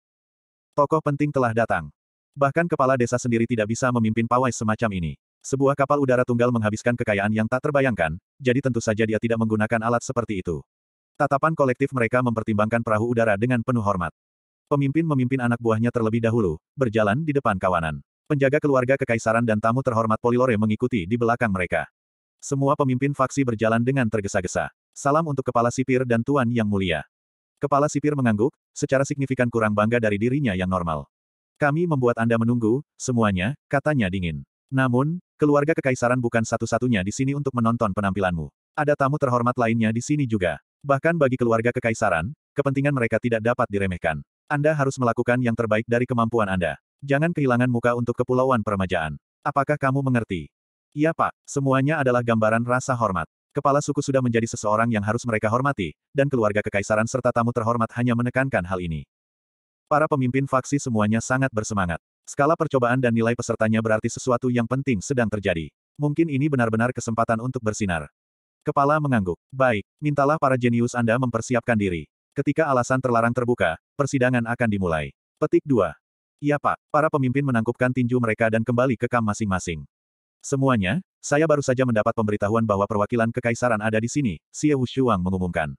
Tokoh penting telah datang. Bahkan kepala desa sendiri tidak bisa memimpin pawai semacam ini. Sebuah kapal udara tunggal menghabiskan kekayaan yang tak terbayangkan, jadi tentu saja dia tidak menggunakan alat seperti itu. Tatapan kolektif mereka mempertimbangkan perahu udara dengan penuh hormat. Pemimpin memimpin anak buahnya terlebih dahulu, berjalan di depan kawanan. Penjaga keluarga kekaisaran dan tamu terhormat Polilore mengikuti di belakang mereka. Semua pemimpin faksi berjalan dengan tergesa-gesa. Salam untuk kepala sipir dan tuan yang mulia. Kepala sipir mengangguk, secara signifikan kurang bangga dari dirinya yang normal. Kami membuat Anda menunggu, semuanya, katanya dingin. Namun, keluarga kekaisaran bukan satu-satunya di sini untuk menonton penampilanmu. Ada tamu terhormat lainnya di sini juga. Bahkan bagi keluarga kekaisaran, kepentingan mereka tidak dapat diremehkan. Anda harus melakukan yang terbaik dari kemampuan Anda. Jangan kehilangan muka untuk kepulauan permajaan. Apakah kamu mengerti? Iya pak, semuanya adalah gambaran rasa hormat. Kepala suku sudah menjadi seseorang yang harus mereka hormati, dan keluarga kekaisaran serta tamu terhormat hanya menekankan hal ini. Para pemimpin faksi semuanya sangat bersemangat. Skala percobaan dan nilai pesertanya berarti sesuatu yang penting sedang terjadi. Mungkin ini benar-benar kesempatan untuk bersinar. Kepala mengangguk. Baik, mintalah para jenius Anda mempersiapkan diri. Ketika alasan terlarang terbuka, persidangan akan dimulai. Petik 2. Iya Pak, para pemimpin menangkupkan tinju mereka dan kembali ke kam masing-masing. Semuanya, saya baru saja mendapat pemberitahuan bahwa perwakilan kekaisaran ada di sini, Xie Wushuang mengumumkan.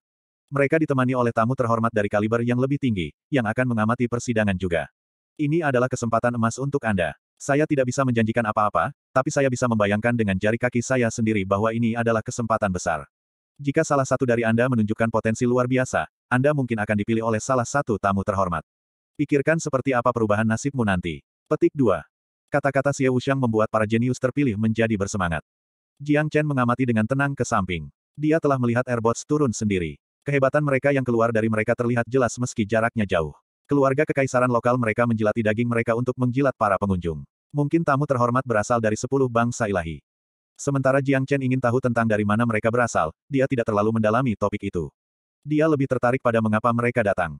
Mereka ditemani oleh tamu terhormat dari kaliber yang lebih tinggi, yang akan mengamati persidangan juga. Ini adalah kesempatan emas untuk Anda. Saya tidak bisa menjanjikan apa-apa, tapi saya bisa membayangkan dengan jari kaki saya sendiri bahwa ini adalah kesempatan besar. Jika salah satu dari Anda menunjukkan potensi luar biasa, Anda mungkin akan dipilih oleh salah satu tamu terhormat. Pikirkan seperti apa perubahan nasibmu nanti. Petik 2. Kata-kata Xie Wuxiang membuat para jenius terpilih menjadi bersemangat. Jiang Chen mengamati dengan tenang ke samping. Dia telah melihat airbots turun sendiri. Kehebatan mereka yang keluar dari mereka terlihat jelas meski jaraknya jauh. Keluarga kekaisaran lokal mereka menjilati daging mereka untuk menjilat para pengunjung. Mungkin tamu terhormat berasal dari sepuluh bangsa ilahi. Sementara Jiang Chen ingin tahu tentang dari mana mereka berasal, dia tidak terlalu mendalami topik itu. Dia lebih tertarik pada mengapa mereka datang.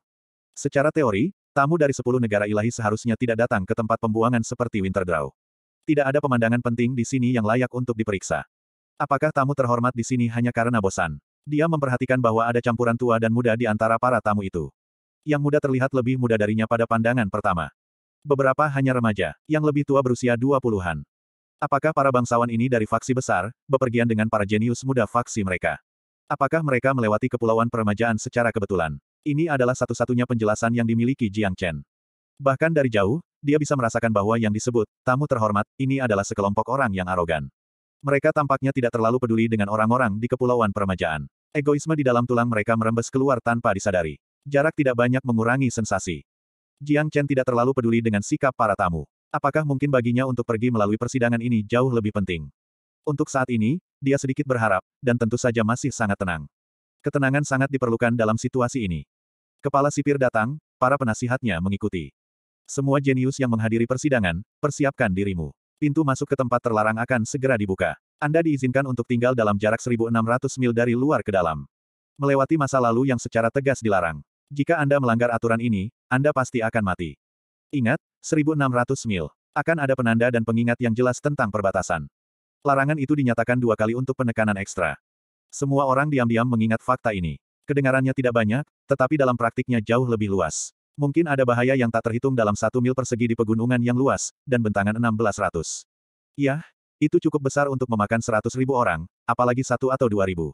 Secara teori, Tamu dari sepuluh negara ilahi seharusnya tidak datang ke tempat pembuangan seperti Winterdraw. Tidak ada pemandangan penting di sini yang layak untuk diperiksa. Apakah tamu terhormat di sini hanya karena bosan? Dia memperhatikan bahwa ada campuran tua dan muda di antara para tamu itu. Yang muda terlihat lebih muda darinya pada pandangan pertama. Beberapa hanya remaja, yang lebih tua berusia dua puluhan. Apakah para bangsawan ini dari faksi besar, bepergian dengan para jenius muda faksi mereka? Apakah mereka melewati kepulauan peremajaan secara kebetulan? Ini adalah satu-satunya penjelasan yang dimiliki Jiang Chen. Bahkan dari jauh, dia bisa merasakan bahwa yang disebut tamu terhormat ini adalah sekelompok orang yang arogan. Mereka tampaknya tidak terlalu peduli dengan orang-orang di kepulauan permajaan. Egoisme di dalam tulang mereka merembes keluar tanpa disadari. Jarak tidak banyak mengurangi sensasi. Jiang Chen tidak terlalu peduli dengan sikap para tamu. Apakah mungkin baginya untuk pergi melalui persidangan ini jauh lebih penting? Untuk saat ini, dia sedikit berharap, dan tentu saja masih sangat tenang. Ketenangan sangat diperlukan dalam situasi ini. Kepala sipir datang, para penasihatnya mengikuti. Semua jenius yang menghadiri persidangan, persiapkan dirimu. Pintu masuk ke tempat terlarang akan segera dibuka. Anda diizinkan untuk tinggal dalam jarak 1600 mil dari luar ke dalam. Melewati masa lalu yang secara tegas dilarang. Jika Anda melanggar aturan ini, Anda pasti akan mati. Ingat, 1600 mil. Akan ada penanda dan pengingat yang jelas tentang perbatasan. Larangan itu dinyatakan dua kali untuk penekanan ekstra. Semua orang diam-diam mengingat fakta ini. Kedengarannya tidak banyak, tetapi dalam praktiknya jauh lebih luas. Mungkin ada bahaya yang tak terhitung dalam satu mil persegi di pegunungan yang luas, dan bentangan 1600. Yah, itu cukup besar untuk memakan 100 ribu orang, apalagi satu atau dua ribu.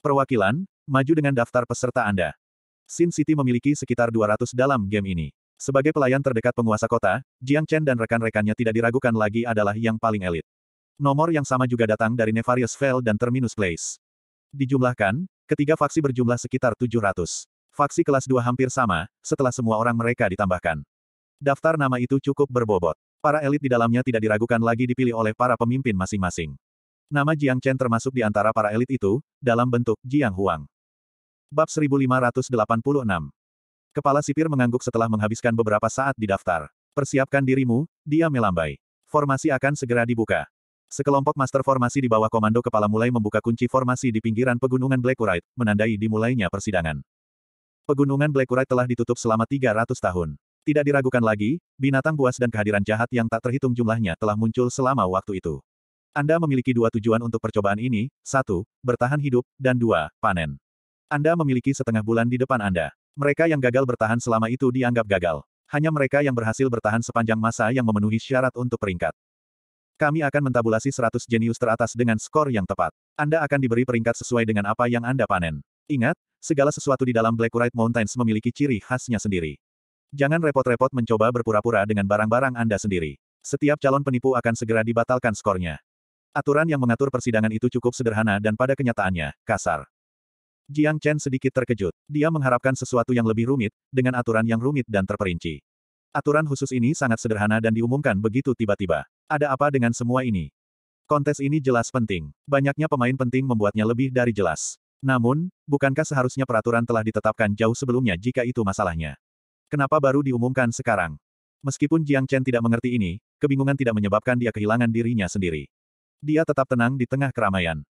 Perwakilan, maju dengan daftar peserta Anda. Sin City memiliki sekitar 200 dalam game ini. Sebagai pelayan terdekat penguasa kota, Jiang Chen dan rekan-rekannya tidak diragukan lagi adalah yang paling elit. Nomor yang sama juga datang dari Nefarious Vale dan Terminus Place. Dijumlahkan, Ketiga faksi berjumlah sekitar 700. Faksi kelas 2 hampir sama, setelah semua orang mereka ditambahkan. Daftar nama itu cukup berbobot. Para elit di dalamnya tidak diragukan lagi dipilih oleh para pemimpin masing-masing. Nama Jiang Chen termasuk di antara para elit itu, dalam bentuk Jiang Huang. Bab 1586 Kepala sipir mengangguk setelah menghabiskan beberapa saat di daftar. Persiapkan dirimu, dia melambai. Formasi akan segera dibuka. Sekelompok master formasi di bawah komando kepala mulai membuka kunci formasi di pinggiran pegunungan Blackurite, menandai dimulainya persidangan. Pegunungan Blackurite telah ditutup selama 300 tahun. Tidak diragukan lagi, binatang buas dan kehadiran jahat yang tak terhitung jumlahnya telah muncul selama waktu itu. Anda memiliki dua tujuan untuk percobaan ini, satu, bertahan hidup, dan dua, panen. Anda memiliki setengah bulan di depan Anda. Mereka yang gagal bertahan selama itu dianggap gagal. Hanya mereka yang berhasil bertahan sepanjang masa yang memenuhi syarat untuk peringkat. Kami akan mentabulasi 100 jenius teratas dengan skor yang tepat. Anda akan diberi peringkat sesuai dengan apa yang Anda panen. Ingat, segala sesuatu di dalam Blackurite Mountains memiliki ciri khasnya sendiri. Jangan repot-repot mencoba berpura-pura dengan barang-barang Anda sendiri. Setiap calon penipu akan segera dibatalkan skornya. Aturan yang mengatur persidangan itu cukup sederhana dan pada kenyataannya, kasar. Jiang Chen sedikit terkejut. Dia mengharapkan sesuatu yang lebih rumit, dengan aturan yang rumit dan terperinci. Aturan khusus ini sangat sederhana dan diumumkan begitu tiba-tiba. Ada apa dengan semua ini? Kontes ini jelas penting. Banyaknya pemain penting membuatnya lebih dari jelas. Namun, bukankah seharusnya peraturan telah ditetapkan jauh sebelumnya jika itu masalahnya? Kenapa baru diumumkan sekarang? Meskipun Jiang Chen tidak mengerti ini, kebingungan tidak menyebabkan dia kehilangan dirinya sendiri. Dia tetap tenang di tengah keramaian.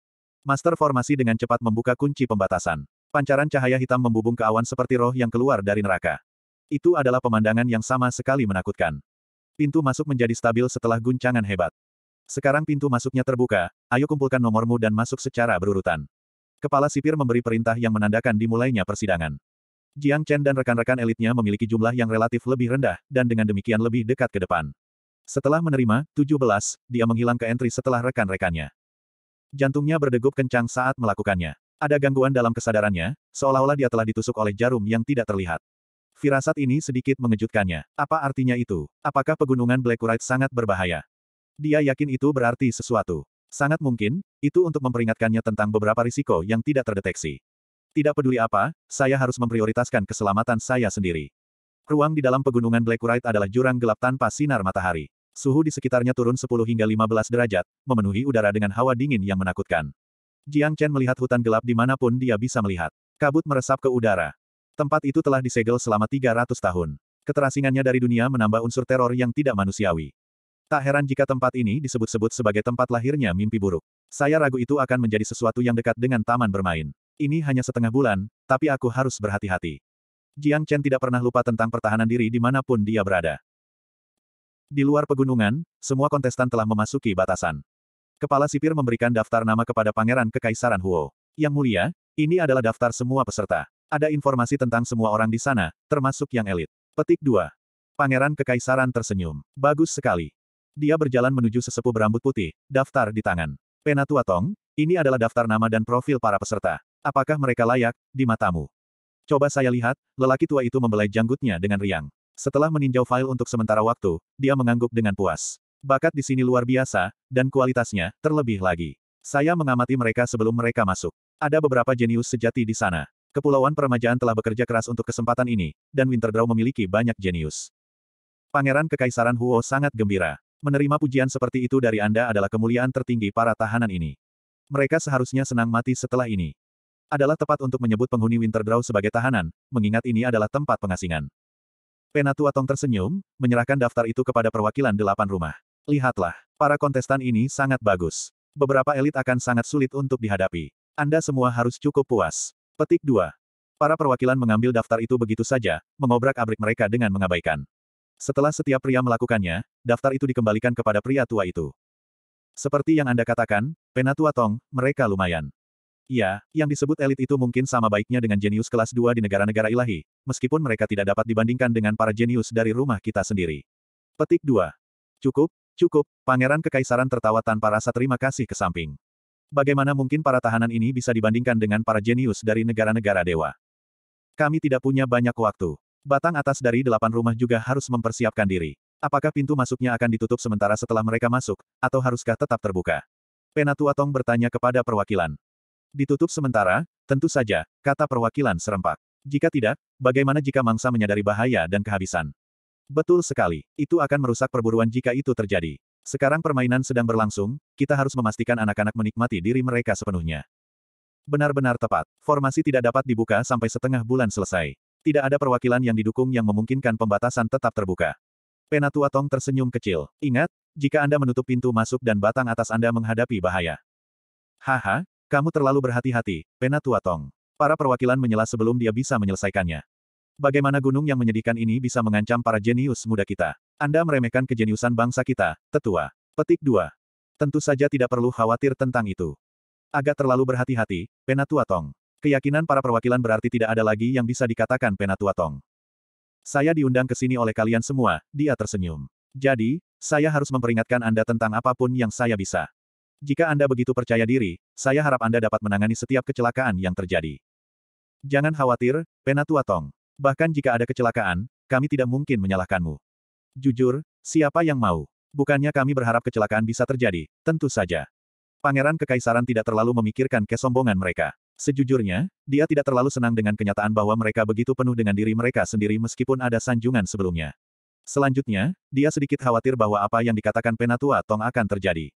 Master formasi dengan cepat membuka kunci pembatasan. Pancaran cahaya hitam membubung ke awan seperti roh yang keluar dari neraka. Itu adalah pemandangan yang sama sekali menakutkan. Pintu masuk menjadi stabil setelah guncangan hebat. Sekarang pintu masuknya terbuka, ayo kumpulkan nomormu dan masuk secara berurutan. Kepala sipir memberi perintah yang menandakan dimulainya persidangan. Jiang Chen dan rekan-rekan elitnya memiliki jumlah yang relatif lebih rendah, dan dengan demikian lebih dekat ke depan. Setelah menerima, 17, dia menghilang ke entry setelah rekan-rekannya. Jantungnya berdegup kencang saat melakukannya. Ada gangguan dalam kesadarannya, seolah-olah dia telah ditusuk oleh jarum yang tidak terlihat. Firasat ini sedikit mengejutkannya. Apa artinya itu? Apakah pegunungan Black Blackurite sangat berbahaya? Dia yakin itu berarti sesuatu. Sangat mungkin, itu untuk memperingatkannya tentang beberapa risiko yang tidak terdeteksi. Tidak peduli apa, saya harus memprioritaskan keselamatan saya sendiri. Ruang di dalam pegunungan Black Blackurite adalah jurang gelap tanpa sinar matahari. Suhu di sekitarnya turun 10 hingga 15 derajat, memenuhi udara dengan hawa dingin yang menakutkan. Jiang Chen melihat hutan gelap dimanapun dia bisa melihat. Kabut meresap ke udara. Tempat itu telah disegel selama 300 tahun. Keterasingannya dari dunia menambah unsur teror yang tidak manusiawi. Tak heran jika tempat ini disebut-sebut sebagai tempat lahirnya mimpi buruk. Saya ragu itu akan menjadi sesuatu yang dekat dengan taman bermain. Ini hanya setengah bulan, tapi aku harus berhati-hati. Jiang Chen tidak pernah lupa tentang pertahanan diri dimanapun dia berada. Di luar pegunungan, semua kontestan telah memasuki batasan. Kepala sipir memberikan daftar nama kepada Pangeran Kekaisaran Huo. Yang mulia, ini adalah daftar semua peserta. Ada informasi tentang semua orang di sana, termasuk yang elit. Petik 2. Pangeran Kekaisaran tersenyum. Bagus sekali. Dia berjalan menuju sesepuh berambut putih, daftar di tangan. Penatua Tong, ini adalah daftar nama dan profil para peserta. Apakah mereka layak, di matamu? Coba saya lihat, lelaki tua itu membelai janggutnya dengan riang. Setelah meninjau file untuk sementara waktu, dia mengangguk dengan puas. Bakat di sini luar biasa, dan kualitasnya, terlebih lagi. Saya mengamati mereka sebelum mereka masuk. Ada beberapa jenius sejati di sana. Kepulauan Peremajaan telah bekerja keras untuk kesempatan ini, dan Winterdraw memiliki banyak jenius. Pangeran Kekaisaran Huo sangat gembira. Menerima pujian seperti itu dari Anda adalah kemuliaan tertinggi para tahanan ini. Mereka seharusnya senang mati setelah ini. Adalah tepat untuk menyebut penghuni Winterdraw sebagai tahanan, mengingat ini adalah tempat pengasingan. Penatua Tong tersenyum, menyerahkan daftar itu kepada perwakilan delapan rumah. Lihatlah, para kontestan ini sangat bagus. Beberapa elit akan sangat sulit untuk dihadapi. Anda semua harus cukup puas. Petik 2. Para perwakilan mengambil daftar itu begitu saja, mengobrak-abrik mereka dengan mengabaikan. Setelah setiap pria melakukannya, daftar itu dikembalikan kepada pria tua itu. Seperti yang Anda katakan, Penatua Tong, mereka lumayan. Ya, yang disebut elit itu mungkin sama baiknya dengan jenius kelas 2 di negara-negara ilahi, meskipun mereka tidak dapat dibandingkan dengan para jenius dari rumah kita sendiri. Petik 2. Cukup, cukup, Pangeran Kekaisaran tertawa tanpa rasa terima kasih ke samping. Bagaimana mungkin para tahanan ini bisa dibandingkan dengan para jenius dari negara-negara dewa? Kami tidak punya banyak waktu. Batang atas dari delapan rumah juga harus mempersiapkan diri. Apakah pintu masuknya akan ditutup sementara setelah mereka masuk, atau haruskah tetap terbuka? Penatua Tong bertanya kepada perwakilan. Ditutup sementara, tentu saja, kata perwakilan serempak. Jika tidak, bagaimana jika mangsa menyadari bahaya dan kehabisan? Betul sekali, itu akan merusak perburuan jika itu terjadi. Sekarang permainan sedang berlangsung, kita harus memastikan anak-anak menikmati diri mereka sepenuhnya. Benar-benar tepat, formasi tidak dapat dibuka sampai setengah bulan selesai. Tidak ada perwakilan yang didukung yang memungkinkan pembatasan tetap terbuka. Penatua Tong tersenyum kecil. Ingat, jika Anda menutup pintu masuk dan batang atas Anda menghadapi bahaya. Haha, kamu terlalu berhati-hati, Penatua Tong. Para perwakilan menyela sebelum dia bisa menyelesaikannya. Bagaimana gunung yang menyedihkan ini bisa mengancam para jenius muda kita? Anda meremehkan kejeniusan bangsa kita, tetua. Petik 2. Tentu saja tidak perlu khawatir tentang itu. Agak terlalu berhati-hati, Penatua Tong. Keyakinan para perwakilan berarti tidak ada lagi yang bisa dikatakan Penatua Tong. Saya diundang ke sini oleh kalian semua, dia tersenyum. Jadi, saya harus memperingatkan Anda tentang apapun yang saya bisa. Jika Anda begitu percaya diri, saya harap Anda dapat menangani setiap kecelakaan yang terjadi. Jangan khawatir, Penatua Tong. Bahkan jika ada kecelakaan, kami tidak mungkin menyalahkanmu. Jujur, siapa yang mau? Bukannya kami berharap kecelakaan bisa terjadi, tentu saja. Pangeran Kekaisaran tidak terlalu memikirkan kesombongan mereka. Sejujurnya, dia tidak terlalu senang dengan kenyataan bahwa mereka begitu penuh dengan diri mereka sendiri meskipun ada sanjungan sebelumnya. Selanjutnya, dia sedikit khawatir bahwa apa yang dikatakan Penatua Tong akan terjadi.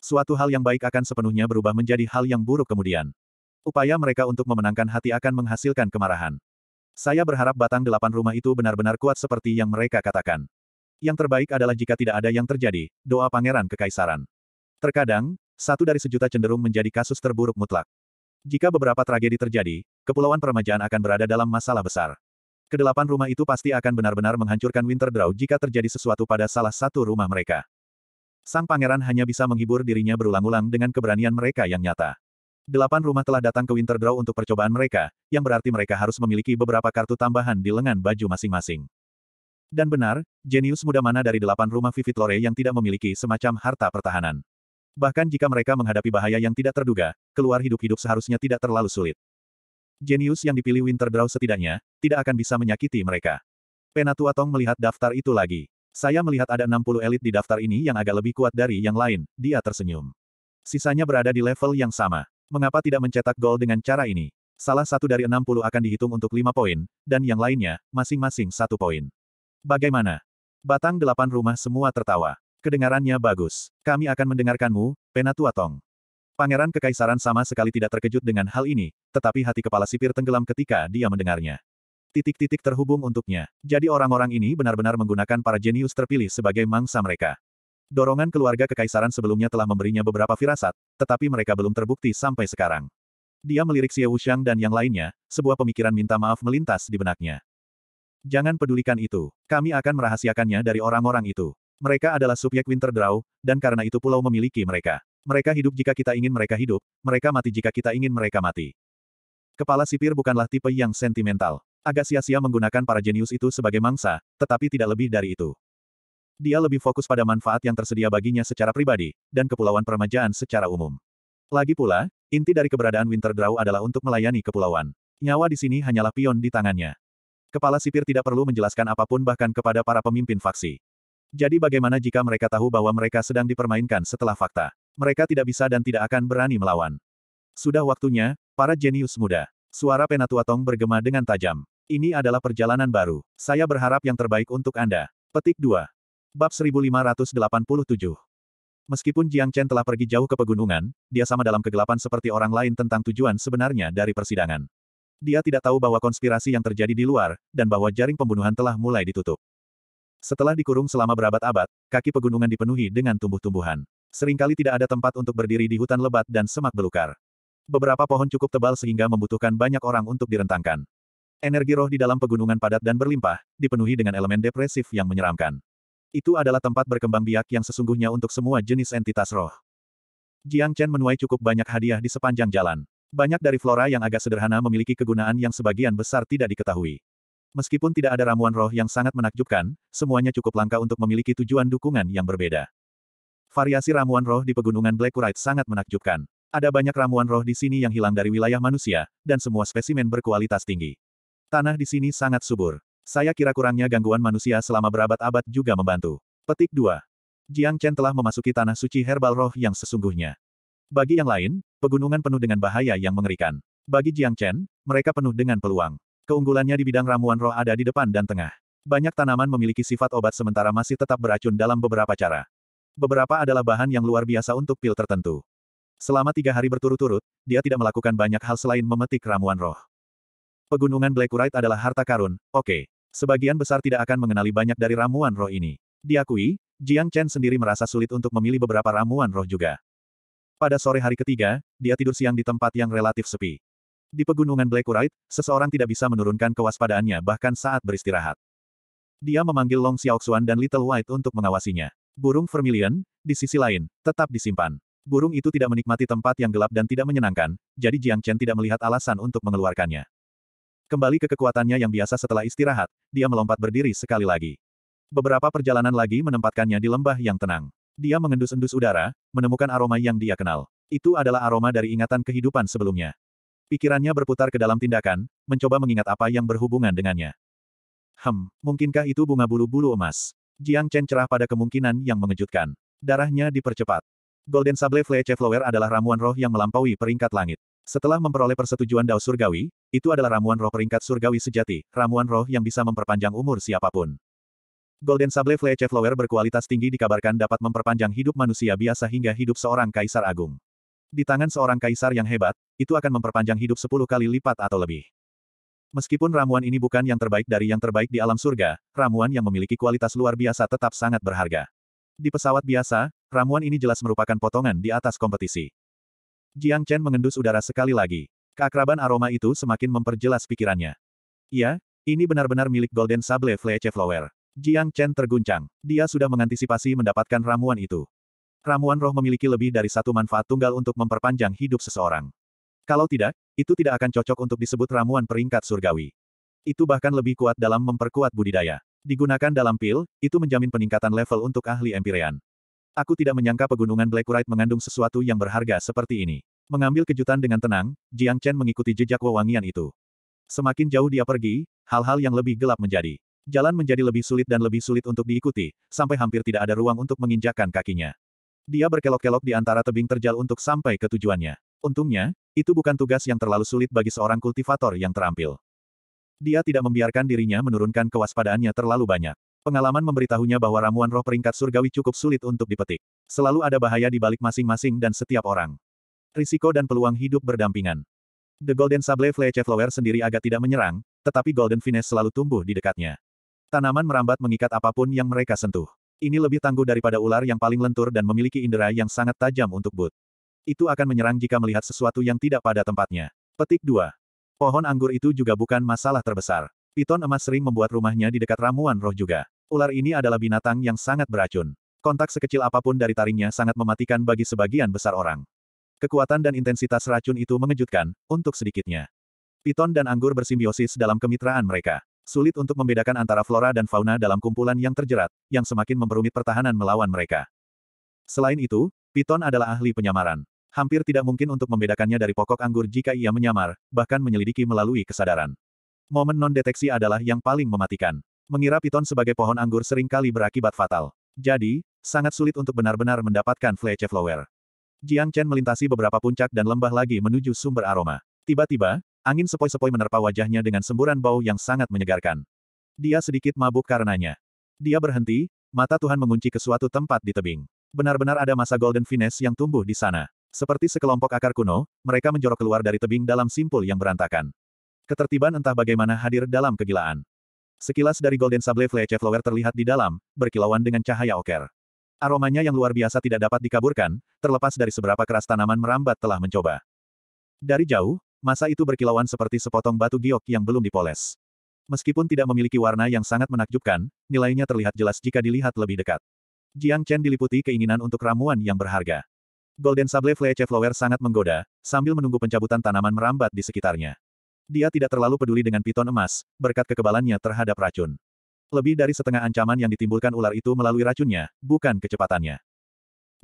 Suatu hal yang baik akan sepenuhnya berubah menjadi hal yang buruk kemudian. Upaya mereka untuk memenangkan hati akan menghasilkan kemarahan. Saya berharap batang delapan rumah itu benar-benar kuat seperti yang mereka katakan. Yang terbaik adalah jika tidak ada yang terjadi, doa pangeran kekaisaran. Terkadang, satu dari sejuta cenderung menjadi kasus terburuk mutlak. Jika beberapa tragedi terjadi, kepulauan peremajaan akan berada dalam masalah besar. Kedelapan rumah itu pasti akan benar-benar menghancurkan Winter Draw jika terjadi sesuatu pada salah satu rumah mereka. Sang pangeran hanya bisa menghibur dirinya berulang-ulang dengan keberanian mereka yang nyata. Delapan rumah telah datang ke Winterdraw untuk percobaan mereka, yang berarti mereka harus memiliki beberapa kartu tambahan di lengan baju masing-masing. Dan benar, jenius muda mana dari delapan rumah Vivid Lore yang tidak memiliki semacam harta pertahanan. Bahkan jika mereka menghadapi bahaya yang tidak terduga, keluar hidup-hidup seharusnya tidak terlalu sulit. Jenius yang dipilih Winterdraw setidaknya, tidak akan bisa menyakiti mereka. Penatua Tong melihat daftar itu lagi. Saya melihat ada 60 elit di daftar ini yang agak lebih kuat dari yang lain, dia tersenyum. Sisanya berada di level yang sama. Mengapa tidak mencetak gol dengan cara ini? Salah satu dari 60 akan dihitung untuk 5 poin, dan yang lainnya, masing-masing satu poin. Bagaimana? Batang delapan rumah semua tertawa. Kedengarannya bagus. Kami akan mendengarkanmu, Penatua Tong. Pangeran Kekaisaran sama sekali tidak terkejut dengan hal ini, tetapi hati kepala sipir tenggelam ketika dia mendengarnya. Titik-titik terhubung untuknya. Jadi orang-orang ini benar-benar menggunakan para jenius terpilih sebagai mangsa mereka. Dorongan keluarga kekaisaran sebelumnya telah memberinya beberapa firasat, tetapi mereka belum terbukti sampai sekarang. Dia melirik Xie Wuxiang dan yang lainnya, sebuah pemikiran minta maaf melintas di benaknya. Jangan pedulikan itu. Kami akan merahasiakannya dari orang-orang itu. Mereka adalah subjek Winter Draw, dan karena itu pulau memiliki mereka. Mereka hidup jika kita ingin mereka hidup, mereka mati jika kita ingin mereka mati. Kepala sipir bukanlah tipe yang sentimental. Agak sia-sia menggunakan para jenius itu sebagai mangsa, tetapi tidak lebih dari itu. Dia lebih fokus pada manfaat yang tersedia baginya secara pribadi, dan kepulauan peremajaan secara umum. Lagi pula, inti dari keberadaan Winter Draw adalah untuk melayani kepulauan. Nyawa di sini hanyalah pion di tangannya. Kepala sipir tidak perlu menjelaskan apapun bahkan kepada para pemimpin faksi. Jadi bagaimana jika mereka tahu bahwa mereka sedang dipermainkan setelah fakta? Mereka tidak bisa dan tidak akan berani melawan. Sudah waktunya, para jenius muda. Suara Penatua Tong bergema dengan tajam. Ini adalah perjalanan baru. Saya berharap yang terbaik untuk Anda. Petik 2. Bab 1587 Meskipun Jiang Chen telah pergi jauh ke pegunungan, dia sama dalam kegelapan seperti orang lain tentang tujuan sebenarnya dari persidangan. Dia tidak tahu bahwa konspirasi yang terjadi di luar, dan bahwa jaring pembunuhan telah mulai ditutup. Setelah dikurung selama berabad-abad, kaki pegunungan dipenuhi dengan tumbuh-tumbuhan. Seringkali tidak ada tempat untuk berdiri di hutan lebat dan semak belukar. Beberapa pohon cukup tebal sehingga membutuhkan banyak orang untuk direntangkan. Energi roh di dalam pegunungan padat dan berlimpah, dipenuhi dengan elemen depresif yang menyeramkan. Itu adalah tempat berkembang biak yang sesungguhnya untuk semua jenis entitas roh. Jiang Chen menuai cukup banyak hadiah di sepanjang jalan. Banyak dari flora yang agak sederhana memiliki kegunaan yang sebagian besar tidak diketahui. Meskipun tidak ada ramuan roh yang sangat menakjubkan, semuanya cukup langka untuk memiliki tujuan dukungan yang berbeda. Variasi ramuan roh di pegunungan Blackwood sangat menakjubkan. Ada banyak ramuan roh di sini yang hilang dari wilayah manusia, dan semua spesimen berkualitas tinggi. Tanah di sini sangat subur. Saya kira kurangnya gangguan manusia selama berabad-abad juga membantu. Petik 2. Jiang Chen telah memasuki tanah suci herbal roh yang sesungguhnya. Bagi yang lain, pegunungan penuh dengan bahaya yang mengerikan. Bagi Jiang Chen, mereka penuh dengan peluang. Keunggulannya di bidang ramuan roh ada di depan dan tengah. Banyak tanaman memiliki sifat obat sementara masih tetap beracun dalam beberapa cara. Beberapa adalah bahan yang luar biasa untuk pil tertentu. Selama tiga hari berturut-turut, dia tidak melakukan banyak hal selain memetik ramuan roh. Pegunungan Black adalah harta karun, oke. Okay. Sebagian besar tidak akan mengenali banyak dari ramuan roh ini. Diakui, Jiang Chen sendiri merasa sulit untuk memilih beberapa ramuan roh juga. Pada sore hari ketiga, dia tidur siang di tempat yang relatif sepi. Di pegunungan Blackurite, seseorang tidak bisa menurunkan kewaspadaannya bahkan saat beristirahat. Dia memanggil Long Xiaoxuan dan Little White untuk mengawasinya. Burung Vermilion, di sisi lain, tetap disimpan. Burung itu tidak menikmati tempat yang gelap dan tidak menyenangkan, jadi Jiang Chen tidak melihat alasan untuk mengeluarkannya. Kembali ke kekuatannya yang biasa setelah istirahat, dia melompat berdiri sekali lagi. Beberapa perjalanan lagi menempatkannya di lembah yang tenang. Dia mengendus-endus udara, menemukan aroma yang dia kenal. Itu adalah aroma dari ingatan kehidupan sebelumnya. Pikirannya berputar ke dalam tindakan, mencoba mengingat apa yang berhubungan dengannya. Hem, mungkinkah itu bunga bulu-bulu emas? Jiang Chen cerah pada kemungkinan yang mengejutkan. Darahnya dipercepat. Golden Sable Fleche Flower adalah ramuan roh yang melampaui peringkat langit. Setelah memperoleh persetujuan Dao Surgawi, itu adalah ramuan roh peringkat surgawi sejati, ramuan roh yang bisa memperpanjang umur siapapun. Golden Sable Fleche Flower berkualitas tinggi dikabarkan dapat memperpanjang hidup manusia biasa hingga hidup seorang kaisar agung. Di tangan seorang kaisar yang hebat, itu akan memperpanjang hidup 10 kali lipat atau lebih. Meskipun ramuan ini bukan yang terbaik dari yang terbaik di alam surga, ramuan yang memiliki kualitas luar biasa tetap sangat berharga. Di pesawat biasa, ramuan ini jelas merupakan potongan di atas kompetisi. Jiang Chen mengendus udara sekali lagi. Keakraban aroma itu semakin memperjelas pikirannya. Iya, ini benar-benar milik Golden Sable Fleche Flower. Jiang Chen terguncang. Dia sudah mengantisipasi mendapatkan ramuan itu. Ramuan roh memiliki lebih dari satu manfaat tunggal untuk memperpanjang hidup seseorang. Kalau tidak, itu tidak akan cocok untuk disebut ramuan peringkat surgawi. Itu bahkan lebih kuat dalam memperkuat budidaya. Digunakan dalam pil, itu menjamin peningkatan level untuk ahli empirean. Aku tidak menyangka pegunungan Blackwood mengandung sesuatu yang berharga seperti ini. Mengambil kejutan dengan tenang, Jiang Chen mengikuti jejak wewangian itu. Semakin jauh dia pergi, hal-hal yang lebih gelap menjadi. Jalan menjadi lebih sulit dan lebih sulit untuk diikuti, sampai hampir tidak ada ruang untuk menginjakan kakinya. Dia berkelok-kelok di antara tebing terjal untuk sampai ke tujuannya. Untungnya, itu bukan tugas yang terlalu sulit bagi seorang kultivator yang terampil. Dia tidak membiarkan dirinya menurunkan kewaspadaannya terlalu banyak. Pengalaman memberitahunya bahwa ramuan roh peringkat surgawi cukup sulit untuk dipetik. Selalu ada bahaya di balik masing-masing dan setiap orang. Risiko dan peluang hidup berdampingan. The Golden Sable Flower sendiri agak tidak menyerang, tetapi Golden Finesse selalu tumbuh di dekatnya. Tanaman merambat mengikat apapun yang mereka sentuh. Ini lebih tangguh daripada ular yang paling lentur dan memiliki indera yang sangat tajam untuk but. Itu akan menyerang jika melihat sesuatu yang tidak pada tempatnya. Petik 2. Pohon anggur itu juga bukan masalah terbesar. Piton emas sering membuat rumahnya di dekat ramuan roh juga. Ular ini adalah binatang yang sangat beracun. Kontak sekecil apapun dari taringnya sangat mematikan bagi sebagian besar orang. Kekuatan dan intensitas racun itu mengejutkan, untuk sedikitnya. Piton dan anggur bersimbiosis dalam kemitraan mereka. Sulit untuk membedakan antara flora dan fauna dalam kumpulan yang terjerat, yang semakin memperumit pertahanan melawan mereka. Selain itu, Piton adalah ahli penyamaran. Hampir tidak mungkin untuk membedakannya dari pokok anggur jika ia menyamar, bahkan menyelidiki melalui kesadaran. Momen non-deteksi adalah yang paling mematikan. Mengira piton sebagai pohon anggur seringkali berakibat fatal. Jadi, sangat sulit untuk benar-benar mendapatkan Fleche Flower. Jiang Chen melintasi beberapa puncak dan lembah lagi menuju sumber aroma. Tiba-tiba, angin sepoi-sepoi menerpa wajahnya dengan semburan bau yang sangat menyegarkan. Dia sedikit mabuk karenanya. Dia berhenti, mata Tuhan mengunci ke suatu tempat di tebing. Benar-benar ada masa Golden Finesse yang tumbuh di sana. Seperti sekelompok akar kuno, mereka menjorok keluar dari tebing dalam simpul yang berantakan. Ketertiban entah bagaimana hadir dalam kegilaan. Sekilas dari Golden Sable Fleche Flower terlihat di dalam, berkilauan dengan cahaya oker. Aromanya yang luar biasa tidak dapat dikaburkan, terlepas dari seberapa keras tanaman merambat telah mencoba. Dari jauh, masa itu berkilauan seperti sepotong batu giok yang belum dipoles. Meskipun tidak memiliki warna yang sangat menakjubkan, nilainya terlihat jelas jika dilihat lebih dekat. Jiang Chen diliputi keinginan untuk ramuan yang berharga. Golden Sable Fleche Flower sangat menggoda, sambil menunggu pencabutan tanaman merambat di sekitarnya. Dia tidak terlalu peduli dengan piton emas, berkat kekebalannya terhadap racun. Lebih dari setengah ancaman yang ditimbulkan ular itu melalui racunnya, bukan kecepatannya.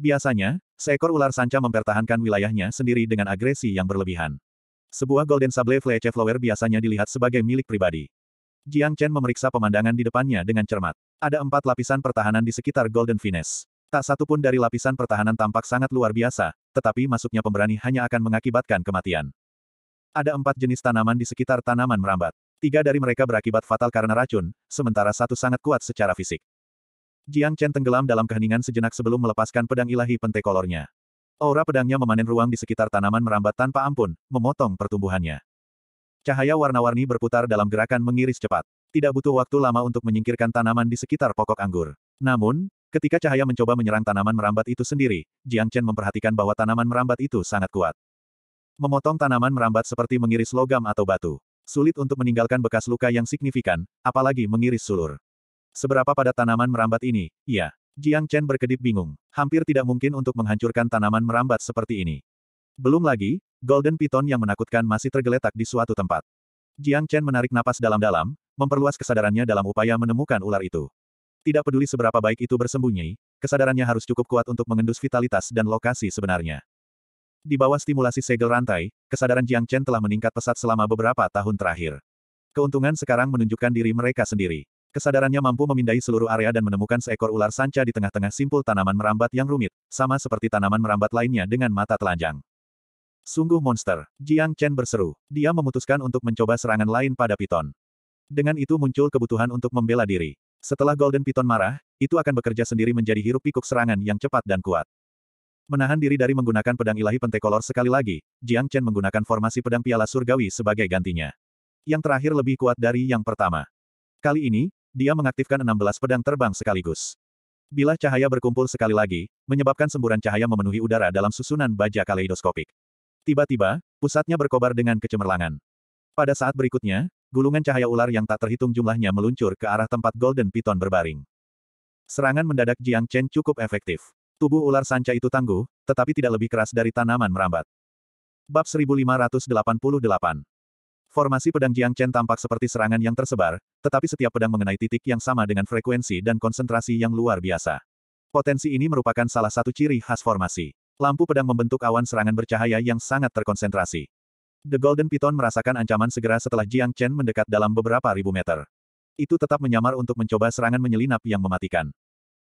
Biasanya, seekor ular sanca mempertahankan wilayahnya sendiri dengan agresi yang berlebihan. Sebuah Golden Sable Fleche Flower biasanya dilihat sebagai milik pribadi. Jiang Chen memeriksa pemandangan di depannya dengan cermat. Ada empat lapisan pertahanan di sekitar Golden Finesse. Tak satu pun dari lapisan pertahanan tampak sangat luar biasa, tetapi masuknya pemberani hanya akan mengakibatkan kematian ada empat jenis tanaman di sekitar tanaman merambat. Tiga dari mereka berakibat fatal karena racun, sementara satu sangat kuat secara fisik. Jiang Chen tenggelam dalam keheningan sejenak sebelum melepaskan pedang ilahi pentekolornya. Aura pedangnya memanen ruang di sekitar tanaman merambat tanpa ampun, memotong pertumbuhannya. Cahaya warna-warni berputar dalam gerakan mengiris cepat. Tidak butuh waktu lama untuk menyingkirkan tanaman di sekitar pokok anggur. Namun, ketika cahaya mencoba menyerang tanaman merambat itu sendiri, Jiang Chen memperhatikan bahwa tanaman merambat itu sangat kuat. Memotong tanaman merambat seperti mengiris logam atau batu. Sulit untuk meninggalkan bekas luka yang signifikan, apalagi mengiris sulur. Seberapa padat tanaman merambat ini? Iya. Jiang Chen berkedip bingung. Hampir tidak mungkin untuk menghancurkan tanaman merambat seperti ini. Belum lagi, Golden Python yang menakutkan masih tergeletak di suatu tempat. Jiang Chen menarik napas dalam-dalam, memperluas kesadarannya dalam upaya menemukan ular itu. Tidak peduli seberapa baik itu bersembunyi, kesadarannya harus cukup kuat untuk mengendus vitalitas dan lokasi sebenarnya. Di bawah stimulasi segel rantai, kesadaran Jiang Chen telah meningkat pesat selama beberapa tahun terakhir. Keuntungan sekarang menunjukkan diri mereka sendiri. Kesadarannya mampu memindai seluruh area dan menemukan seekor ular sanca di tengah-tengah simpul tanaman merambat yang rumit, sama seperti tanaman merambat lainnya dengan mata telanjang. Sungguh monster, Jiang Chen berseru. Dia memutuskan untuk mencoba serangan lain pada piton. Dengan itu muncul kebutuhan untuk membela diri. Setelah Golden Piton marah, itu akan bekerja sendiri menjadi hirup pikuk serangan yang cepat dan kuat. Menahan diri dari menggunakan pedang ilahi pentekolor sekali lagi, Jiang Chen menggunakan formasi pedang piala surgawi sebagai gantinya. Yang terakhir lebih kuat dari yang pertama. Kali ini, dia mengaktifkan 16 pedang terbang sekaligus. Bila cahaya berkumpul sekali lagi, menyebabkan semburan cahaya memenuhi udara dalam susunan baja kaleidoskopik. Tiba-tiba, pusatnya berkobar dengan kecemerlangan. Pada saat berikutnya, gulungan cahaya ular yang tak terhitung jumlahnya meluncur ke arah tempat Golden Piton berbaring. Serangan mendadak Jiang Chen cukup efektif. Tubuh ular sanca itu tangguh, tetapi tidak lebih keras dari tanaman merambat. Bab 1588 Formasi pedang Jiang Chen tampak seperti serangan yang tersebar, tetapi setiap pedang mengenai titik yang sama dengan frekuensi dan konsentrasi yang luar biasa. Potensi ini merupakan salah satu ciri khas formasi. Lampu pedang membentuk awan serangan bercahaya yang sangat terkonsentrasi. The Golden Python merasakan ancaman segera setelah Jiang Chen mendekat dalam beberapa ribu meter. Itu tetap menyamar untuk mencoba serangan menyelinap yang mematikan.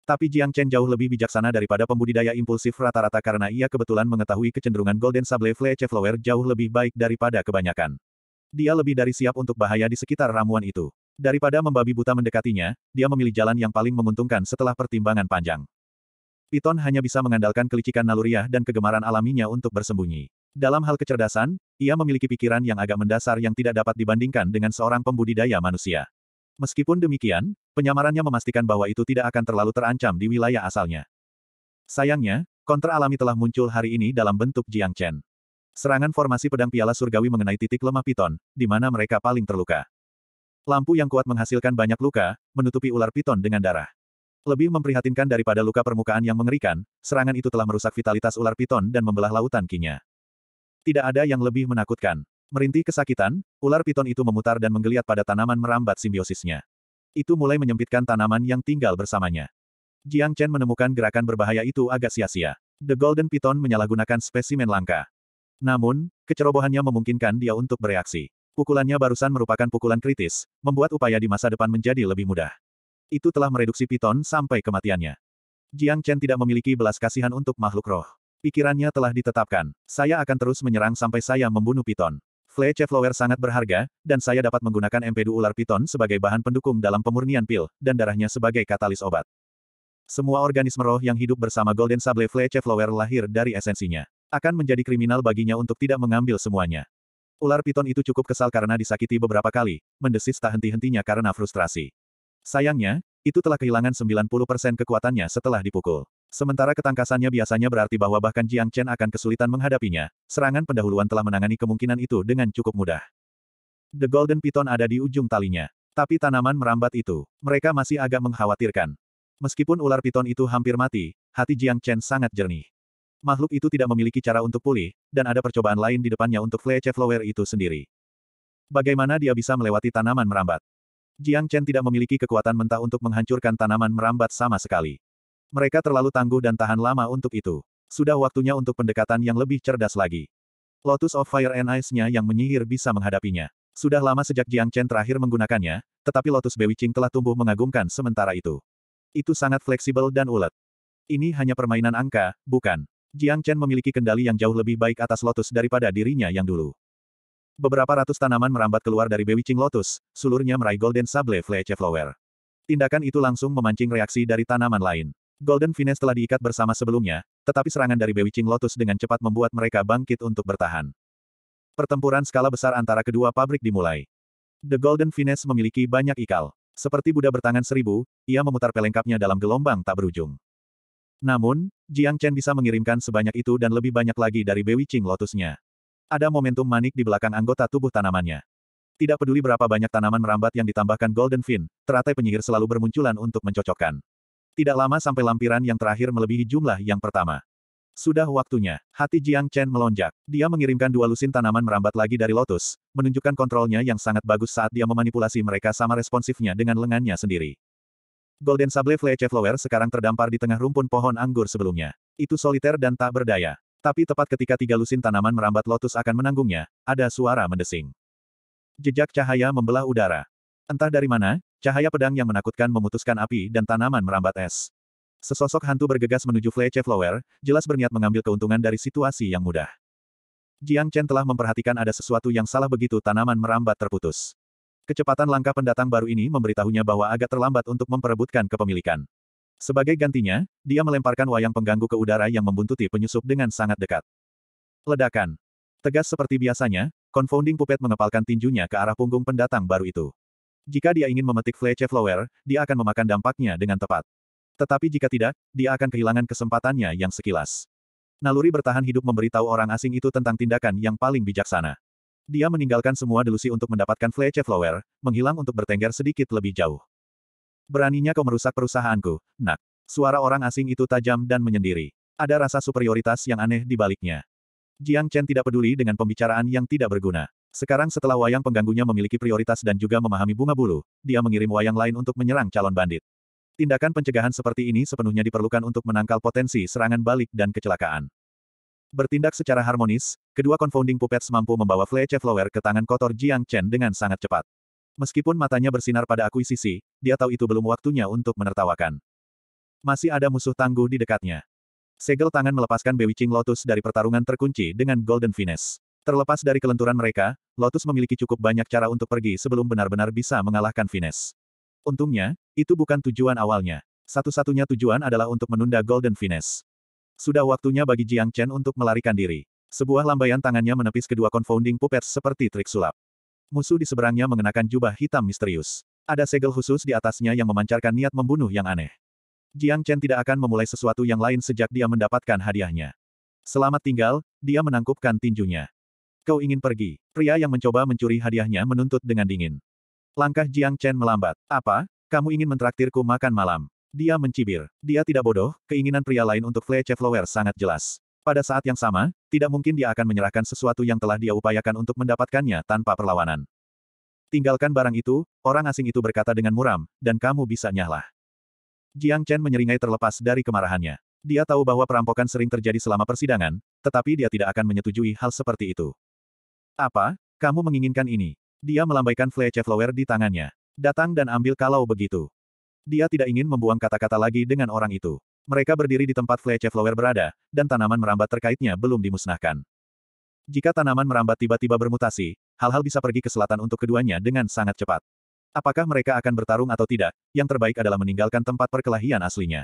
Tapi Jiang Chen jauh lebih bijaksana daripada pembudidaya impulsif rata-rata karena ia kebetulan mengetahui kecenderungan Golden Sable Fleche Flower jauh lebih baik daripada kebanyakan. Dia lebih dari siap untuk bahaya di sekitar ramuan itu. Daripada membabi buta mendekatinya, dia memilih jalan yang paling menguntungkan setelah pertimbangan panjang. Piton hanya bisa mengandalkan kelicikan naluriah dan kegemaran alaminya untuk bersembunyi. Dalam hal kecerdasan, ia memiliki pikiran yang agak mendasar yang tidak dapat dibandingkan dengan seorang pembudidaya manusia. Meskipun demikian, penyamarannya memastikan bahwa itu tidak akan terlalu terancam di wilayah asalnya. Sayangnya, kontra alami telah muncul hari ini dalam bentuk Jiang Chen. Serangan formasi pedang piala surgawi mengenai titik lemah piton, di mana mereka paling terluka. Lampu yang kuat menghasilkan banyak luka, menutupi ular piton dengan darah. Lebih memprihatinkan daripada luka permukaan yang mengerikan, serangan itu telah merusak vitalitas ular piton dan membelah lautan kinya. Tidak ada yang lebih menakutkan. Merintih kesakitan, ular piton itu memutar dan menggeliat pada tanaman merambat simbiosisnya. Itu mulai menyempitkan tanaman yang tinggal bersamanya. Jiang Chen menemukan gerakan berbahaya itu agak sia-sia. The Golden Piton menyalahgunakan spesimen langka. Namun, kecerobohannya memungkinkan dia untuk bereaksi. Pukulannya barusan merupakan pukulan kritis, membuat upaya di masa depan menjadi lebih mudah. Itu telah mereduksi piton sampai kematiannya. Jiang Chen tidak memiliki belas kasihan untuk makhluk roh. Pikirannya telah ditetapkan. Saya akan terus menyerang sampai saya membunuh piton. Fleche Flower sangat berharga, dan saya dapat menggunakan empedu ular piton sebagai bahan pendukung dalam pemurnian pil, dan darahnya sebagai katalis obat. Semua organisme roh yang hidup bersama Golden Sable Fleche Flower lahir dari esensinya. Akan menjadi kriminal baginya untuk tidak mengambil semuanya. Ular piton itu cukup kesal karena disakiti beberapa kali, mendesis tak henti-hentinya karena frustrasi. Sayangnya, itu telah kehilangan 90% kekuatannya setelah dipukul. Sementara ketangkasannya biasanya berarti bahwa bahkan Jiang Chen akan kesulitan menghadapinya, serangan pendahuluan telah menangani kemungkinan itu dengan cukup mudah. The Golden Python ada di ujung talinya. Tapi tanaman merambat itu, mereka masih agak mengkhawatirkan. Meskipun ular piton itu hampir mati, hati Jiang Chen sangat jernih. Makhluk itu tidak memiliki cara untuk pulih, dan ada percobaan lain di depannya untuk Fleche Flower itu sendiri. Bagaimana dia bisa melewati tanaman merambat? Jiang Chen tidak memiliki kekuatan mentah untuk menghancurkan tanaman merambat sama sekali. Mereka terlalu tangguh dan tahan lama untuk itu. Sudah waktunya untuk pendekatan yang lebih cerdas lagi. Lotus of Fire and Ice-nya yang menyihir bisa menghadapinya. Sudah lama sejak Jiang Chen terakhir menggunakannya, tetapi Lotus Bewitching telah tumbuh mengagumkan sementara itu. Itu sangat fleksibel dan ulet. Ini hanya permainan angka, bukan. Jiang Chen memiliki kendali yang jauh lebih baik atas Lotus daripada dirinya yang dulu. Beberapa ratus tanaman merambat keluar dari Bewitching Lotus, sulurnya meraih Golden Sable Fletch Flower. Tindakan itu langsung memancing reaksi dari tanaman lain. Golden Venus telah diikat bersama sebelumnya, tetapi serangan dari Bewitching Lotus dengan cepat membuat mereka bangkit untuk bertahan. Pertempuran skala besar antara kedua pabrik dimulai. The Golden Venus memiliki banyak ikal. Seperti Buddha bertangan seribu, ia memutar pelengkapnya dalam gelombang tak berujung. Namun, Jiang Chen bisa mengirimkan sebanyak itu dan lebih banyak lagi dari Bewitching Lotusnya. Ada momentum manik di belakang anggota tubuh tanamannya. Tidak peduli berapa banyak tanaman merambat yang ditambahkan Golden Fin, teratai penyihir selalu bermunculan untuk mencocokkan. Tidak lama sampai lampiran yang terakhir melebihi jumlah yang pertama. Sudah waktunya. Hati Jiang Chen melonjak. Dia mengirimkan dua lusin tanaman merambat lagi dari Lotus, menunjukkan kontrolnya yang sangat bagus saat dia memanipulasi mereka sama responsifnya dengan lengannya sendiri. Golden Sable Fleche Flower sekarang terdampar di tengah rumpun pohon anggur sebelumnya. Itu soliter dan tak berdaya. Tapi tepat ketika tiga lusin tanaman merambat Lotus akan menanggungnya, ada suara mendesing. Jejak cahaya membelah udara. Entah dari mana, Cahaya pedang yang menakutkan memutuskan api dan tanaman merambat es. Sesosok hantu bergegas menuju Fleche Flower, jelas berniat mengambil keuntungan dari situasi yang mudah. Jiang Chen telah memperhatikan ada sesuatu yang salah begitu tanaman merambat terputus. Kecepatan langkah pendatang baru ini memberitahunya bahwa agak terlambat untuk memperebutkan kepemilikan. Sebagai gantinya, dia melemparkan wayang pengganggu ke udara yang membuntuti penyusup dengan sangat dekat. Ledakan. Tegas seperti biasanya, confounding pupet mengepalkan tinjunya ke arah punggung pendatang baru itu. Jika dia ingin memetik Fleche Flower, dia akan memakan dampaknya dengan tepat. Tetapi jika tidak, dia akan kehilangan kesempatannya yang sekilas. Naluri bertahan hidup memberitahu orang asing itu tentang tindakan yang paling bijaksana. Dia meninggalkan semua delusi untuk mendapatkan Fleche Flower, menghilang untuk bertengger sedikit lebih jauh. Beraninya kau merusak perusahaanku, nak. Suara orang asing itu tajam dan menyendiri. Ada rasa superioritas yang aneh di baliknya. Jiang Chen tidak peduli dengan pembicaraan yang tidak berguna. Sekarang setelah wayang pengganggunya memiliki prioritas dan juga memahami bunga bulu, dia mengirim wayang lain untuk menyerang calon bandit. Tindakan pencegahan seperti ini sepenuhnya diperlukan untuk menangkal potensi serangan balik dan kecelakaan. Bertindak secara harmonis, kedua confounding puppets mampu membawa Fleche Flower ke tangan kotor Jiang Chen dengan sangat cepat. Meskipun matanya bersinar pada akuisisi, dia tahu itu belum waktunya untuk menertawakan. Masih ada musuh tangguh di dekatnya. Segel tangan melepaskan Bewitching Lotus dari pertarungan terkunci dengan Golden Finesse. Terlepas dari kelenturan mereka, Lotus memiliki cukup banyak cara untuk pergi sebelum benar-benar bisa mengalahkan Vines. Untungnya, itu bukan tujuan awalnya. Satu-satunya tujuan adalah untuk menunda Golden Vines. Sudah waktunya bagi Jiang Chen untuk melarikan diri. Sebuah lambaian tangannya menepis kedua confounding puppets seperti trik sulap. Musuh di seberangnya mengenakan jubah hitam misterius. Ada segel khusus di atasnya yang memancarkan niat membunuh yang aneh. Jiang Chen tidak akan memulai sesuatu yang lain sejak dia mendapatkan hadiahnya. Selamat tinggal, dia menangkupkan tinjunya. Kau ingin pergi. Pria yang mencoba mencuri hadiahnya menuntut dengan dingin. Langkah Jiang Chen melambat. Apa? Kamu ingin mentraktirku makan malam? Dia mencibir. Dia tidak bodoh, keinginan pria lain untuk flea flower sangat jelas. Pada saat yang sama, tidak mungkin dia akan menyerahkan sesuatu yang telah dia upayakan untuk mendapatkannya tanpa perlawanan. Tinggalkan barang itu, orang asing itu berkata dengan muram, dan kamu bisa nyahlah. Jiang Chen menyeringai terlepas dari kemarahannya. Dia tahu bahwa perampokan sering terjadi selama persidangan, tetapi dia tidak akan menyetujui hal seperti itu. Apa, kamu menginginkan ini? Dia melambaikan flower di tangannya. Datang dan ambil kalau begitu. Dia tidak ingin membuang kata-kata lagi dengan orang itu. Mereka berdiri di tempat flower berada, dan tanaman merambat terkaitnya belum dimusnahkan. Jika tanaman merambat tiba-tiba bermutasi, hal-hal bisa pergi ke selatan untuk keduanya dengan sangat cepat. Apakah mereka akan bertarung atau tidak, yang terbaik adalah meninggalkan tempat perkelahian aslinya.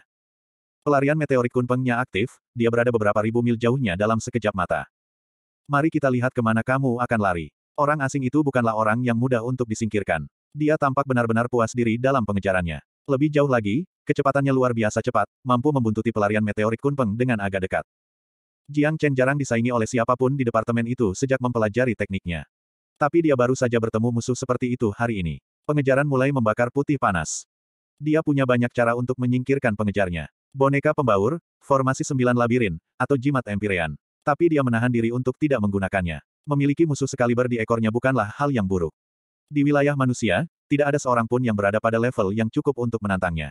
Pelarian meteorik kunpengnya aktif, dia berada beberapa ribu mil jauhnya dalam sekejap mata. Mari kita lihat kemana kamu akan lari. Orang asing itu bukanlah orang yang mudah untuk disingkirkan. Dia tampak benar-benar puas diri dalam pengejarannya. Lebih jauh lagi, kecepatannya luar biasa cepat, mampu membuntuti pelarian meteorik Kunpeng dengan agak dekat. Jiang Chen jarang disaingi oleh siapapun di departemen itu sejak mempelajari tekniknya. Tapi dia baru saja bertemu musuh seperti itu hari ini. Pengejaran mulai membakar putih panas. Dia punya banyak cara untuk menyingkirkan pengejarnya. Boneka pembaur, formasi sembilan labirin, atau jimat empirean. Tapi dia menahan diri untuk tidak menggunakannya. Memiliki musuh sekaliber di ekornya bukanlah hal yang buruk. Di wilayah manusia, tidak ada seorang pun yang berada pada level yang cukup untuk menantangnya.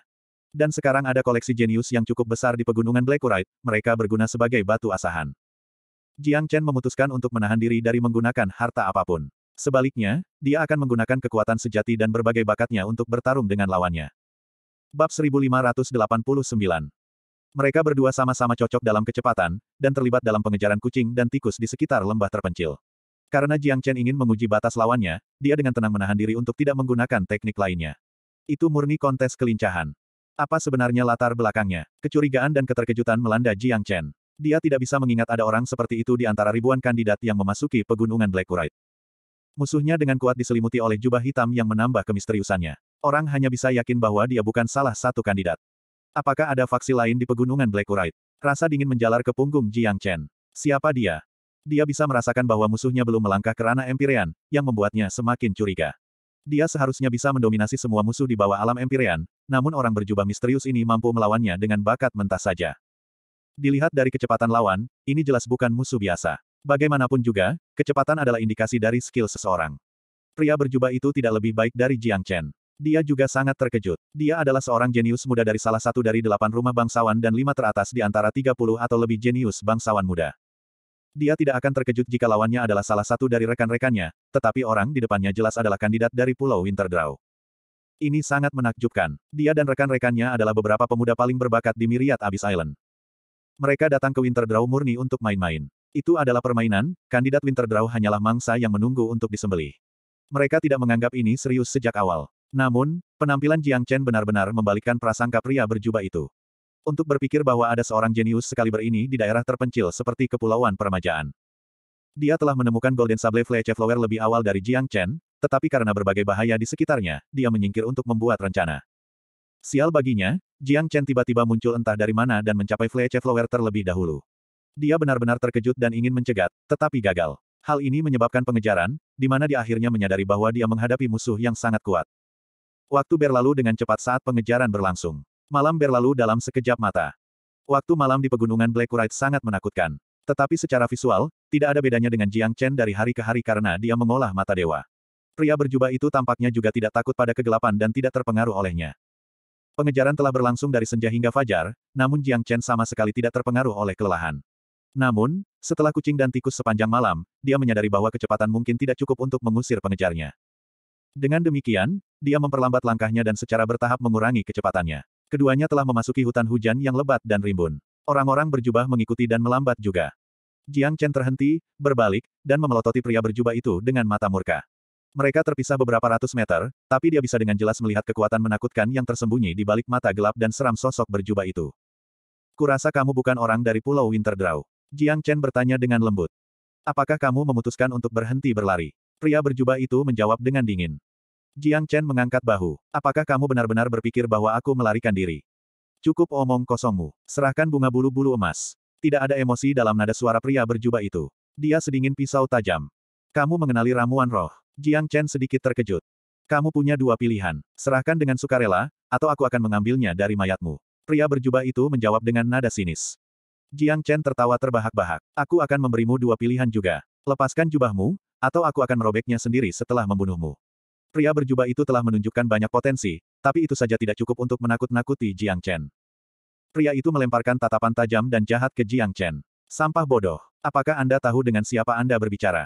Dan sekarang ada koleksi jenius yang cukup besar di pegunungan Blackurite, mereka berguna sebagai batu asahan. Jiang Chen memutuskan untuk menahan diri dari menggunakan harta apapun. Sebaliknya, dia akan menggunakan kekuatan sejati dan berbagai bakatnya untuk bertarung dengan lawannya. Bab 1589 mereka berdua sama-sama cocok dalam kecepatan, dan terlibat dalam pengejaran kucing dan tikus di sekitar lembah terpencil. Karena Jiang Chen ingin menguji batas lawannya, dia dengan tenang menahan diri untuk tidak menggunakan teknik lainnya. Itu murni kontes kelincahan. Apa sebenarnya latar belakangnya? Kecurigaan dan keterkejutan melanda Jiang Chen. Dia tidak bisa mengingat ada orang seperti itu di antara ribuan kandidat yang memasuki pegunungan Black Blackwood. Musuhnya dengan kuat diselimuti oleh jubah hitam yang menambah kemisteriusannya. Orang hanya bisa yakin bahwa dia bukan salah satu kandidat. Apakah ada faksi lain di pegunungan Blackcurite? Rasa dingin menjalar ke punggung Jiang Chen. Siapa dia? Dia bisa merasakan bahwa musuhnya belum melangkah ke ranah Empyrean, yang membuatnya semakin curiga. Dia seharusnya bisa mendominasi semua musuh di bawah alam Empyrean, namun orang berjubah misterius ini mampu melawannya dengan bakat mentah saja. Dilihat dari kecepatan lawan, ini jelas bukan musuh biasa. Bagaimanapun juga, kecepatan adalah indikasi dari skill seseorang. Pria berjubah itu tidak lebih baik dari Jiang Chen. Dia juga sangat terkejut. Dia adalah seorang jenius muda dari salah satu dari delapan rumah bangsawan dan lima teratas di antara 30 atau lebih jenius bangsawan muda. Dia tidak akan terkejut jika lawannya adalah salah satu dari rekan-rekannya, tetapi orang di depannya jelas adalah kandidat dari Pulau Winterdraw. Ini sangat menakjubkan. Dia dan rekan-rekannya adalah beberapa pemuda paling berbakat di Miriat Abyss Island. Mereka datang ke Winterdraw murni untuk main-main. Itu adalah permainan, kandidat Winterdraw hanyalah mangsa yang menunggu untuk disembelih. Mereka tidak menganggap ini serius sejak awal. Namun, penampilan Jiang Chen benar-benar membalikkan prasangka pria berjubah itu. Untuk berpikir bahwa ada seorang jenius sekaliber ini di daerah terpencil seperti Kepulauan Permajaan. Dia telah menemukan Golden Sable Flower lebih awal dari Jiang Chen, tetapi karena berbagai bahaya di sekitarnya, dia menyingkir untuk membuat rencana. Sial baginya, Jiang Chen tiba-tiba muncul entah dari mana dan mencapai Flower terlebih dahulu. Dia benar-benar terkejut dan ingin mencegat, tetapi gagal. Hal ini menyebabkan pengejaran, di mana dia akhirnya menyadari bahwa dia menghadapi musuh yang sangat kuat. Waktu berlalu dengan cepat saat pengejaran berlangsung. Malam berlalu dalam sekejap mata. Waktu malam di pegunungan Blackurite sangat menakutkan. Tetapi secara visual, tidak ada bedanya dengan Jiang Chen dari hari ke hari karena dia mengolah mata dewa. Pria berjubah itu tampaknya juga tidak takut pada kegelapan dan tidak terpengaruh olehnya. Pengejaran telah berlangsung dari senja hingga fajar, namun Jiang Chen sama sekali tidak terpengaruh oleh kelelahan. Namun, setelah kucing dan tikus sepanjang malam, dia menyadari bahwa kecepatan mungkin tidak cukup untuk mengusir pengejarnya. Dengan demikian, dia memperlambat langkahnya dan secara bertahap mengurangi kecepatannya. Keduanya telah memasuki hutan hujan yang lebat dan rimbun. Orang-orang berjubah mengikuti dan melambat juga. Jiang Chen terhenti, berbalik, dan memelototi pria berjubah itu dengan mata murka. Mereka terpisah beberapa ratus meter, tapi dia bisa dengan jelas melihat kekuatan menakutkan yang tersembunyi di balik mata gelap dan seram sosok berjubah itu. Kurasa kamu bukan orang dari Pulau Winterdraw. Jiang Chen bertanya dengan lembut. Apakah kamu memutuskan untuk berhenti berlari? Pria berjubah itu menjawab dengan dingin. Jiang Chen mengangkat bahu. Apakah kamu benar-benar berpikir bahwa aku melarikan diri? Cukup omong kosongmu. Serahkan bunga bulu-bulu emas. Tidak ada emosi dalam nada suara pria berjubah itu. Dia sedingin pisau tajam. Kamu mengenali ramuan roh. Jiang Chen sedikit terkejut. Kamu punya dua pilihan. Serahkan dengan sukarela, atau aku akan mengambilnya dari mayatmu. Pria berjubah itu menjawab dengan nada sinis. Jiang Chen tertawa terbahak-bahak. Aku akan memberimu dua pilihan juga. Lepaskan jubahmu, atau aku akan merobeknya sendiri setelah membunuhmu. Pria berjubah itu telah menunjukkan banyak potensi, tapi itu saja tidak cukup untuk menakut-nakuti Jiang Chen. Pria itu melemparkan tatapan tajam dan jahat ke Jiang Chen. Sampah bodoh. Apakah Anda tahu dengan siapa Anda berbicara?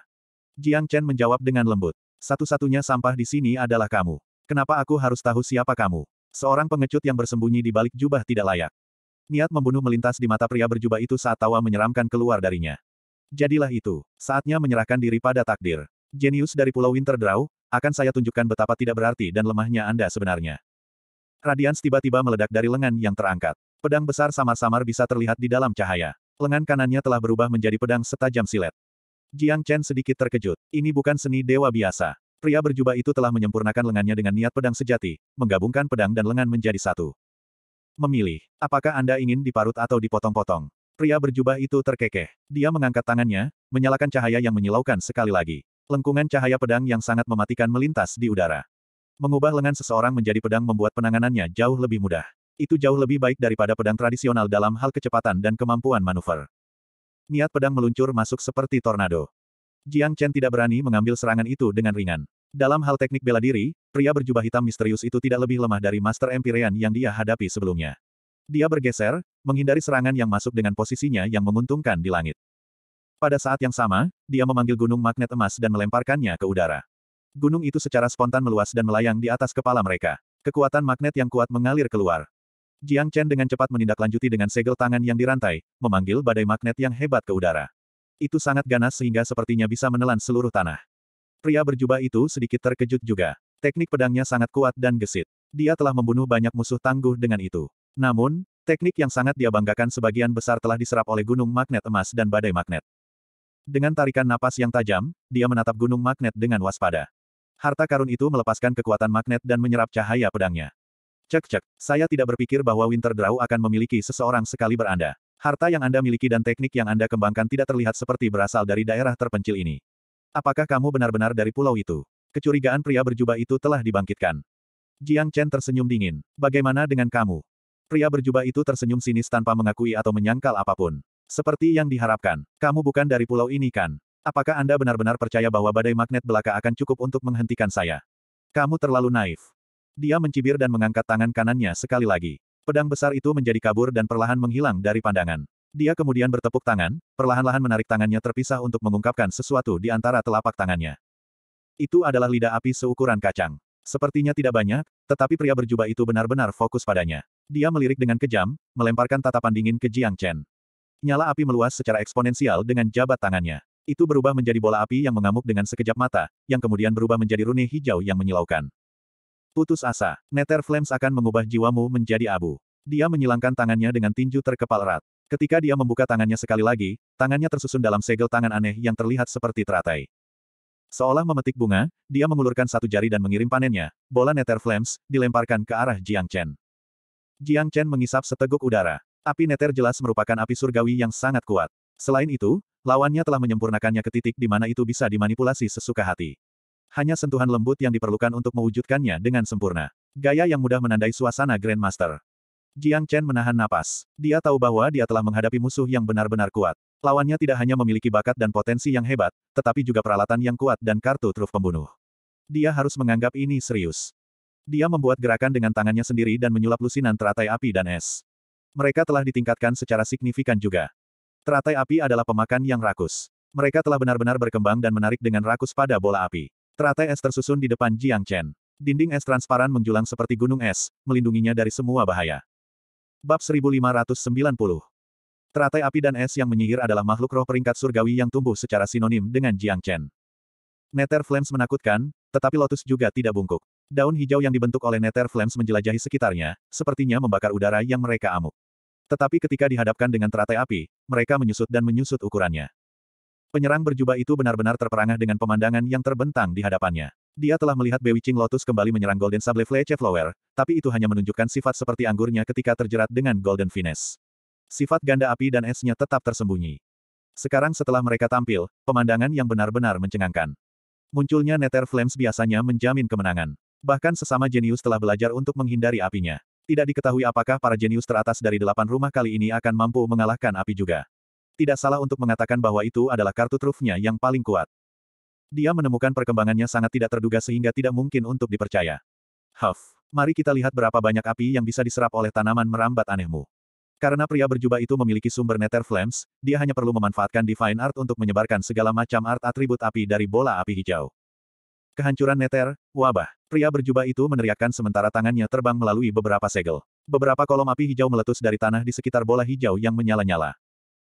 Jiang Chen menjawab dengan lembut. Satu-satunya sampah di sini adalah kamu. Kenapa aku harus tahu siapa kamu? Seorang pengecut yang bersembunyi di balik jubah tidak layak. Niat membunuh melintas di mata pria berjubah itu saat tawa menyeramkan keluar darinya. Jadilah itu. Saatnya menyerahkan diri pada takdir. Jenius dari Pulau Winterdraw, akan saya tunjukkan betapa tidak berarti dan lemahnya Anda sebenarnya. Radians tiba-tiba meledak dari lengan yang terangkat. Pedang besar samar-samar bisa terlihat di dalam cahaya. Lengan kanannya telah berubah menjadi pedang setajam silet. Jiang Chen sedikit terkejut. Ini bukan seni dewa biasa. Pria berjubah itu telah menyempurnakan lengannya dengan niat pedang sejati, menggabungkan pedang dan lengan menjadi satu. Memilih, apakah Anda ingin diparut atau dipotong-potong? Pria berjubah itu terkekeh. Dia mengangkat tangannya, menyalakan cahaya yang menyilaukan sekali lagi. Lengkungan cahaya pedang yang sangat mematikan melintas di udara. Mengubah lengan seseorang menjadi pedang membuat penanganannya jauh lebih mudah. Itu jauh lebih baik daripada pedang tradisional dalam hal kecepatan dan kemampuan manuver. Niat pedang meluncur masuk seperti tornado. Jiang Chen tidak berani mengambil serangan itu dengan ringan. Dalam hal teknik bela diri, pria berjubah hitam misterius itu tidak lebih lemah dari Master Empyrean yang dia hadapi sebelumnya. Dia bergeser, menghindari serangan yang masuk dengan posisinya yang menguntungkan di langit. Pada saat yang sama, dia memanggil gunung magnet emas dan melemparkannya ke udara. Gunung itu secara spontan meluas dan melayang di atas kepala mereka. Kekuatan magnet yang kuat mengalir keluar. Jiang Chen dengan cepat menindaklanjuti dengan segel tangan yang dirantai, memanggil badai magnet yang hebat ke udara. Itu sangat ganas sehingga sepertinya bisa menelan seluruh tanah. Pria berjubah itu sedikit terkejut juga. Teknik pedangnya sangat kuat dan gesit. Dia telah membunuh banyak musuh tangguh dengan itu. Namun, teknik yang sangat dia banggakan sebagian besar telah diserap oleh gunung magnet emas dan badai magnet. Dengan tarikan napas yang tajam, dia menatap gunung magnet dengan waspada. Harta karun itu melepaskan kekuatan magnet dan menyerap cahaya pedangnya. Cek-cek, saya tidak berpikir bahwa Winter Draw akan memiliki seseorang sekali beranda. Harta yang Anda miliki dan teknik yang Anda kembangkan tidak terlihat seperti berasal dari daerah terpencil ini. Apakah kamu benar-benar dari pulau itu? Kecurigaan pria berjubah itu telah dibangkitkan. Jiang Chen tersenyum dingin. Bagaimana dengan kamu? Pria berjubah itu tersenyum sinis tanpa mengakui atau menyangkal apapun. Seperti yang diharapkan, kamu bukan dari pulau ini kan? Apakah Anda benar-benar percaya bahwa badai magnet belaka akan cukup untuk menghentikan saya? Kamu terlalu naif. Dia mencibir dan mengangkat tangan kanannya sekali lagi. Pedang besar itu menjadi kabur dan perlahan menghilang dari pandangan. Dia kemudian bertepuk tangan, perlahan-lahan menarik tangannya terpisah untuk mengungkapkan sesuatu di antara telapak tangannya. Itu adalah lidah api seukuran kacang. Sepertinya tidak banyak, tetapi pria berjubah itu benar-benar fokus padanya. Dia melirik dengan kejam, melemparkan tatapan dingin ke Jiang Chen. Nyala api meluas secara eksponensial dengan jabat tangannya. Itu berubah menjadi bola api yang mengamuk dengan sekejap mata, yang kemudian berubah menjadi rune hijau yang menyilaukan. Putus asa, Nether Flames akan mengubah jiwamu menjadi abu. Dia menyilangkan tangannya dengan tinju terkepal erat. Ketika dia membuka tangannya sekali lagi, tangannya tersusun dalam segel tangan aneh yang terlihat seperti teratai. Seolah memetik bunga, dia mengulurkan satu jari dan mengirim panennya. Bola nether flames, dilemparkan ke arah Jiang Chen. Jiang Chen mengisap seteguk udara. Api nether jelas merupakan api surgawi yang sangat kuat. Selain itu, lawannya telah menyempurnakannya ke titik di mana itu bisa dimanipulasi sesuka hati. Hanya sentuhan lembut yang diperlukan untuk mewujudkannya dengan sempurna. Gaya yang mudah menandai suasana Grandmaster. Jiang Chen menahan napas. Dia tahu bahwa dia telah menghadapi musuh yang benar-benar kuat. Lawannya tidak hanya memiliki bakat dan potensi yang hebat, tetapi juga peralatan yang kuat dan kartu truf pembunuh. Dia harus menganggap ini serius. Dia membuat gerakan dengan tangannya sendiri dan menyulap lusinan teratai api dan es. Mereka telah ditingkatkan secara signifikan juga. Teratai api adalah pemakan yang rakus. Mereka telah benar-benar berkembang dan menarik dengan rakus pada bola api. Teratai es tersusun di depan Jiang Chen. Dinding es transparan menjulang seperti gunung es, melindunginya dari semua bahaya. Bab 1590 Teratai api dan es yang menyihir adalah makhluk roh peringkat surgawi yang tumbuh secara sinonim dengan Jiang Chen. Nether Flames menakutkan, tetapi Lotus juga tidak bungkuk. Daun hijau yang dibentuk oleh Nether Flames menjelajahi sekitarnya, sepertinya membakar udara yang mereka amuk. Tetapi ketika dihadapkan dengan teratai api, mereka menyusut dan menyusut ukurannya. Penyerang berjubah itu benar-benar terperangah dengan pemandangan yang terbentang di hadapannya. Dia telah melihat Bewitching Lotus kembali menyerang Golden Sable Flower, tapi itu hanya menunjukkan sifat seperti anggurnya ketika terjerat dengan Golden Finesse sifat ganda api dan esnya tetap tersembunyi. Sekarang setelah mereka tampil, pemandangan yang benar-benar mencengangkan. Munculnya Nether Flames biasanya menjamin kemenangan. Bahkan sesama jenius telah belajar untuk menghindari apinya. Tidak diketahui apakah para jenius teratas dari delapan rumah kali ini akan mampu mengalahkan api juga. Tidak salah untuk mengatakan bahwa itu adalah kartu trufnya yang paling kuat. Dia menemukan perkembangannya sangat tidak terduga sehingga tidak mungkin untuk dipercaya. Huff. Mari kita lihat berapa banyak api yang bisa diserap oleh tanaman merambat anehmu. Karena pria berjubah itu memiliki sumber Nether Flames, dia hanya perlu memanfaatkan Divine Art untuk menyebarkan segala macam art atribut api dari bola api hijau. Kehancuran Nether, wabah. Pria berjubah itu meneriakkan sementara tangannya terbang melalui beberapa segel. Beberapa kolom api hijau meletus dari tanah di sekitar bola hijau yang menyala-nyala.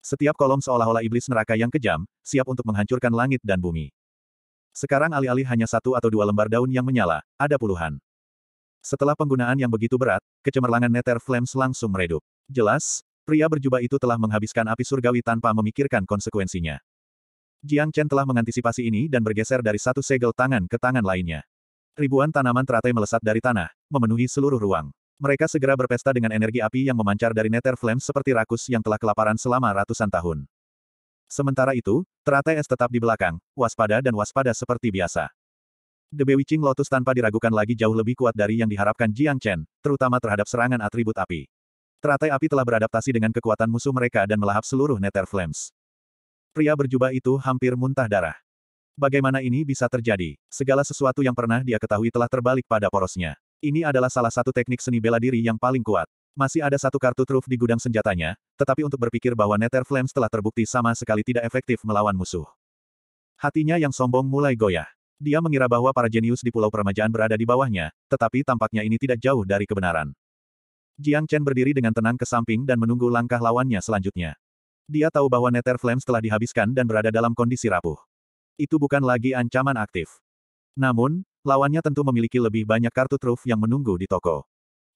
Setiap kolom seolah-olah iblis neraka yang kejam, siap untuk menghancurkan langit dan bumi. Sekarang alih-alih hanya satu atau dua lembar daun yang menyala, ada puluhan. Setelah penggunaan yang begitu berat, kecemerlangan Nether Flames langsung meredup. Jelas, pria berjubah itu telah menghabiskan api surgawi tanpa memikirkan konsekuensinya. Jiang Chen telah mengantisipasi ini dan bergeser dari satu segel tangan ke tangan lainnya. Ribuan tanaman teratai melesat dari tanah, memenuhi seluruh ruang. Mereka segera berpesta dengan energi api yang memancar dari nether flame seperti rakus yang telah kelaparan selama ratusan tahun. Sementara itu, teratai es tetap di belakang, waspada dan waspada seperti biasa. The Bewitching Lotus tanpa diragukan lagi jauh lebih kuat dari yang diharapkan Jiang Chen, terutama terhadap serangan atribut api. Teratai api telah beradaptasi dengan kekuatan musuh mereka dan melahap seluruh Nether Flames. Pria berjubah itu hampir muntah darah. Bagaimana ini bisa terjadi? Segala sesuatu yang pernah dia ketahui telah terbalik pada porosnya. Ini adalah salah satu teknik seni bela diri yang paling kuat. Masih ada satu kartu truf di gudang senjatanya, tetapi untuk berpikir bahwa Nether Flames telah terbukti sama sekali tidak efektif melawan musuh. Hatinya yang sombong mulai goyah. Dia mengira bahwa para jenius di pulau permajaan berada di bawahnya, tetapi tampaknya ini tidak jauh dari kebenaran. Jiang Chen berdiri dengan tenang ke samping dan menunggu langkah lawannya selanjutnya. Dia tahu bahwa Nether Flames telah dihabiskan dan berada dalam kondisi rapuh. Itu bukan lagi ancaman aktif. Namun, lawannya tentu memiliki lebih banyak kartu truf yang menunggu di toko.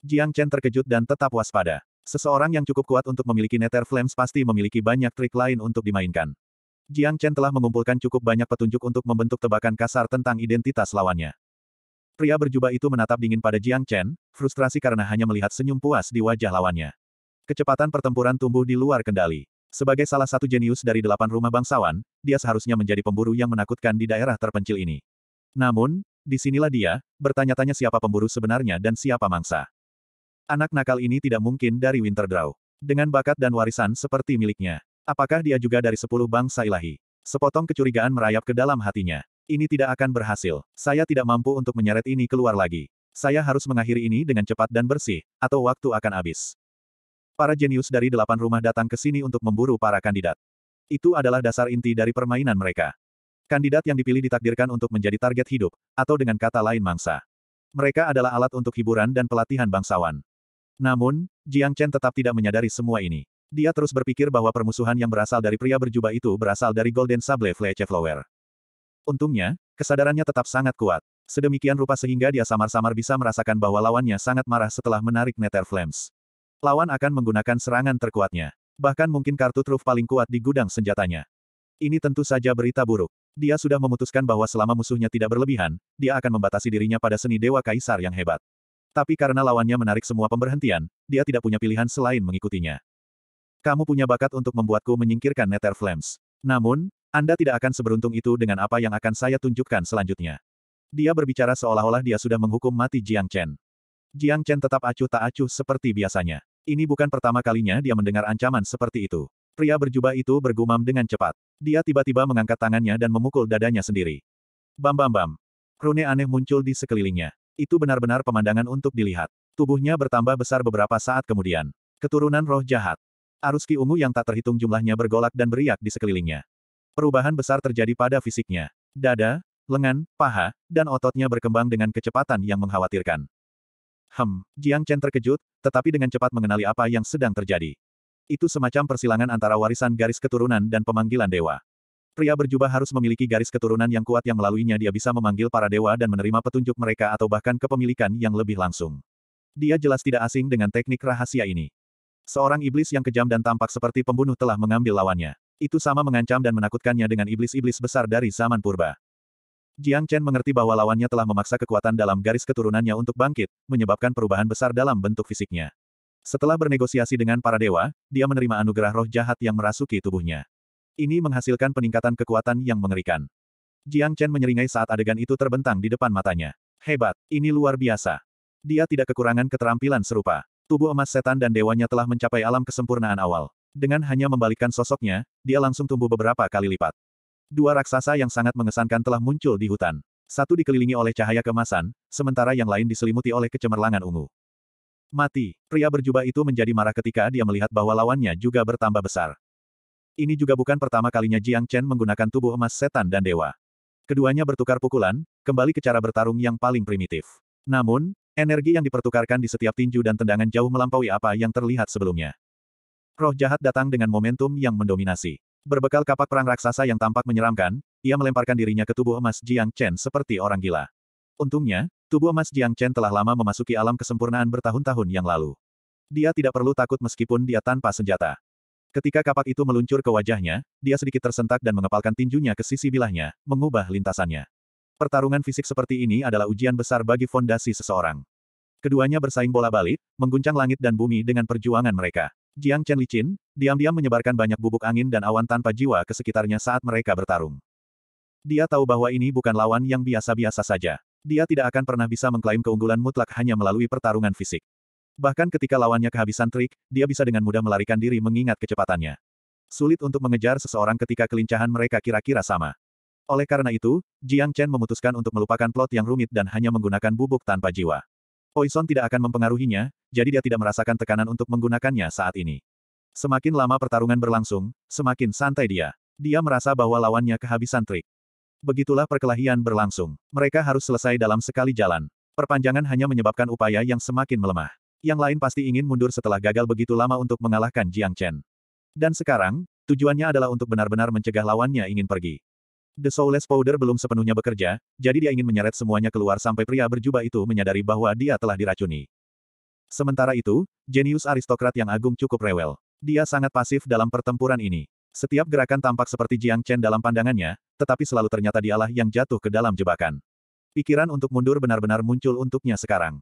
Jiang Chen terkejut dan tetap waspada. Seseorang yang cukup kuat untuk memiliki Nether Flames pasti memiliki banyak trik lain untuk dimainkan. Jiang Chen telah mengumpulkan cukup banyak petunjuk untuk membentuk tebakan kasar tentang identitas lawannya. Pria berjubah itu menatap dingin pada Jiang Chen, frustrasi karena hanya melihat senyum puas di wajah lawannya. Kecepatan pertempuran tumbuh di luar kendali. Sebagai salah satu jenius dari delapan rumah bangsawan, dia seharusnya menjadi pemburu yang menakutkan di daerah terpencil ini. Namun, disinilah dia, bertanya-tanya siapa pemburu sebenarnya dan siapa mangsa. Anak nakal ini tidak mungkin dari Winterdraw. Dengan bakat dan warisan seperti miliknya. Apakah dia juga dari sepuluh bangsa ilahi? Sepotong kecurigaan merayap ke dalam hatinya. Ini tidak akan berhasil. Saya tidak mampu untuk menyeret ini keluar lagi. Saya harus mengakhiri ini dengan cepat dan bersih, atau waktu akan habis. Para jenius dari delapan rumah datang ke sini untuk memburu para kandidat. Itu adalah dasar inti dari permainan mereka. Kandidat yang dipilih ditakdirkan untuk menjadi target hidup, atau dengan kata lain mangsa. Mereka adalah alat untuk hiburan dan pelatihan bangsawan. Namun, Jiang Chen tetap tidak menyadari semua ini. Dia terus berpikir bahwa permusuhan yang berasal dari pria berjubah itu berasal dari Golden Sable Fletcher Flower. Untungnya, kesadarannya tetap sangat kuat. Sedemikian rupa sehingga dia samar-samar bisa merasakan bahwa lawannya sangat marah setelah menarik Nether Flames. Lawan akan menggunakan serangan terkuatnya. Bahkan mungkin kartu truf paling kuat di gudang senjatanya. Ini tentu saja berita buruk. Dia sudah memutuskan bahwa selama musuhnya tidak berlebihan, dia akan membatasi dirinya pada seni Dewa Kaisar yang hebat. Tapi karena lawannya menarik semua pemberhentian, dia tidak punya pilihan selain mengikutinya. Kamu punya bakat untuk membuatku menyingkirkan Nether Flames. Namun, anda tidak akan seberuntung itu dengan apa yang akan saya tunjukkan selanjutnya. Dia berbicara seolah-olah dia sudah menghukum mati Jiang Chen. Jiang Chen tetap acuh tak acuh seperti biasanya. Ini bukan pertama kalinya dia mendengar ancaman seperti itu. Pria berjubah itu bergumam dengan cepat. Dia tiba-tiba mengangkat tangannya dan memukul dadanya sendiri. Bam bam bam. Rune aneh muncul di sekelilingnya. Itu benar-benar pemandangan untuk dilihat. Tubuhnya bertambah besar beberapa saat kemudian. Keturunan roh jahat. Arus ki ungu yang tak terhitung jumlahnya bergolak dan beriak di sekelilingnya. Perubahan besar terjadi pada fisiknya. Dada, lengan, paha, dan ototnya berkembang dengan kecepatan yang mengkhawatirkan. Hem, Jiang Chen terkejut, tetapi dengan cepat mengenali apa yang sedang terjadi. Itu semacam persilangan antara warisan garis keturunan dan pemanggilan dewa. Pria berjubah harus memiliki garis keturunan yang kuat yang melaluinya dia bisa memanggil para dewa dan menerima petunjuk mereka atau bahkan kepemilikan yang lebih langsung. Dia jelas tidak asing dengan teknik rahasia ini. Seorang iblis yang kejam dan tampak seperti pembunuh telah mengambil lawannya. Itu sama mengancam dan menakutkannya dengan iblis-iblis besar dari zaman purba. Jiang Chen mengerti bahwa lawannya telah memaksa kekuatan dalam garis keturunannya untuk bangkit, menyebabkan perubahan besar dalam bentuk fisiknya. Setelah bernegosiasi dengan para dewa, dia menerima anugerah roh jahat yang merasuki tubuhnya. Ini menghasilkan peningkatan kekuatan yang mengerikan. Jiang Chen menyeringai saat adegan itu terbentang di depan matanya. Hebat, ini luar biasa. Dia tidak kekurangan keterampilan serupa. Tubuh emas setan dan dewanya telah mencapai alam kesempurnaan awal. Dengan hanya membalikkan sosoknya, dia langsung tumbuh beberapa kali lipat. Dua raksasa yang sangat mengesankan telah muncul di hutan. Satu dikelilingi oleh cahaya kemasan, sementara yang lain diselimuti oleh kecemerlangan ungu. Mati, pria berjubah itu menjadi marah ketika dia melihat bahwa lawannya juga bertambah besar. Ini juga bukan pertama kalinya Jiang Chen menggunakan tubuh emas setan dan dewa. Keduanya bertukar pukulan, kembali ke cara bertarung yang paling primitif. Namun, Energi yang dipertukarkan di setiap tinju dan tendangan jauh melampaui apa yang terlihat sebelumnya. Roh jahat datang dengan momentum yang mendominasi. Berbekal kapak perang raksasa yang tampak menyeramkan, ia melemparkan dirinya ke tubuh emas Jiang Chen seperti orang gila. Untungnya, tubuh emas Jiang Chen telah lama memasuki alam kesempurnaan bertahun-tahun yang lalu. Dia tidak perlu takut meskipun dia tanpa senjata. Ketika kapak itu meluncur ke wajahnya, dia sedikit tersentak dan mengepalkan tinjunya ke sisi bilahnya, mengubah lintasannya. Pertarungan fisik seperti ini adalah ujian besar bagi fondasi seseorang. Keduanya bersaing bola balik, mengguncang langit dan bumi dengan perjuangan mereka. Jiang Chen licin, diam-diam menyebarkan banyak bubuk angin dan awan tanpa jiwa ke sekitarnya saat mereka bertarung. Dia tahu bahwa ini bukan lawan yang biasa-biasa saja. Dia tidak akan pernah bisa mengklaim keunggulan mutlak hanya melalui pertarungan fisik. Bahkan ketika lawannya kehabisan trik, dia bisa dengan mudah melarikan diri mengingat kecepatannya. Sulit untuk mengejar seseorang ketika kelincahan mereka kira-kira sama. Oleh karena itu, Jiang Chen memutuskan untuk melupakan plot yang rumit dan hanya menggunakan bubuk tanpa jiwa. Poison tidak akan mempengaruhinya, jadi dia tidak merasakan tekanan untuk menggunakannya saat ini. Semakin lama pertarungan berlangsung, semakin santai dia. Dia merasa bahwa lawannya kehabisan trik. Begitulah perkelahian berlangsung. Mereka harus selesai dalam sekali jalan. Perpanjangan hanya menyebabkan upaya yang semakin melemah. Yang lain pasti ingin mundur setelah gagal begitu lama untuk mengalahkan Jiang Chen. Dan sekarang, tujuannya adalah untuk benar-benar mencegah lawannya ingin pergi. The Soulless Powder belum sepenuhnya bekerja, jadi dia ingin menyeret semuanya keluar sampai pria berjubah itu menyadari bahwa dia telah diracuni. Sementara itu, jenius aristokrat yang agung cukup rewel. Dia sangat pasif dalam pertempuran ini. Setiap gerakan tampak seperti Jiang Chen dalam pandangannya, tetapi selalu ternyata dialah yang jatuh ke dalam jebakan. Pikiran untuk mundur benar-benar muncul untuknya sekarang.